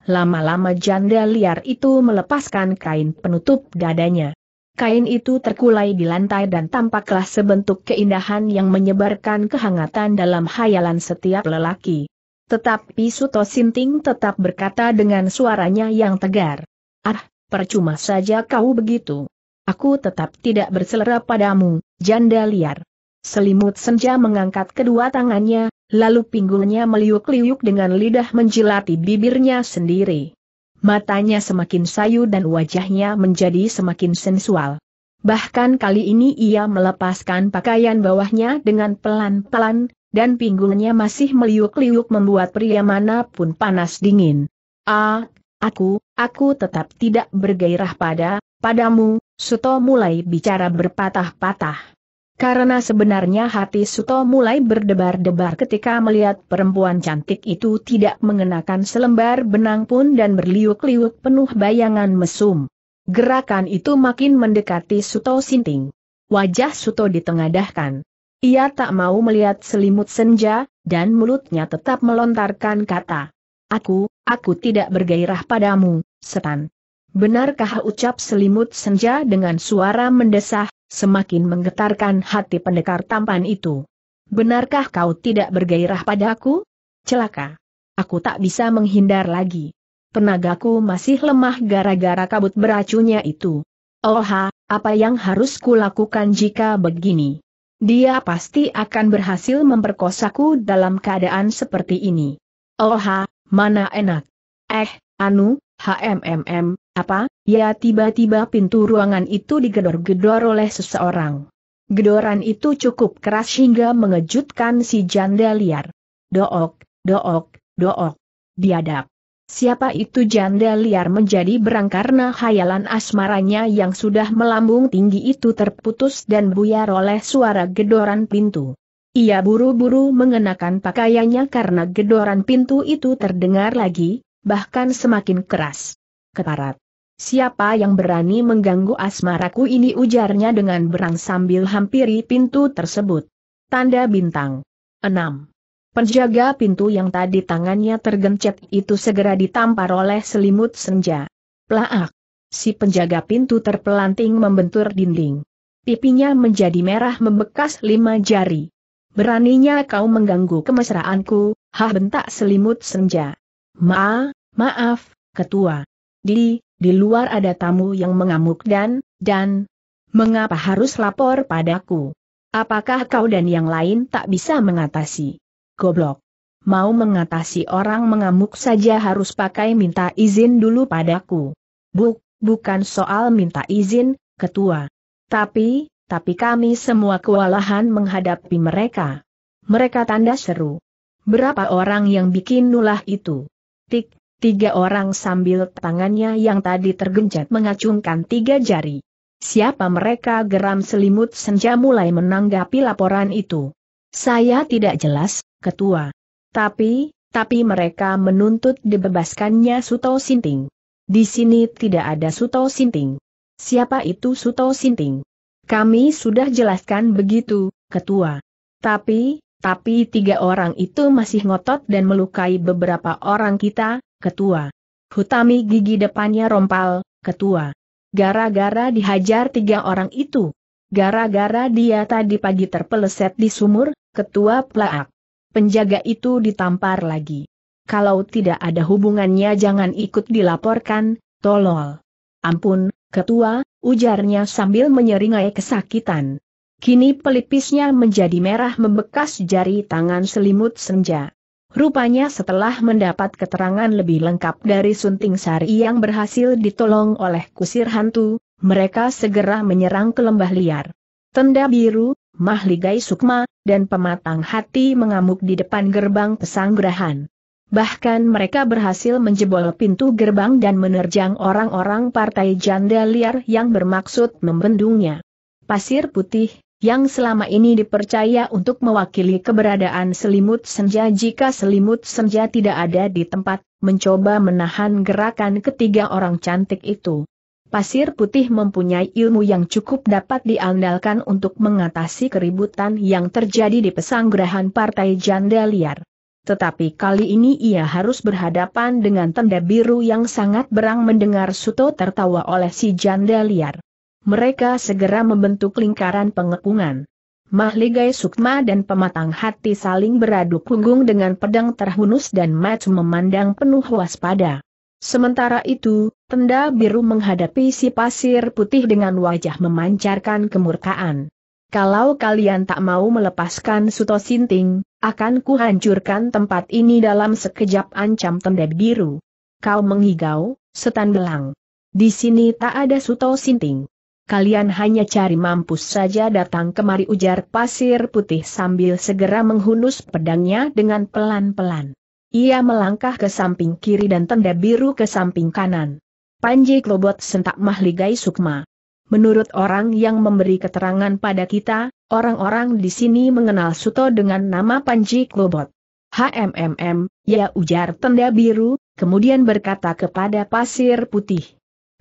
Lama-lama janda liar itu melepaskan kain penutup dadanya. Kain itu terkulai di lantai dan tampaklah sebentuk keindahan yang menyebarkan kehangatan dalam hayalan setiap lelaki. Tetapi Suto Sinting tetap berkata dengan suaranya yang tegar. Ah, percuma saja kau begitu. Aku tetap tidak berselera padamu, janda liar. Selimut senja mengangkat kedua tangannya, Lalu pinggulnya meliuk-liuk dengan lidah menjilati bibirnya sendiri. Matanya semakin sayu dan wajahnya menjadi semakin sensual. Bahkan kali ini ia melepaskan pakaian bawahnya dengan pelan-pelan, dan pinggulnya masih meliuk-liuk membuat pria manapun panas dingin. Ah, aku, aku tetap tidak bergairah pada, padamu, Suto mulai bicara berpatah-patah. Karena sebenarnya hati Suto mulai berdebar-debar ketika melihat perempuan cantik itu tidak mengenakan selembar benang pun dan berliuk-liuk penuh bayangan mesum. Gerakan itu makin mendekati Suto Sinting. Wajah Suto ditengadahkan. Ia tak mau melihat selimut senja, dan mulutnya tetap melontarkan kata. Aku, aku tidak bergairah padamu, setan. Benarkah ucap selimut senja dengan suara mendesah, semakin menggetarkan hati pendekar tampan itu. Benarkah kau tidak bergairah padaku? Celaka. Aku tak bisa menghindar lagi. Tenagaku masih lemah gara-gara kabut beracunnya itu. Oha, apa yang harus kulakukan jika begini? Dia pasti akan berhasil memperkosaku dalam keadaan seperti ini. Oha, mana enak. Eh, Anu, HMMM, apa? Ya tiba-tiba pintu ruangan itu digedor-gedor oleh seseorang. Gedoran itu cukup keras hingga mengejutkan si janda liar. Dook, dook, dook. Biadab. Siapa itu janda liar menjadi berang karena hayalan asmaranya yang sudah melambung tinggi itu terputus dan buyar oleh suara gedoran pintu. Ia buru-buru mengenakan pakaiannya karena gedoran pintu itu terdengar lagi, bahkan semakin keras. Keparat. Siapa yang berani mengganggu asmaraku ini ujarnya dengan berang sambil hampiri pintu tersebut. Tanda bintang. 6. Penjaga pintu yang tadi tangannya tergencet itu segera ditampar oleh selimut senja. Plaak. Si penjaga pintu terpelanting membentur dinding. Pipinya menjadi merah membekas lima jari. Beraninya kau mengganggu kemesraanku, hah bentak selimut senja. Ma, Maaf, ketua. Di, di luar ada tamu yang mengamuk dan, dan, mengapa harus lapor padaku? Apakah kau dan yang lain tak bisa mengatasi? Goblok. Mau mengatasi orang mengamuk saja harus pakai minta izin dulu padaku. Buk, bukan soal minta izin, ketua. Tapi, tapi kami semua kewalahan menghadapi mereka. Mereka tanda seru. Berapa orang yang bikin nulah itu? Tik, Tiga orang sambil tangannya yang tadi tergencet mengacungkan tiga jari. Siapa mereka geram selimut senja mulai menanggapi laporan itu. Saya tidak jelas, ketua. Tapi, tapi mereka menuntut dibebaskannya Suto Sinting. Di sini tidak ada Suto Sinting. Siapa itu Suto Sinting? Kami sudah jelaskan begitu, ketua. Tapi, tapi tiga orang itu masih ngotot dan melukai beberapa orang kita, ketua. Hutami gigi depannya rompal, ketua. Gara-gara dihajar tiga orang itu. Gara-gara dia tadi pagi terpeleset di sumur, ketua pelaak. Penjaga itu ditampar lagi. Kalau tidak ada hubungannya jangan ikut dilaporkan, tolol. Ampun, ketua, ujarnya sambil menyeringai kesakitan. Kini pelipisnya menjadi merah membekas jari tangan selimut senja. Rupanya setelah mendapat keterangan lebih lengkap dari Sunting Sari yang berhasil ditolong oleh kusir hantu, mereka segera menyerang ke lembah liar. Tenda biru, mahligai sukma, dan pematang hati mengamuk di depan gerbang pesanggerahan. Bahkan mereka berhasil menjebol pintu gerbang dan menerjang orang-orang partai janda liar yang bermaksud membendungnya. Pasir putih, yang selama ini dipercaya untuk mewakili keberadaan selimut senja jika selimut senja tidak ada di tempat, mencoba menahan gerakan ketiga orang cantik itu. Pasir putih mempunyai ilmu yang cukup dapat diandalkan untuk mengatasi keributan yang terjadi di pesanggerahan partai janda liar. Tetapi kali ini ia harus berhadapan dengan tenda biru yang sangat berang mendengar Suto tertawa oleh si janda liar mereka segera membentuk lingkaran pengepungan. Mahligai Sukma dan pematang hati saling beradu punggung dengan pedang terhunus dan Mats memandang penuh waspada. Sementara itu, tenda biru menghadapi si pasir putih dengan wajah memancarkan kemurkaan. Kalau kalian tak mau melepaskan Suto Sinting, akan kuhancurkan tempat ini dalam sekejap ancam tenda biru. Kau mengigau, setan belang. Di sini tak ada Suto Sinting kalian hanya cari mampus saja datang kemari ujar pasir putih sambil segera menghunus pedangnya dengan pelan-pelan. Ia melangkah ke samping kiri dan tenda biru ke samping kanan. Panji Klobot sentak mahligai sukma. Menurut orang yang memberi keterangan pada kita, orang-orang di sini mengenal Suto dengan nama Panji Klobot. HMMM, ya ujar tenda biru, kemudian berkata kepada pasir putih.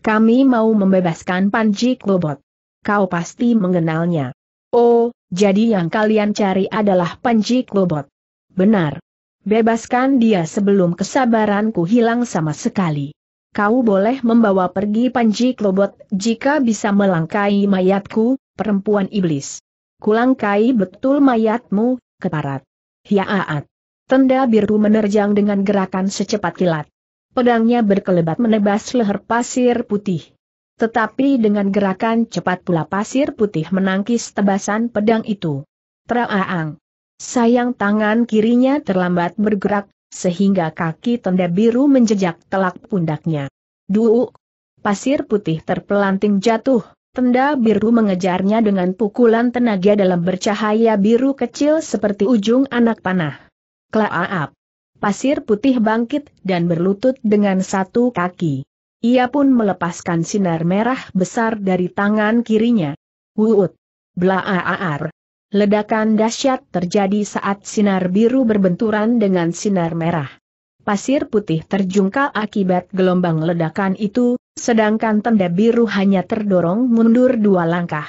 Kami mau membebaskan Panji Klobot. Kau pasti mengenalnya. Oh, jadi yang kalian cari adalah Panji Klobot. Benar. Bebaskan dia sebelum kesabaranku hilang sama sekali. Kau boleh membawa pergi Panji Klobot jika bisa melangkai mayatku, perempuan iblis. Kulangkai betul mayatmu, keparat. Hiaat. Tenda biru menerjang dengan gerakan secepat kilat. Pedangnya berkelebat menebas leher pasir putih. Tetapi dengan gerakan cepat pula pasir putih menangkis tebasan pedang itu. Traaang. Sayang tangan kirinya terlambat bergerak, sehingga kaki tenda biru menjejak telak pundaknya. Duuk. Pasir putih terpelanting jatuh, tenda biru mengejarnya dengan pukulan tenaga dalam bercahaya biru kecil seperti ujung anak panah. Klaaap. Pasir putih bangkit dan berlutut dengan satu kaki. Ia pun melepaskan sinar merah besar dari tangan kirinya. Wuut! Blaaar! Ledakan dahsyat terjadi saat sinar biru berbenturan dengan sinar merah. Pasir putih terjungkal akibat gelombang ledakan itu, sedangkan tenda biru hanya terdorong mundur dua langkah.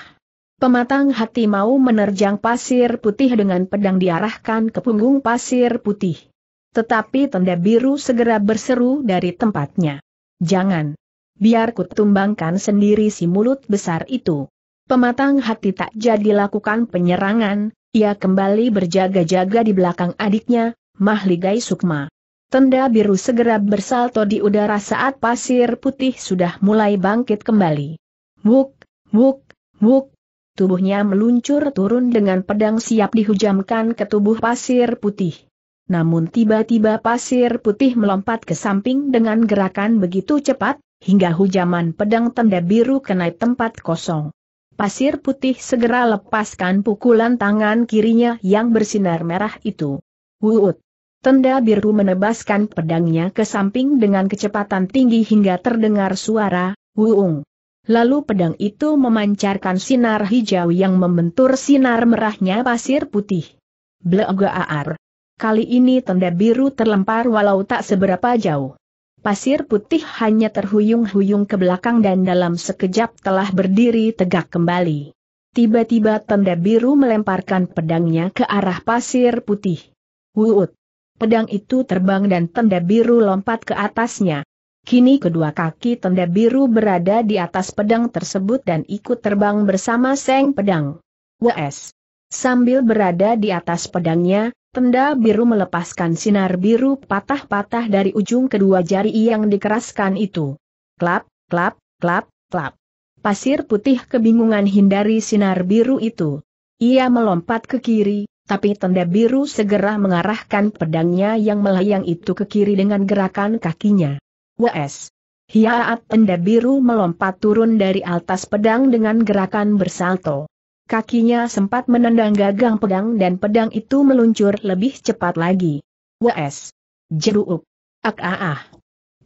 Pematang hati mau menerjang pasir putih dengan pedang diarahkan ke punggung pasir putih. Tetapi tenda biru segera berseru dari tempatnya. Jangan. Biar ku tumbangkan sendiri si mulut besar itu. Pematang hati tak jadi lakukan penyerangan, ia kembali berjaga-jaga di belakang adiknya, Mahligai Sukma. Tenda biru segera bersalto di udara saat pasir putih sudah mulai bangkit kembali. Wuk, wuk, wuk. Tubuhnya meluncur turun dengan pedang siap dihujamkan ke tubuh pasir putih. Namun tiba-tiba pasir putih melompat ke samping dengan gerakan begitu cepat, hingga hujaman pedang tenda biru kena tempat kosong. Pasir putih segera lepaskan pukulan tangan kirinya yang bersinar merah itu. Wuut! Tenda biru menebaskan pedangnya ke samping dengan kecepatan tinggi hingga terdengar suara, wuung. Lalu pedang itu memancarkan sinar hijau yang membentur sinar merahnya pasir putih. Blegaar! Kali ini tenda biru terlempar walau tak seberapa jauh. Pasir putih hanya terhuyung-huyung ke belakang dan dalam sekejap telah berdiri tegak kembali. Tiba-tiba tenda biru melemparkan pedangnya ke arah pasir putih. Wuut! Pedang itu terbang dan tenda biru lompat ke atasnya. Kini kedua kaki tenda biru berada di atas pedang tersebut dan ikut terbang bersama seng pedang. WS! Sambil berada di atas pedangnya, tenda biru melepaskan sinar biru patah-patah dari ujung kedua jari yang dikeraskan itu. Klap, klap, klap, klap. Pasir putih kebingungan hindari sinar biru itu. Ia melompat ke kiri, tapi tenda biru segera mengarahkan pedangnya yang melayang itu ke kiri dengan gerakan kakinya. Wes. Hiaat tenda biru melompat turun dari atas pedang dengan gerakan bersalto. Kakinya sempat menendang gagang pedang dan pedang itu meluncur lebih cepat lagi. Wes. Jeruup. Ak ah ah.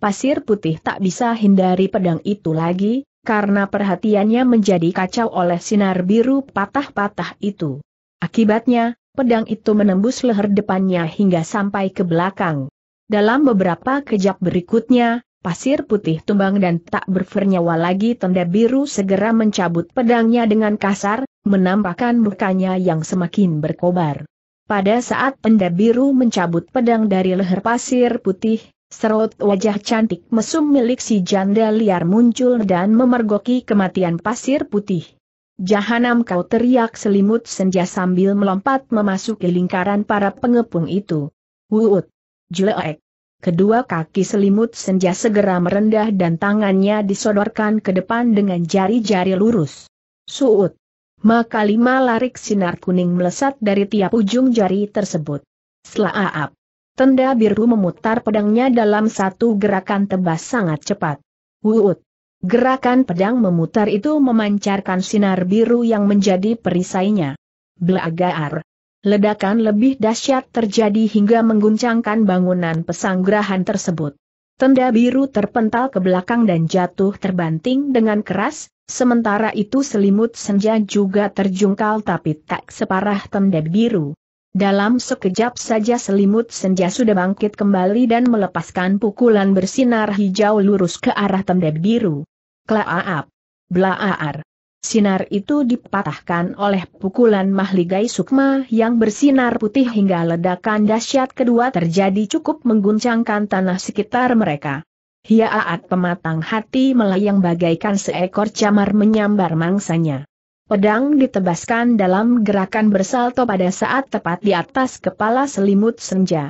Pasir putih tak bisa hindari pedang itu lagi, karena perhatiannya menjadi kacau oleh sinar biru patah-patah itu. Akibatnya, pedang itu menembus leher depannya hingga sampai ke belakang. Dalam beberapa kejap berikutnya, pasir putih tumbang dan tak bernyawa lagi tenda biru segera mencabut pedangnya dengan kasar, menampakkan mukanya yang semakin berkobar. Pada saat tenda biru mencabut pedang dari leher pasir putih, serut wajah cantik mesum milik si janda liar muncul dan memergoki kematian pasir putih. Jahanam kau teriak selimut senja sambil melompat memasuki lingkaran para pengepung itu. Wuut! Jelek! Kedua kaki selimut senja segera merendah dan tangannya disodorkan ke depan dengan jari-jari lurus. Suut. Maka lima larik sinar kuning melesat dari tiap ujung jari tersebut. Selaap. Tenda biru memutar pedangnya dalam satu gerakan tebas sangat cepat. Wuut. Gerakan pedang memutar itu memancarkan sinar biru yang menjadi perisainya. Blagaar. Ledakan lebih dahsyat terjadi hingga mengguncangkan bangunan pesanggrahan tersebut. Tenda biru terpental ke belakang dan jatuh terbanting dengan keras, sementara itu selimut senja juga terjungkal tapi tak separah tenda biru. Dalam sekejap saja selimut senja sudah bangkit kembali dan melepaskan pukulan bersinar hijau lurus ke arah tenda biru. Klaaap! Blaaar! Sinar itu dipatahkan oleh pukulan mahligai sukma yang bersinar putih hingga ledakan dahsyat kedua terjadi cukup mengguncangkan tanah sekitar mereka. Hiaat pematang hati melayang bagaikan seekor camar menyambar mangsanya. Pedang ditebaskan dalam gerakan bersalto pada saat tepat di atas kepala selimut senja.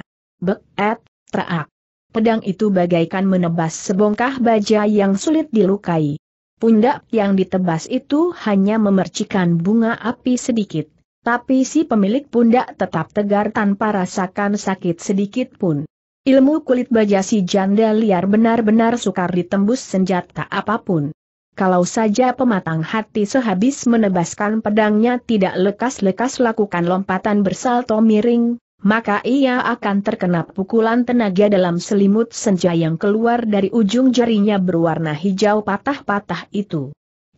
et, traak. Pedang itu bagaikan menebas sebongkah baja yang sulit dilukai. Pundak yang ditebas itu hanya memercikan bunga api sedikit. Tapi si pemilik pundak tetap tegar tanpa rasakan sakit sedikit pun. Ilmu kulit baja si janda liar benar-benar sukar ditembus senjata apapun. Kalau saja pematang hati sehabis menebaskan pedangnya tidak lekas-lekas lakukan lompatan bersalto miring, maka ia akan terkena pukulan tenaga dalam selimut senja yang keluar dari ujung jarinya berwarna hijau patah-patah itu.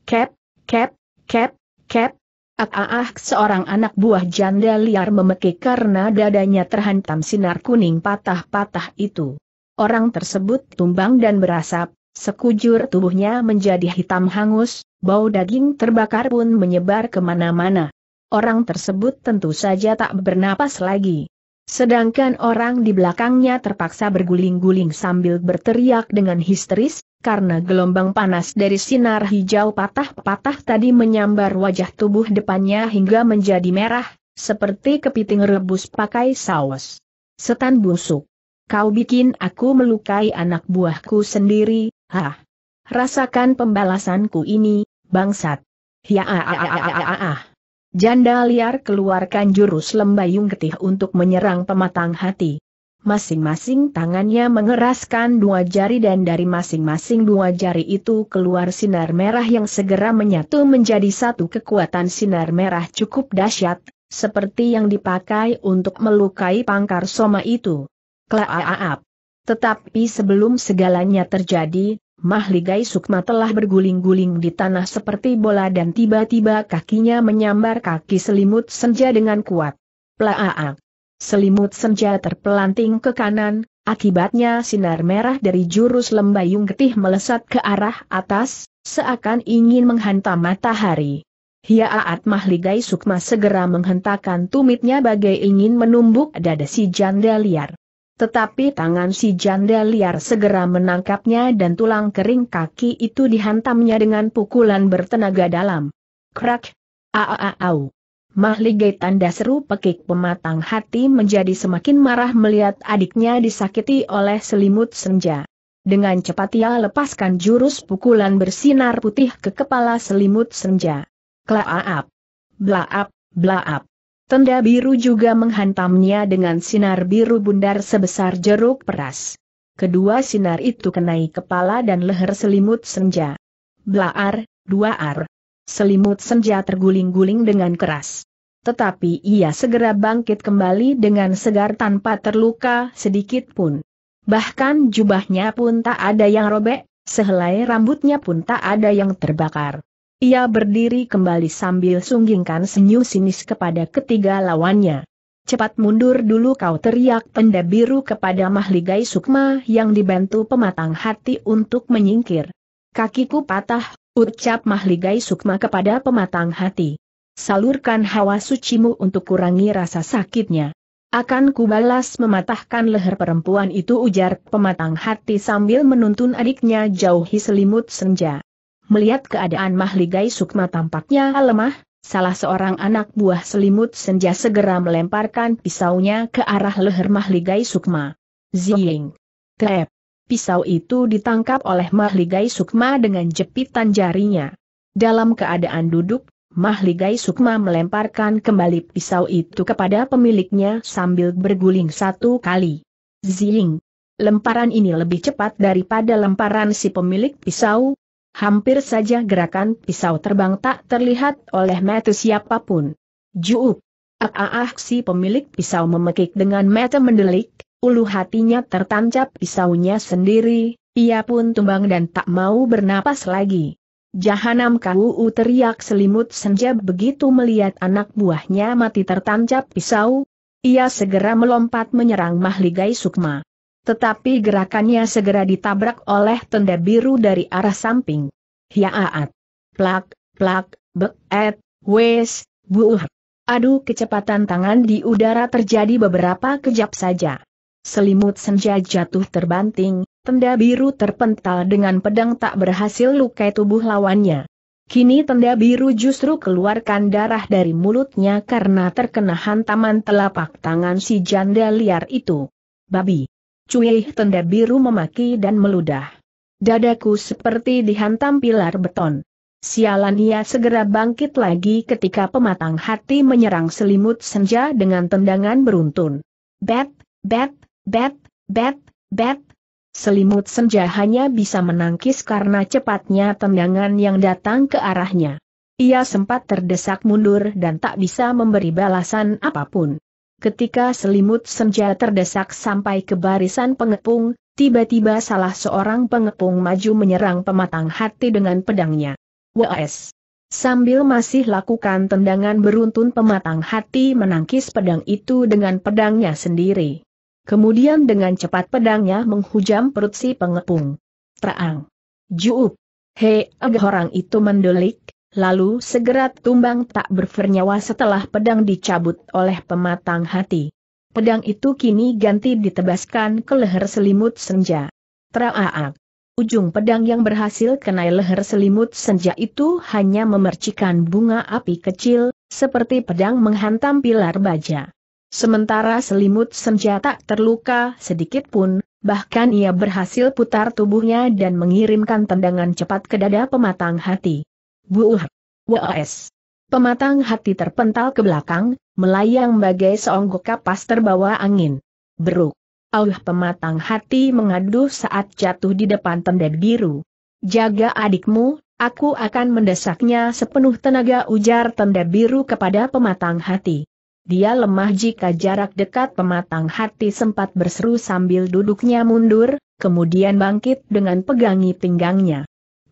Kep, kep, kep, kep. Ah, ah, ah seorang anak buah janda liar memekik karena dadanya terhantam sinar kuning patah-patah itu. Orang tersebut tumbang dan berasap, sekujur tubuhnya menjadi hitam hangus, bau daging terbakar pun menyebar kemana-mana. Orang tersebut tentu saja tak bernapas lagi. Sedangkan orang di belakangnya terpaksa berguling-guling sambil berteriak dengan histeris, karena gelombang panas dari sinar hijau patah-patah tadi menyambar wajah tubuh depannya hingga menjadi merah, seperti kepiting rebus pakai saus. Setan busuk. Kau bikin aku melukai anak buahku sendiri, ha? Rasakan pembalasanku ini, bangsat. Ya ah ah ah ah ah ah. ah. Janda liar keluarkan jurus lembayung getih untuk menyerang pematang hati. Masing-masing tangannya mengeraskan dua jari dan dari masing-masing dua jari itu keluar sinar merah yang segera menyatu menjadi satu kekuatan sinar merah cukup dahsyat, seperti yang dipakai untuk melukai pangkar soma itu. Klaaap. Tetapi sebelum segalanya terjadi, Mahligai Sukma telah berguling-guling di tanah seperti bola dan tiba-tiba kakinya menyambar kaki selimut senja dengan kuat. Plaaak! Selimut senja terpelanting ke kanan, akibatnya sinar merah dari jurus lembayung getih melesat ke arah atas, seakan ingin menghantam matahari. Hiaat Mahligai Sukma segera menghentakkan tumitnya bagai ingin menumbuk dada si janda liar. Tetapi tangan si janda liar segera menangkapnya dan tulang kering kaki itu dihantamnya dengan pukulan bertenaga dalam. Krak! Aaau! Mahligai tanda seru pekik pematang hati menjadi semakin marah melihat adiknya disakiti oleh selimut senja. Dengan cepat ia lepaskan jurus pukulan bersinar putih ke kepala selimut senja. Klaap! Blaap! Blaap! Tenda biru juga menghantamnya dengan sinar biru bundar sebesar jeruk peras. Kedua sinar itu kenai kepala dan leher selimut senja. Blaar, dua ar. Selimut senja terguling-guling dengan keras. Tetapi ia segera bangkit kembali dengan segar tanpa terluka sedikit pun. Bahkan jubahnya pun tak ada yang robek, sehelai rambutnya pun tak ada yang terbakar. Ia berdiri kembali sambil sunggingkan senyum sinis kepada ketiga lawannya. Cepat mundur dulu kau teriak penda biru kepada mahligai sukma yang dibantu pematang hati untuk menyingkir. Kakiku patah, ucap mahligai sukma kepada pematang hati. Salurkan hawa sucimu untuk kurangi rasa sakitnya. Akan kubalas mematahkan leher perempuan itu ujar pematang hati sambil menuntun adiknya jauhi selimut senja. Melihat keadaan Mahligai Sukma tampaknya lemah, salah seorang anak buah selimut senja segera melemparkan pisaunya ke arah leher Mahligai Sukma. Ziying! Tep! Pisau itu ditangkap oleh Mahligai Sukma dengan jepitan jarinya. Dalam keadaan duduk, Mahligai Sukma melemparkan kembali pisau itu kepada pemiliknya sambil berguling satu kali. Ziying! Lemparan ini lebih cepat daripada lemparan si pemilik pisau, Hampir saja gerakan pisau terbang tak terlihat oleh mata siapapun. Juup! Ah, ah, ah si pemilik pisau memekik dengan mata mendelik, ulu hatinya tertancap pisaunya sendiri, ia pun tumbang dan tak mau bernapas lagi. Jahanam kau teriak selimut senja begitu melihat anak buahnya mati tertancap pisau, ia segera melompat menyerang Mahligai Sukma. Tetapi gerakannya segera ditabrak oleh tenda biru dari arah samping. Hiaat. Plak, plak, beet, wes, buuh. Aduh kecepatan tangan di udara terjadi beberapa kejap saja. Selimut senja jatuh terbanting, tenda biru terpental dengan pedang tak berhasil lukai tubuh lawannya. Kini tenda biru justru keluarkan darah dari mulutnya karena terkena hantaman telapak tangan si janda liar itu. Babi cuih tenda biru memaki dan meludah. Dadaku seperti dihantam pilar beton. Sialan ia segera bangkit lagi ketika pematang hati menyerang selimut senja dengan tendangan beruntun. Bet, bet, bet, bet, bet. Selimut senja hanya bisa menangkis karena cepatnya tendangan yang datang ke arahnya. Ia sempat terdesak mundur dan tak bisa memberi balasan apapun. Ketika selimut senja terdesak sampai ke barisan pengepung, tiba-tiba salah seorang pengepung maju menyerang pematang hati dengan pedangnya. WS. Sambil masih lakukan tendangan beruntun pematang hati menangkis pedang itu dengan pedangnya sendiri. Kemudian dengan cepat pedangnya menghujam perut si pengepung. Terang. Juup. Hei, orang itu mendolik lalu segera tumbang tak bernyawa setelah pedang dicabut oleh pematang hati. Pedang itu kini ganti ditebaskan ke leher selimut senja. Traaak. Ujung pedang yang berhasil kenai leher selimut senja itu hanya memercikan bunga api kecil, seperti pedang menghantam pilar baja. Sementara selimut senja tak terluka sedikit pun, bahkan ia berhasil putar tubuhnya dan mengirimkan tendangan cepat ke dada pematang hati. Buuh. Was. Pematang hati terpental ke belakang, melayang bagai seonggok kapas terbawa angin. Beruk. Auh pematang hati mengadu saat jatuh di depan tenda biru. Jaga adikmu, aku akan mendesaknya sepenuh tenaga ujar tenda biru kepada pematang hati. Dia lemah jika jarak dekat pematang hati sempat berseru sambil duduknya mundur, kemudian bangkit dengan pegangi pinggangnya.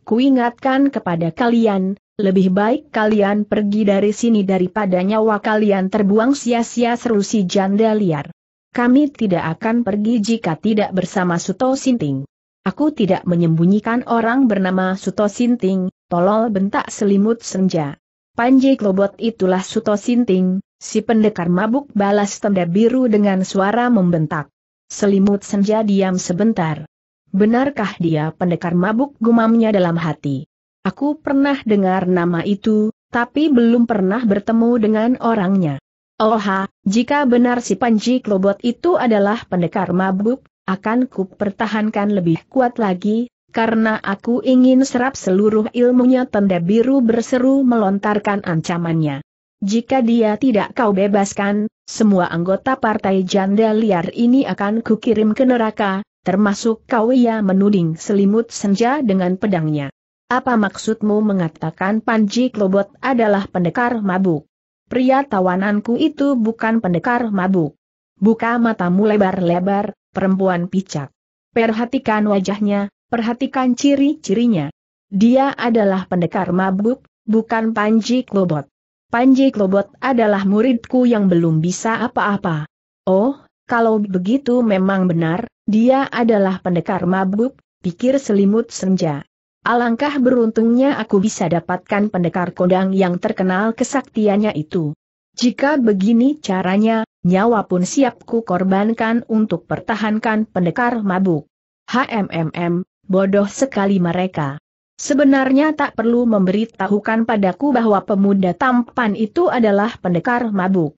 Kuingatkan kepada kalian, lebih baik kalian pergi dari sini daripada nyawa kalian terbuang sia-sia seru si janda liar. Kami tidak akan pergi jika tidak bersama Suto Sinting. Aku tidak menyembunyikan orang bernama Suto Sinting, tolol bentak selimut senja. Panji Klobot itulah Suto Sinting, si pendekar mabuk balas tenda biru dengan suara membentak. Selimut senja diam sebentar. Benarkah dia pendekar mabuk gumamnya dalam hati? Aku pernah dengar nama itu, tapi belum pernah bertemu dengan orangnya. Oha, jika benar si Panji Klobot itu adalah pendekar mabuk, akan ku pertahankan lebih kuat lagi, karena aku ingin serap seluruh ilmunya tanda biru berseru melontarkan ancamannya. Jika dia tidak kau bebaskan, semua anggota partai janda liar ini akan kukirim ke neraka, termasuk kau ia menuding selimut senja dengan pedangnya. Apa maksudmu mengatakan Panji Klobot adalah pendekar mabuk? Pria tawananku itu bukan pendekar mabuk. Buka matamu lebar-lebar, perempuan picak. Perhatikan wajahnya, perhatikan ciri-cirinya. Dia adalah pendekar mabuk, bukan Panji Klobot. Panji Klobot adalah muridku yang belum bisa apa-apa. Oh, kalau begitu memang benar, dia adalah pendekar mabuk, pikir selimut senja. Alangkah beruntungnya aku bisa dapatkan pendekar kodang yang terkenal kesaktiannya itu. Jika begini caranya, nyawa pun siap ku korbankan untuk pertahankan pendekar mabuk. HMMM, bodoh sekali mereka. Sebenarnya tak perlu memberitahukan padaku bahwa pemuda tampan itu adalah pendekar mabuk.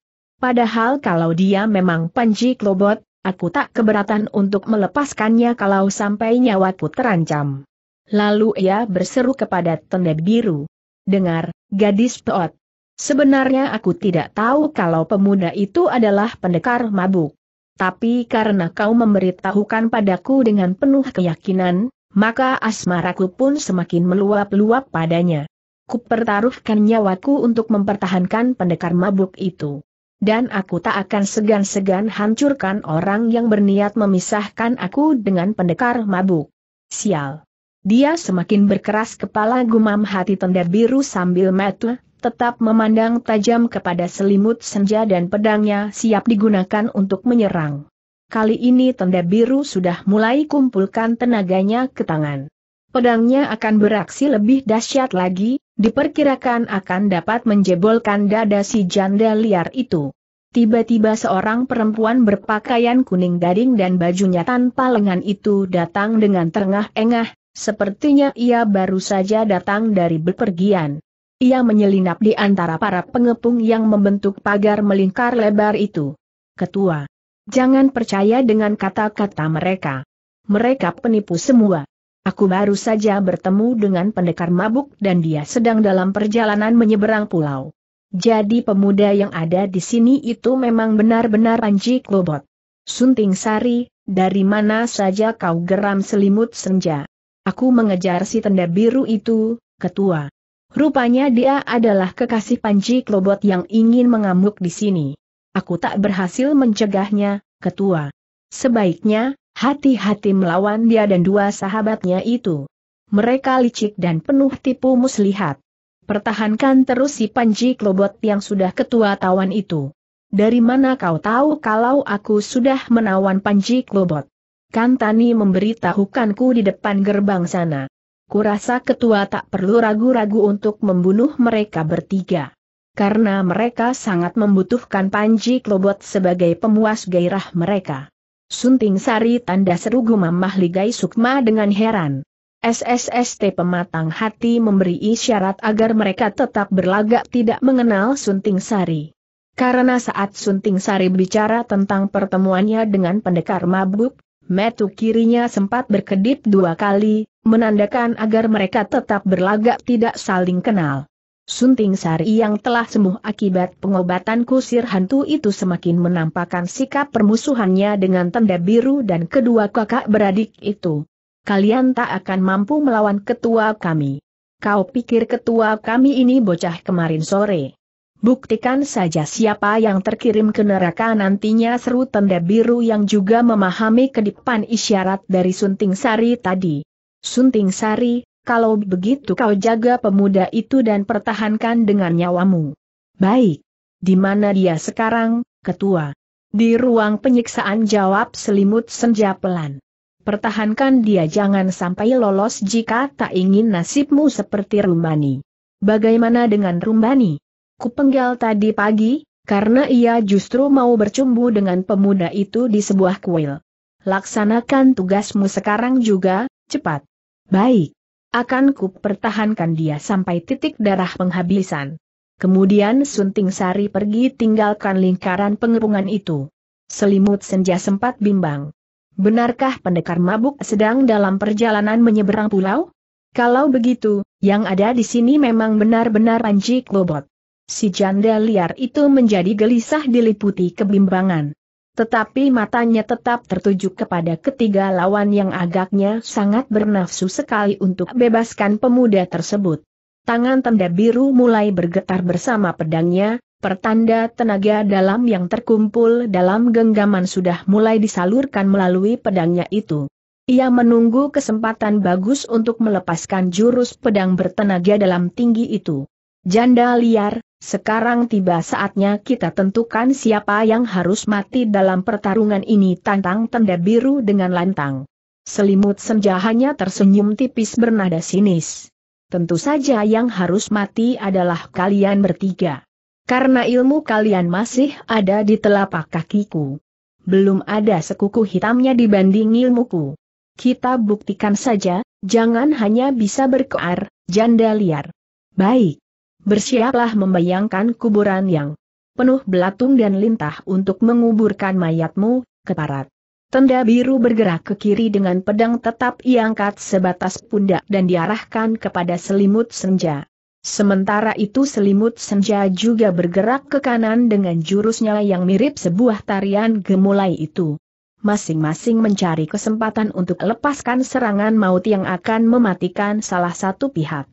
Padahal kalau dia memang Panji Klobot, aku tak keberatan untuk melepaskannya kalau sampai nyawaku terancam. Lalu ia berseru kepada tenda biru. Dengar, gadis peot. Sebenarnya aku tidak tahu kalau pemuda itu adalah pendekar mabuk. Tapi karena kau memberitahukan padaku dengan penuh keyakinan, maka asmaraku pun semakin meluap-luap padanya. Kupertaruhkan nyawaku untuk mempertahankan pendekar mabuk itu dan aku tak akan segan-segan hancurkan orang yang berniat memisahkan aku dengan pendekar mabuk. Sial. Dia semakin berkeras kepala gumam hati tenda biru sambil mata tetap memandang tajam kepada selimut senja dan pedangnya siap digunakan untuk menyerang. Kali ini tenda biru sudah mulai kumpulkan tenaganya ke tangan pedangnya akan beraksi lebih dahsyat lagi, diperkirakan akan dapat menjebolkan dada si janda liar itu. Tiba-tiba seorang perempuan berpakaian kuning gading dan bajunya tanpa lengan itu datang dengan terengah-engah, sepertinya ia baru saja datang dari bepergian. Ia menyelinap di antara para pengepung yang membentuk pagar melingkar lebar itu. Ketua, jangan percaya dengan kata-kata mereka. Mereka penipu semua. Aku baru saja bertemu dengan pendekar mabuk dan dia sedang dalam perjalanan menyeberang pulau. Jadi pemuda yang ada di sini itu memang benar-benar Panji Klobot. Sunting Sari, dari mana saja kau geram selimut senja? Aku mengejar si tenda biru itu, ketua. Rupanya dia adalah kekasih Panji Klobot yang ingin mengamuk di sini. Aku tak berhasil mencegahnya, ketua. Sebaiknya, Hati-hati melawan dia dan dua sahabatnya itu. Mereka licik dan penuh tipu muslihat. Pertahankan terus si Panji Klobot yang sudah ketua tawan itu. Dari mana kau tahu kalau aku sudah menawan Panji Klobot? Kan Tani memberitahukanku di depan gerbang sana. Kurasa ketua tak perlu ragu-ragu untuk membunuh mereka bertiga. Karena mereka sangat membutuhkan Panji Klobot sebagai pemuas gairah mereka. Sunting Sari tanda seru gumam mahligai Sukma dengan heran. SSST pematang hati memberi isyarat agar mereka tetap berlagak tidak mengenal Sunting Sari. Karena saat Sunting Sari bicara tentang pertemuannya dengan pendekar mabuk, metu kirinya sempat berkedip dua kali, menandakan agar mereka tetap berlagak tidak saling kenal. Sunting Sari yang telah sembuh akibat pengobatan kusir hantu itu semakin menampakkan sikap permusuhannya dengan tanda biru dan kedua kakak beradik itu. Kalian tak akan mampu melawan ketua kami. Kau pikir ketua kami ini bocah kemarin sore? Buktikan saja siapa yang terkirim ke neraka nantinya seru tanda biru yang juga memahami kedipan isyarat dari Sunting Sari tadi. Sunting Sari, kalau begitu kau jaga pemuda itu dan pertahankan dengan nyawamu. Baik. Di mana dia sekarang, ketua? Di ruang penyiksaan jawab selimut senja pelan. Pertahankan dia jangan sampai lolos jika tak ingin nasibmu seperti Rumbani. Bagaimana dengan Rumbani? Kupenggal tadi pagi, karena ia justru mau bercumbu dengan pemuda itu di sebuah kuil. Laksanakan tugasmu sekarang juga, cepat. Baik. Akan ku pertahankan dia sampai titik darah penghabisan. Kemudian Sunting Sari pergi tinggalkan lingkaran pengepungan itu. Selimut senja sempat bimbang. Benarkah pendekar mabuk sedang dalam perjalanan menyeberang pulau? Kalau begitu, yang ada di sini memang benar-benar Panji Klobot. Si janda liar itu menjadi gelisah diliputi kebimbangan. Tetapi matanya tetap tertuju kepada ketiga lawan yang agaknya sangat bernafsu sekali untuk bebaskan pemuda tersebut. Tangan tanda biru mulai bergetar bersama pedangnya, pertanda tenaga dalam yang terkumpul dalam genggaman sudah mulai disalurkan melalui pedangnya itu. Ia menunggu kesempatan bagus untuk melepaskan jurus pedang bertenaga dalam tinggi itu. Janda liar, sekarang tiba saatnya kita tentukan siapa yang harus mati dalam pertarungan ini tantang tenda biru dengan lantang. Selimut senja hanya tersenyum tipis bernada sinis. Tentu saja yang harus mati adalah kalian bertiga. Karena ilmu kalian masih ada di telapak kakiku. Belum ada sekuku hitamnya dibanding ilmuku. Kita buktikan saja, jangan hanya bisa berkoar, janda liar. Baik bersiaplah membayangkan kuburan yang penuh belatung dan lintah untuk menguburkan mayatmu, keparat. Tenda biru bergerak ke kiri dengan pedang tetap iangkat sebatas pundak dan diarahkan kepada selimut senja. Sementara itu selimut senja juga bergerak ke kanan dengan jurusnya yang mirip sebuah tarian gemulai itu. Masing-masing mencari kesempatan untuk lepaskan serangan maut yang akan mematikan salah satu pihak.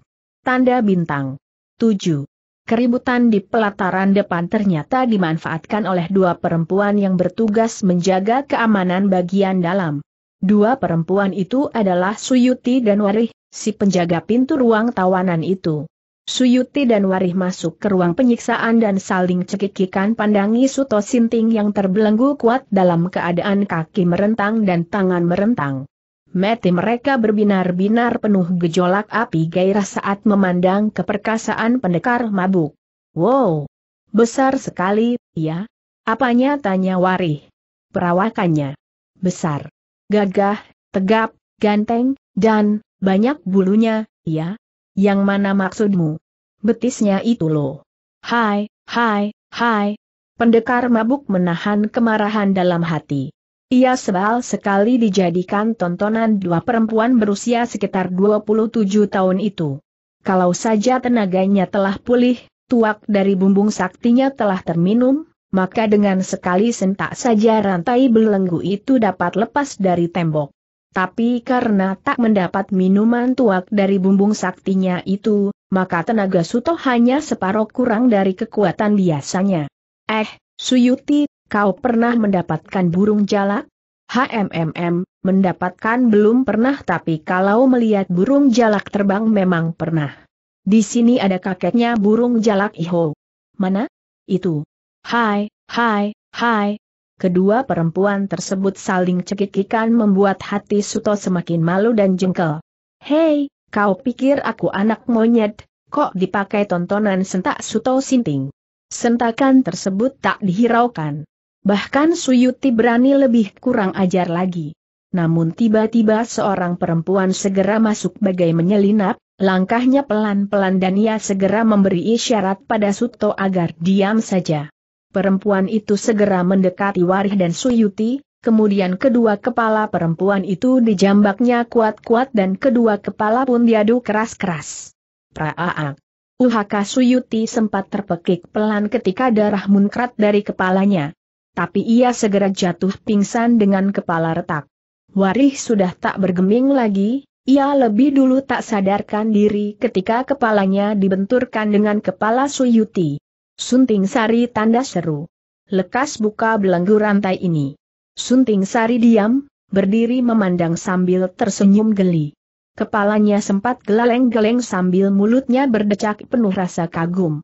Tanda bintang 7. Keributan di pelataran depan ternyata dimanfaatkan oleh dua perempuan yang bertugas menjaga keamanan bagian dalam. Dua perempuan itu adalah Suyuti dan Warih, si penjaga pintu ruang tawanan itu. Suyuti dan Warih masuk ke ruang penyiksaan dan saling cekikikan pandangi Suto Sinting yang terbelenggu kuat dalam keadaan kaki merentang dan tangan merentang. Mati mereka berbinar-binar penuh gejolak api gairah saat memandang keperkasaan pendekar mabuk. Wow! Besar sekali, ya? Apanya tanya Warih? Perawakannya. Besar. Gagah, tegap, ganteng, dan banyak bulunya, ya? Yang mana maksudmu? Betisnya itu loh. Hai, hai, hai. Pendekar mabuk menahan kemarahan dalam hati. Ia sebal sekali dijadikan tontonan dua perempuan berusia sekitar 27 tahun itu. Kalau saja tenaganya telah pulih, tuak dari bumbung saktinya telah terminum, maka dengan sekali sentak saja rantai belenggu itu dapat lepas dari tembok. Tapi karena tak mendapat minuman tuak dari bumbung saktinya itu, maka tenaga Suto hanya separuh kurang dari kekuatan biasanya. Eh, Suyuti, Kau pernah mendapatkan burung jalak? HMMM, mendapatkan belum pernah tapi kalau melihat burung jalak terbang memang pernah. Di sini ada kakeknya burung jalak iho. Mana? Itu. Hai, hai, hai. Kedua perempuan tersebut saling cekikikan membuat hati Suto semakin malu dan jengkel. Hei, kau pikir aku anak monyet, kok dipakai tontonan sentak Suto sinting? Sentakan tersebut tak dihiraukan. Bahkan Suyuti berani lebih kurang ajar lagi. Namun tiba-tiba seorang perempuan segera masuk bagai menyelinap, langkahnya pelan-pelan dan ia segera memberi isyarat pada Suto agar diam saja. Perempuan itu segera mendekati Warih dan Suyuti, kemudian kedua kepala perempuan itu dijambaknya kuat-kuat dan kedua kepala pun diadu keras-keras. Praaak. Uhaka Suyuti sempat terpekik pelan ketika darah munkrat dari kepalanya tapi ia segera jatuh pingsan dengan kepala retak. Warih sudah tak bergeming lagi, ia lebih dulu tak sadarkan diri ketika kepalanya dibenturkan dengan kepala Suyuti. Sunting Sari tanda seru. Lekas buka belenggu rantai ini. Sunting Sari diam, berdiri memandang sambil tersenyum geli. Kepalanya sempat geleng-geleng sambil mulutnya berdecak penuh rasa kagum.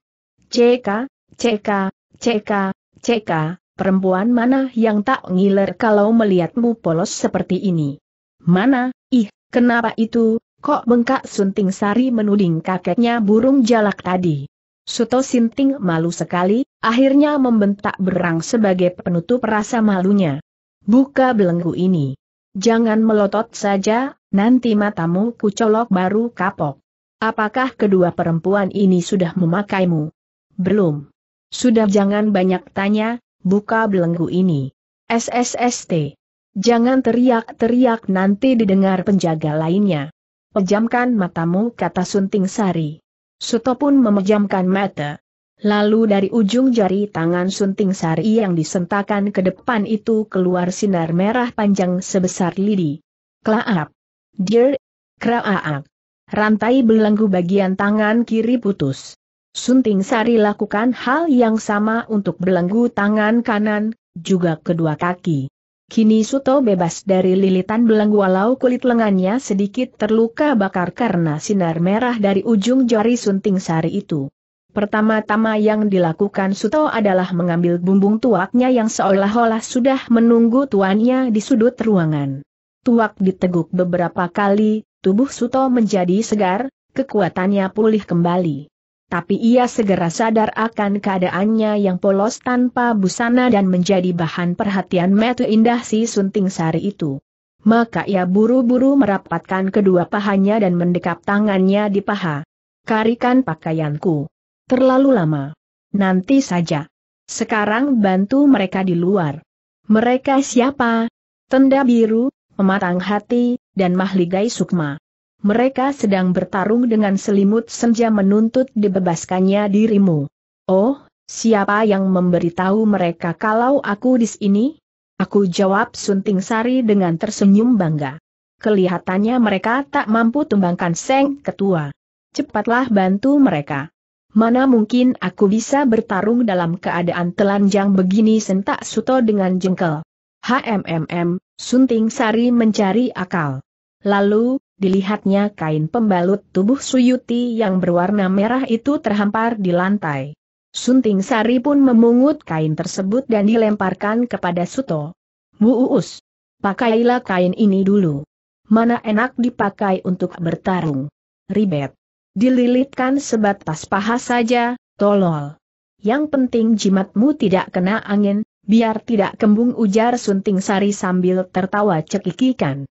Ceka, ceka, ceka, ceka, perempuan mana yang tak ngiler kalau melihatmu polos seperti ini? Mana, ih, kenapa itu, kok bengkak sunting sari menuding kakeknya burung jalak tadi? Suto Sinting malu sekali, akhirnya membentak berang sebagai penutup rasa malunya. Buka belenggu ini. Jangan melotot saja, nanti matamu kucolok baru kapok. Apakah kedua perempuan ini sudah memakaimu? Belum. Sudah jangan banyak tanya, buka belenggu ini. SSST. Jangan teriak-teriak nanti didengar penjaga lainnya. Pejamkan matamu kata Sunting Sari. Suto pun memejamkan mata. Lalu dari ujung jari tangan Sunting Sari yang disentakan ke depan itu keluar sinar merah panjang sebesar lidi. Klaap. Dear. Kraak. Rantai belenggu bagian tangan kiri putus. Sunting Sari lakukan hal yang sama untuk belenggu tangan kanan, juga kedua kaki. Kini Suto bebas dari lilitan belenggu walau kulit lengannya sedikit terluka bakar karena sinar merah dari ujung jari Sunting Sari itu. Pertama-tama yang dilakukan Suto adalah mengambil bumbung tuaknya yang seolah-olah sudah menunggu tuannya di sudut ruangan. Tuak diteguk beberapa kali, tubuh Suto menjadi segar, kekuatannya pulih kembali tapi ia segera sadar akan keadaannya yang polos tanpa busana dan menjadi bahan perhatian metu indah si sunting sari itu. Maka ia buru-buru merapatkan kedua pahanya dan mendekap tangannya di paha. Karikan pakaianku. Terlalu lama. Nanti saja. Sekarang bantu mereka di luar. Mereka siapa? Tenda biru, pematang hati, dan mahligai sukma. Mereka sedang bertarung dengan selimut senja menuntut dibebaskannya dirimu. Oh, siapa yang memberitahu mereka kalau aku di sini? Aku jawab Sunting Sari dengan tersenyum bangga. Kelihatannya mereka tak mampu tumbangkan Seng Ketua. Cepatlah bantu mereka. Mana mungkin aku bisa bertarung dalam keadaan telanjang begini sentak Suto dengan jengkel. HMMM, Sunting Sari mencari akal. Lalu, dilihatnya kain pembalut tubuh Suyuti yang berwarna merah itu terhampar di lantai. Sunting Sari pun memungut kain tersebut dan dilemparkan kepada Suto. Bu Uus, pakailah kain ini dulu. Mana enak dipakai untuk bertarung. Ribet. Dililitkan sebatas paha saja, tolol. Yang penting jimatmu tidak kena angin, biar tidak kembung ujar Sunting Sari sambil tertawa cekikikan.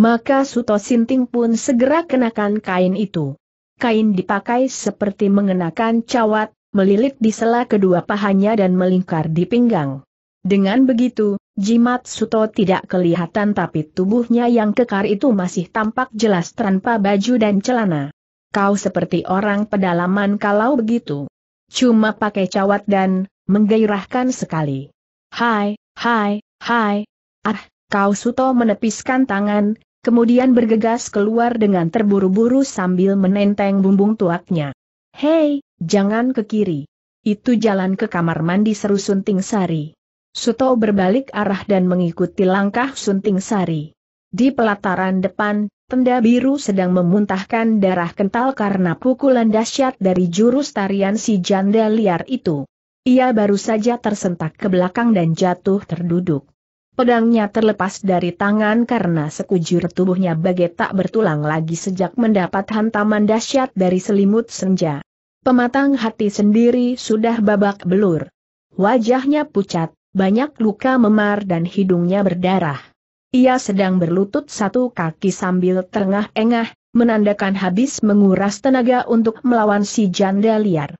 Maka Suto Sinting pun segera kenakan kain itu. Kain dipakai seperti mengenakan cawat, melilit di sela kedua pahanya dan melingkar di pinggang. Dengan begitu, jimat Suto tidak kelihatan tapi tubuhnya yang kekar itu masih tampak jelas tanpa baju dan celana. Kau seperti orang pedalaman kalau begitu. Cuma pakai cawat dan, menggairahkan sekali. Hai, hai, hai, ah, Kau Suto menepiskan tangan, kemudian bergegas keluar dengan terburu-buru sambil menenteng bumbung tuaknya. Hei, jangan ke kiri. Itu jalan ke kamar mandi seru Sunting Sari. Suto berbalik arah dan mengikuti langkah Sunting Sari. Di pelataran depan, tenda biru sedang memuntahkan darah kental karena pukulan dahsyat dari jurus tarian si janda liar itu. Ia baru saja tersentak ke belakang dan jatuh terduduk. Pedangnya terlepas dari tangan karena sekujur tubuhnya bagai tak bertulang lagi sejak mendapat hantaman dahsyat dari selimut senja. Pematang hati sendiri sudah babak belur. Wajahnya pucat, banyak luka memar dan hidungnya berdarah. Ia sedang berlutut satu kaki sambil terengah-engah, menandakan habis menguras tenaga untuk melawan si janda liar.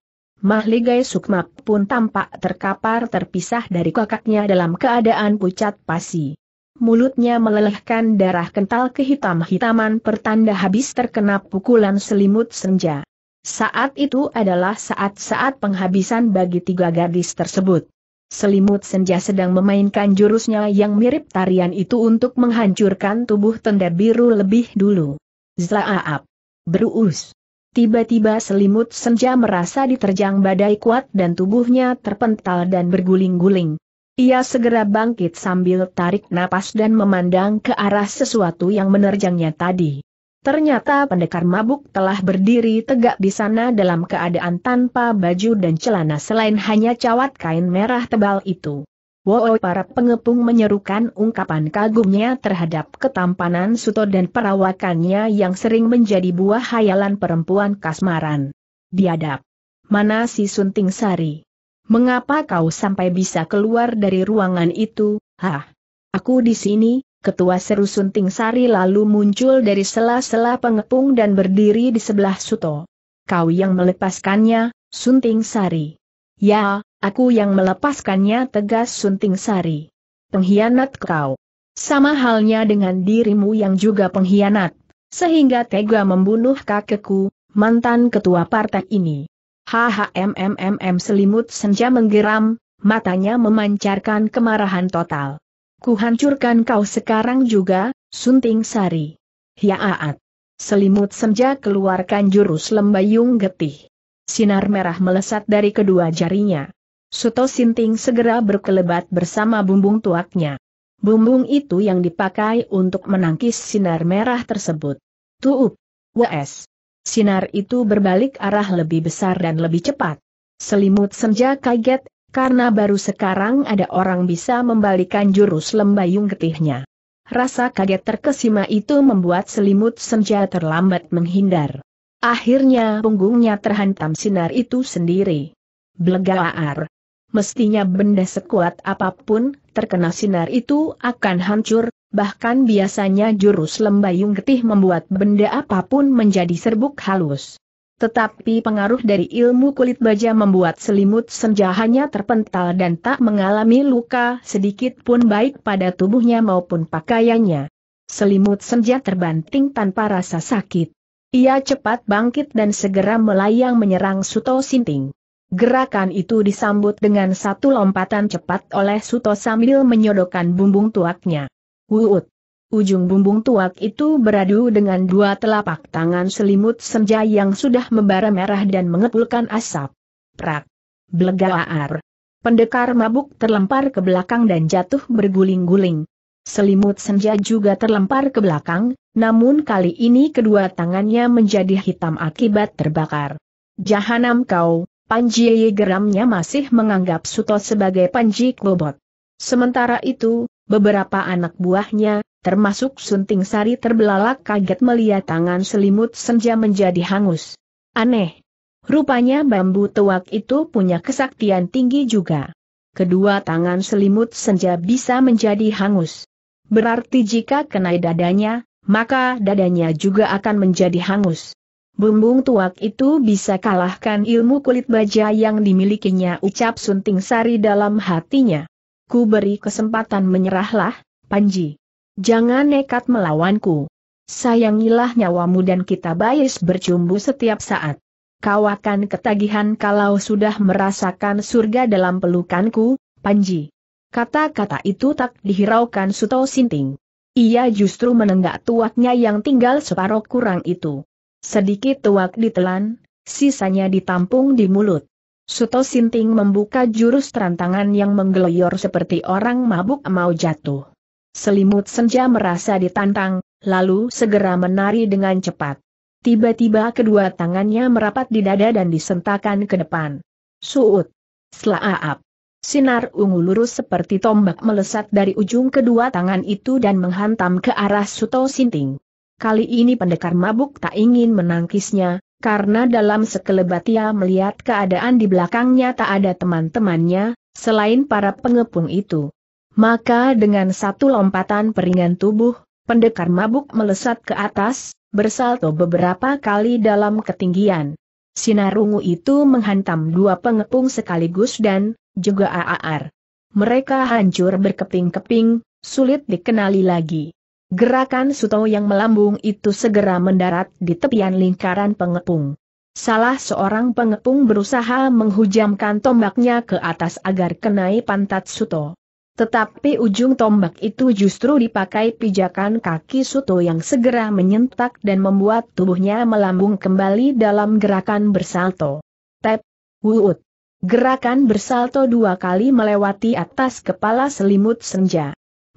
Mahligai Sukma pun tampak terkapar terpisah dari kakaknya dalam keadaan pucat pasi. Mulutnya melelehkan darah kental kehitam-hitaman pertanda habis terkena pukulan selimut senja. Saat itu adalah saat-saat penghabisan bagi tiga gadis tersebut. Selimut senja sedang memainkan jurusnya yang mirip tarian itu untuk menghancurkan tubuh tenda biru lebih dulu. Zlaaap. Bruus. Tiba-tiba selimut senja merasa diterjang badai kuat dan tubuhnya terpental dan berguling-guling. Ia segera bangkit sambil tarik napas dan memandang ke arah sesuatu yang menerjangnya tadi. Ternyata pendekar mabuk telah berdiri tegak di sana dalam keadaan tanpa baju dan celana selain hanya cawat kain merah tebal itu. Wow para pengepung menyerukan ungkapan kagumnya terhadap ketampanan Suto dan perawakannya yang sering menjadi buah hayalan perempuan kasmaran. Diadap. Mana si Sunting Sari? Mengapa kau sampai bisa keluar dari ruangan itu, hah? Aku di sini, ketua seru Sunting Sari lalu muncul dari sela-sela pengepung dan berdiri di sebelah Suto. Kau yang melepaskannya, Sunting Sari. Ya, Aku yang melepaskannya tegas Sunting Sari. Pengkhianat kau. Sama halnya dengan dirimu yang juga pengkhianat, sehingga tega membunuh kakekku, mantan ketua partai ini. HHMMMM selimut senja menggeram, matanya memancarkan kemarahan total. Kuhancurkan kau sekarang juga, Sunting Sari. Hiaat. Selimut senja keluarkan jurus lembayung getih. Sinar merah melesat dari kedua jarinya. Suto Sinting segera berkelebat bersama bumbung tuaknya. Bumbung itu yang dipakai untuk menangkis sinar merah tersebut. Tuup! Wes! Sinar itu berbalik arah lebih besar dan lebih cepat. Selimut senja kaget, karena baru sekarang ada orang bisa membalikan jurus lembayung getihnya. Rasa kaget terkesima itu membuat selimut senja terlambat menghindar. Akhirnya punggungnya terhantam sinar itu sendiri. Blegaar mestinya benda sekuat apapun, terkena sinar itu akan hancur, bahkan biasanya jurus lembayung getih membuat benda apapun menjadi serbuk halus. Tetapi pengaruh dari ilmu kulit baja membuat selimut senja hanya terpental dan tak mengalami luka sedikit pun baik pada tubuhnya maupun pakaiannya. Selimut senja terbanting tanpa rasa sakit. Ia cepat bangkit dan segera melayang menyerang Suto Sinting. Gerakan itu disambut dengan satu lompatan cepat oleh Suto sambil menyodokkan bumbung tuaknya. Wuut! Ujung bumbung tuak itu beradu dengan dua telapak tangan selimut senja yang sudah membara merah dan mengepulkan asap. Prak! Blegaar! Pendekar mabuk terlempar ke belakang dan jatuh berguling-guling. Selimut senja juga terlempar ke belakang, namun kali ini kedua tangannya menjadi hitam akibat terbakar. Jahanam kau, Panji geramnya masih menganggap Suto sebagai Panji Kobot. Sementara itu, beberapa anak buahnya, termasuk Sunting Sari terbelalak kaget melihat tangan selimut senja menjadi hangus. Aneh. Rupanya bambu tuak itu punya kesaktian tinggi juga. Kedua tangan selimut senja bisa menjadi hangus. Berarti jika kena dadanya, maka dadanya juga akan menjadi hangus. Bumbung tuak itu bisa kalahkan ilmu kulit baja yang dimilikinya ucap Sunting Sari dalam hatinya. Ku beri kesempatan menyerahlah, Panji. Jangan nekat melawanku. Sayangilah nyawamu dan kita bayis bercumbu setiap saat. Kau akan ketagihan kalau sudah merasakan surga dalam pelukanku, Panji. Kata-kata itu tak dihiraukan Suto Sinting. Ia justru menenggak tuaknya yang tinggal separuh kurang itu. Sedikit tuak ditelan, sisanya ditampung di mulut. Suto Sinting membuka jurus terantangan yang menggeloyor seperti orang mabuk mau jatuh. Selimut senja merasa ditantang, lalu segera menari dengan cepat. Tiba-tiba kedua tangannya merapat di dada dan disentakan ke depan. Suut. Selaap. Sinar ungu lurus seperti tombak melesat dari ujung kedua tangan itu dan menghantam ke arah Suto Sinting. Kali ini pendekar mabuk tak ingin menangkisnya, karena dalam sekelebat ia melihat keadaan di belakangnya tak ada teman-temannya, selain para pengepung itu. Maka dengan satu lompatan peringan tubuh, pendekar mabuk melesat ke atas, bersalto beberapa kali dalam ketinggian. Sinar ungu itu menghantam dua pengepung sekaligus dan, juga AAR. Mereka hancur berkeping-keping, sulit dikenali lagi. Gerakan Suto yang melambung itu segera mendarat di tepian lingkaran pengepung. Salah seorang pengepung berusaha menghujamkan tombaknya ke atas agar kenai pantat Suto. Tetapi ujung tombak itu justru dipakai pijakan kaki Suto yang segera menyentak dan membuat tubuhnya melambung kembali dalam gerakan bersalto. Tep, wuut. Gerakan bersalto dua kali melewati atas kepala selimut senja.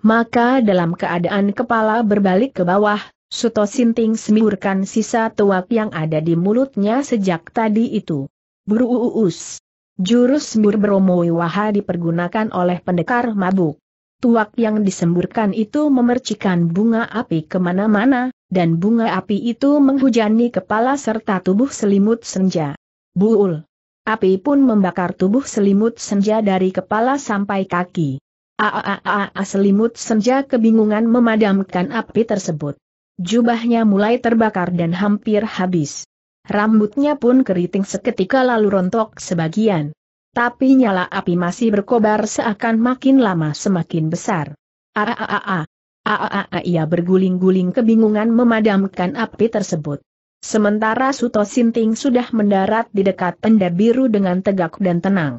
Maka dalam keadaan kepala berbalik ke bawah, Suto Sinting semburkan sisa tuak yang ada di mulutnya sejak tadi itu. Buru uus. Jurus sembur Waha dipergunakan oleh pendekar mabuk. Tuak yang disemburkan itu memercikan bunga api kemana-mana, dan bunga api itu menghujani kepala serta tubuh selimut senja. Buul. Api pun membakar tubuh selimut senja dari kepala sampai kaki. Aaaa selimut senja kebingungan memadamkan api tersebut. Jubahnya mulai terbakar dan hampir habis. Rambutnya pun keriting seketika lalu rontok sebagian. Tapi nyala api masih berkobar seakan makin lama semakin besar. Aaaa. Aaaa ia berguling-guling kebingungan memadamkan api tersebut. Sementara Suto Sinting sudah mendarat di dekat tenda biru dengan tegak dan tenang.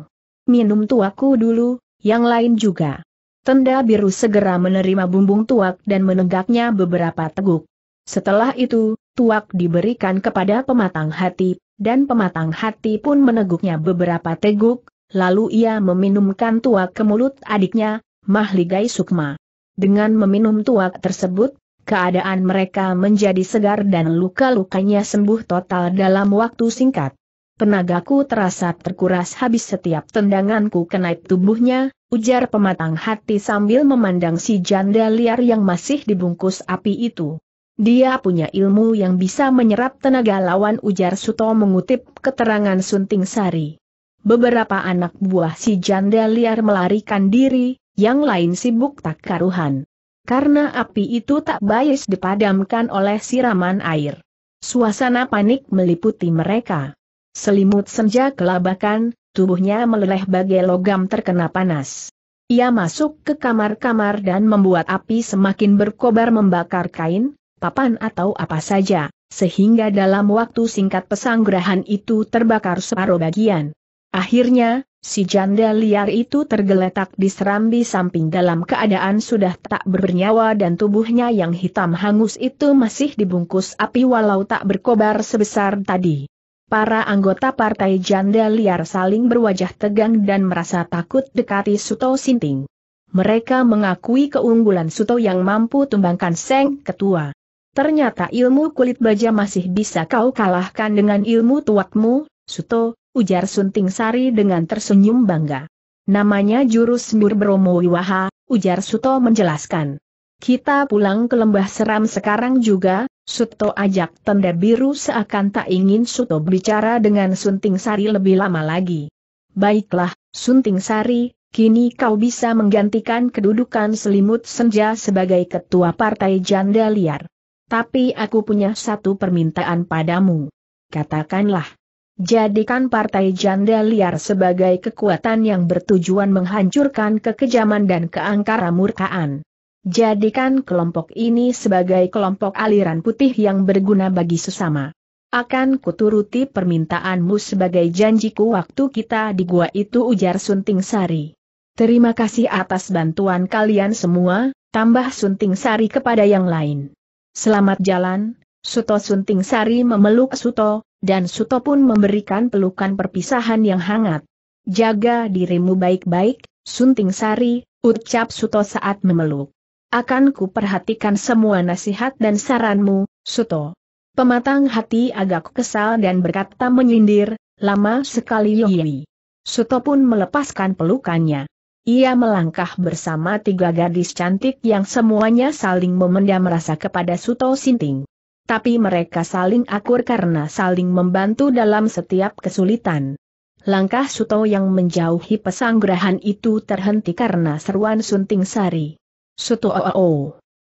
Minum tuaku dulu, yang lain juga. Tenda biru segera menerima bumbung tuak dan menegaknya beberapa teguk. Setelah itu, tuak diberikan kepada pematang hati, dan pematang hati pun meneguknya beberapa teguk, lalu ia meminumkan tuak ke mulut adiknya, Mahligai Sukma. Dengan meminum tuak tersebut, keadaan mereka menjadi segar dan luka-lukanya sembuh total dalam waktu singkat. Tenagaku terasa terkuras habis setiap tendanganku kenai tubuhnya, ujar pematang hati sambil memandang si janda liar yang masih dibungkus api itu. Dia punya ilmu yang bisa menyerap tenaga lawan ujar Suto mengutip keterangan Sunting Sari. Beberapa anak buah si janda liar melarikan diri, yang lain sibuk tak karuhan. Karena api itu tak bias dipadamkan oleh siraman air. Suasana panik meliputi mereka. Selimut senja kelabakan, tubuhnya meleleh bagai logam terkena panas. Ia masuk ke kamar-kamar dan membuat api semakin berkobar membakar kain, papan atau apa saja, sehingga dalam waktu singkat pesanggrahan itu terbakar separuh bagian. Akhirnya, si janda liar itu tergeletak di serambi samping dalam keadaan sudah tak bernyawa dan tubuhnya yang hitam hangus itu masih dibungkus api walau tak berkobar sebesar tadi. Para anggota partai janda liar saling berwajah tegang dan merasa takut dekati Suto Sinting. Mereka mengakui keunggulan Suto yang mampu tumbangkan Seng Ketua. Ternyata ilmu kulit baja masih bisa kau kalahkan dengan ilmu tuakmu, Suto, ujar Sunting Sari dengan tersenyum bangga. Namanya jurus nur Bromo Wiwaha, ujar Suto menjelaskan. Kita pulang ke lembah seram sekarang juga, Suto ajak tenda biru seakan tak ingin Suto bicara dengan Sunting Sari lebih lama lagi. Baiklah, Sunting Sari, kini kau bisa menggantikan kedudukan selimut senja sebagai ketua partai janda liar. Tapi aku punya satu permintaan padamu. Katakanlah. Jadikan partai janda liar sebagai kekuatan yang bertujuan menghancurkan kekejaman dan keangkara murkaan. Jadikan kelompok ini sebagai kelompok aliran putih yang berguna bagi sesama. Akan kuturuti permintaanmu sebagai janjiku waktu kita di gua itu ujar Sunting Sari. Terima kasih atas bantuan kalian semua, tambah Sunting Sari kepada yang lain. Selamat jalan, Suto Sunting Sari memeluk Suto, dan Suto pun memberikan pelukan perpisahan yang hangat. Jaga dirimu baik-baik, Sunting Sari, ucap Suto saat memeluk akan kuperhatikan semua nasihat dan saranmu, Suto. Pematang hati agak kesal dan berkata menyindir, lama sekali Yoyi. Suto pun melepaskan pelukannya. Ia melangkah bersama tiga gadis cantik yang semuanya saling memendam rasa kepada Suto Sinting. Tapi mereka saling akur karena saling membantu dalam setiap kesulitan. Langkah Suto yang menjauhi pesanggrahan itu terhenti karena seruan Sunting Sari. Suto -o -o -o.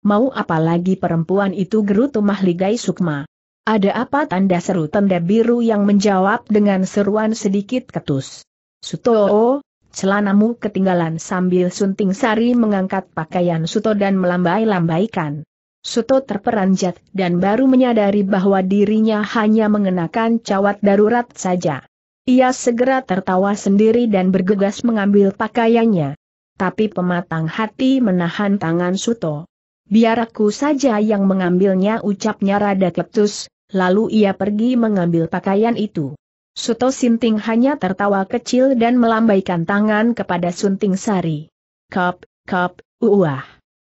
Mau apa lagi perempuan itu gerutu mahligai sukma. Ada apa tanda seru tanda biru yang menjawab dengan seruan sedikit ketus. Suto, celanamu ketinggalan sambil sunting sari mengangkat pakaian Suto dan melambai-lambaikan. Suto terperanjat dan baru menyadari bahwa dirinya hanya mengenakan cawat darurat saja. Ia segera tertawa sendiri dan bergegas mengambil pakaiannya tapi pematang hati menahan tangan Suto. Biar aku saja yang mengambilnya ucapnya rada ketus, lalu ia pergi mengambil pakaian itu. Suto Sinting hanya tertawa kecil dan melambaikan tangan kepada Sunting Sari. Kap, kap, uah.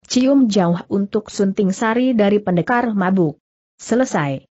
Cium jauh untuk Sunting Sari dari pendekar mabuk. Selesai.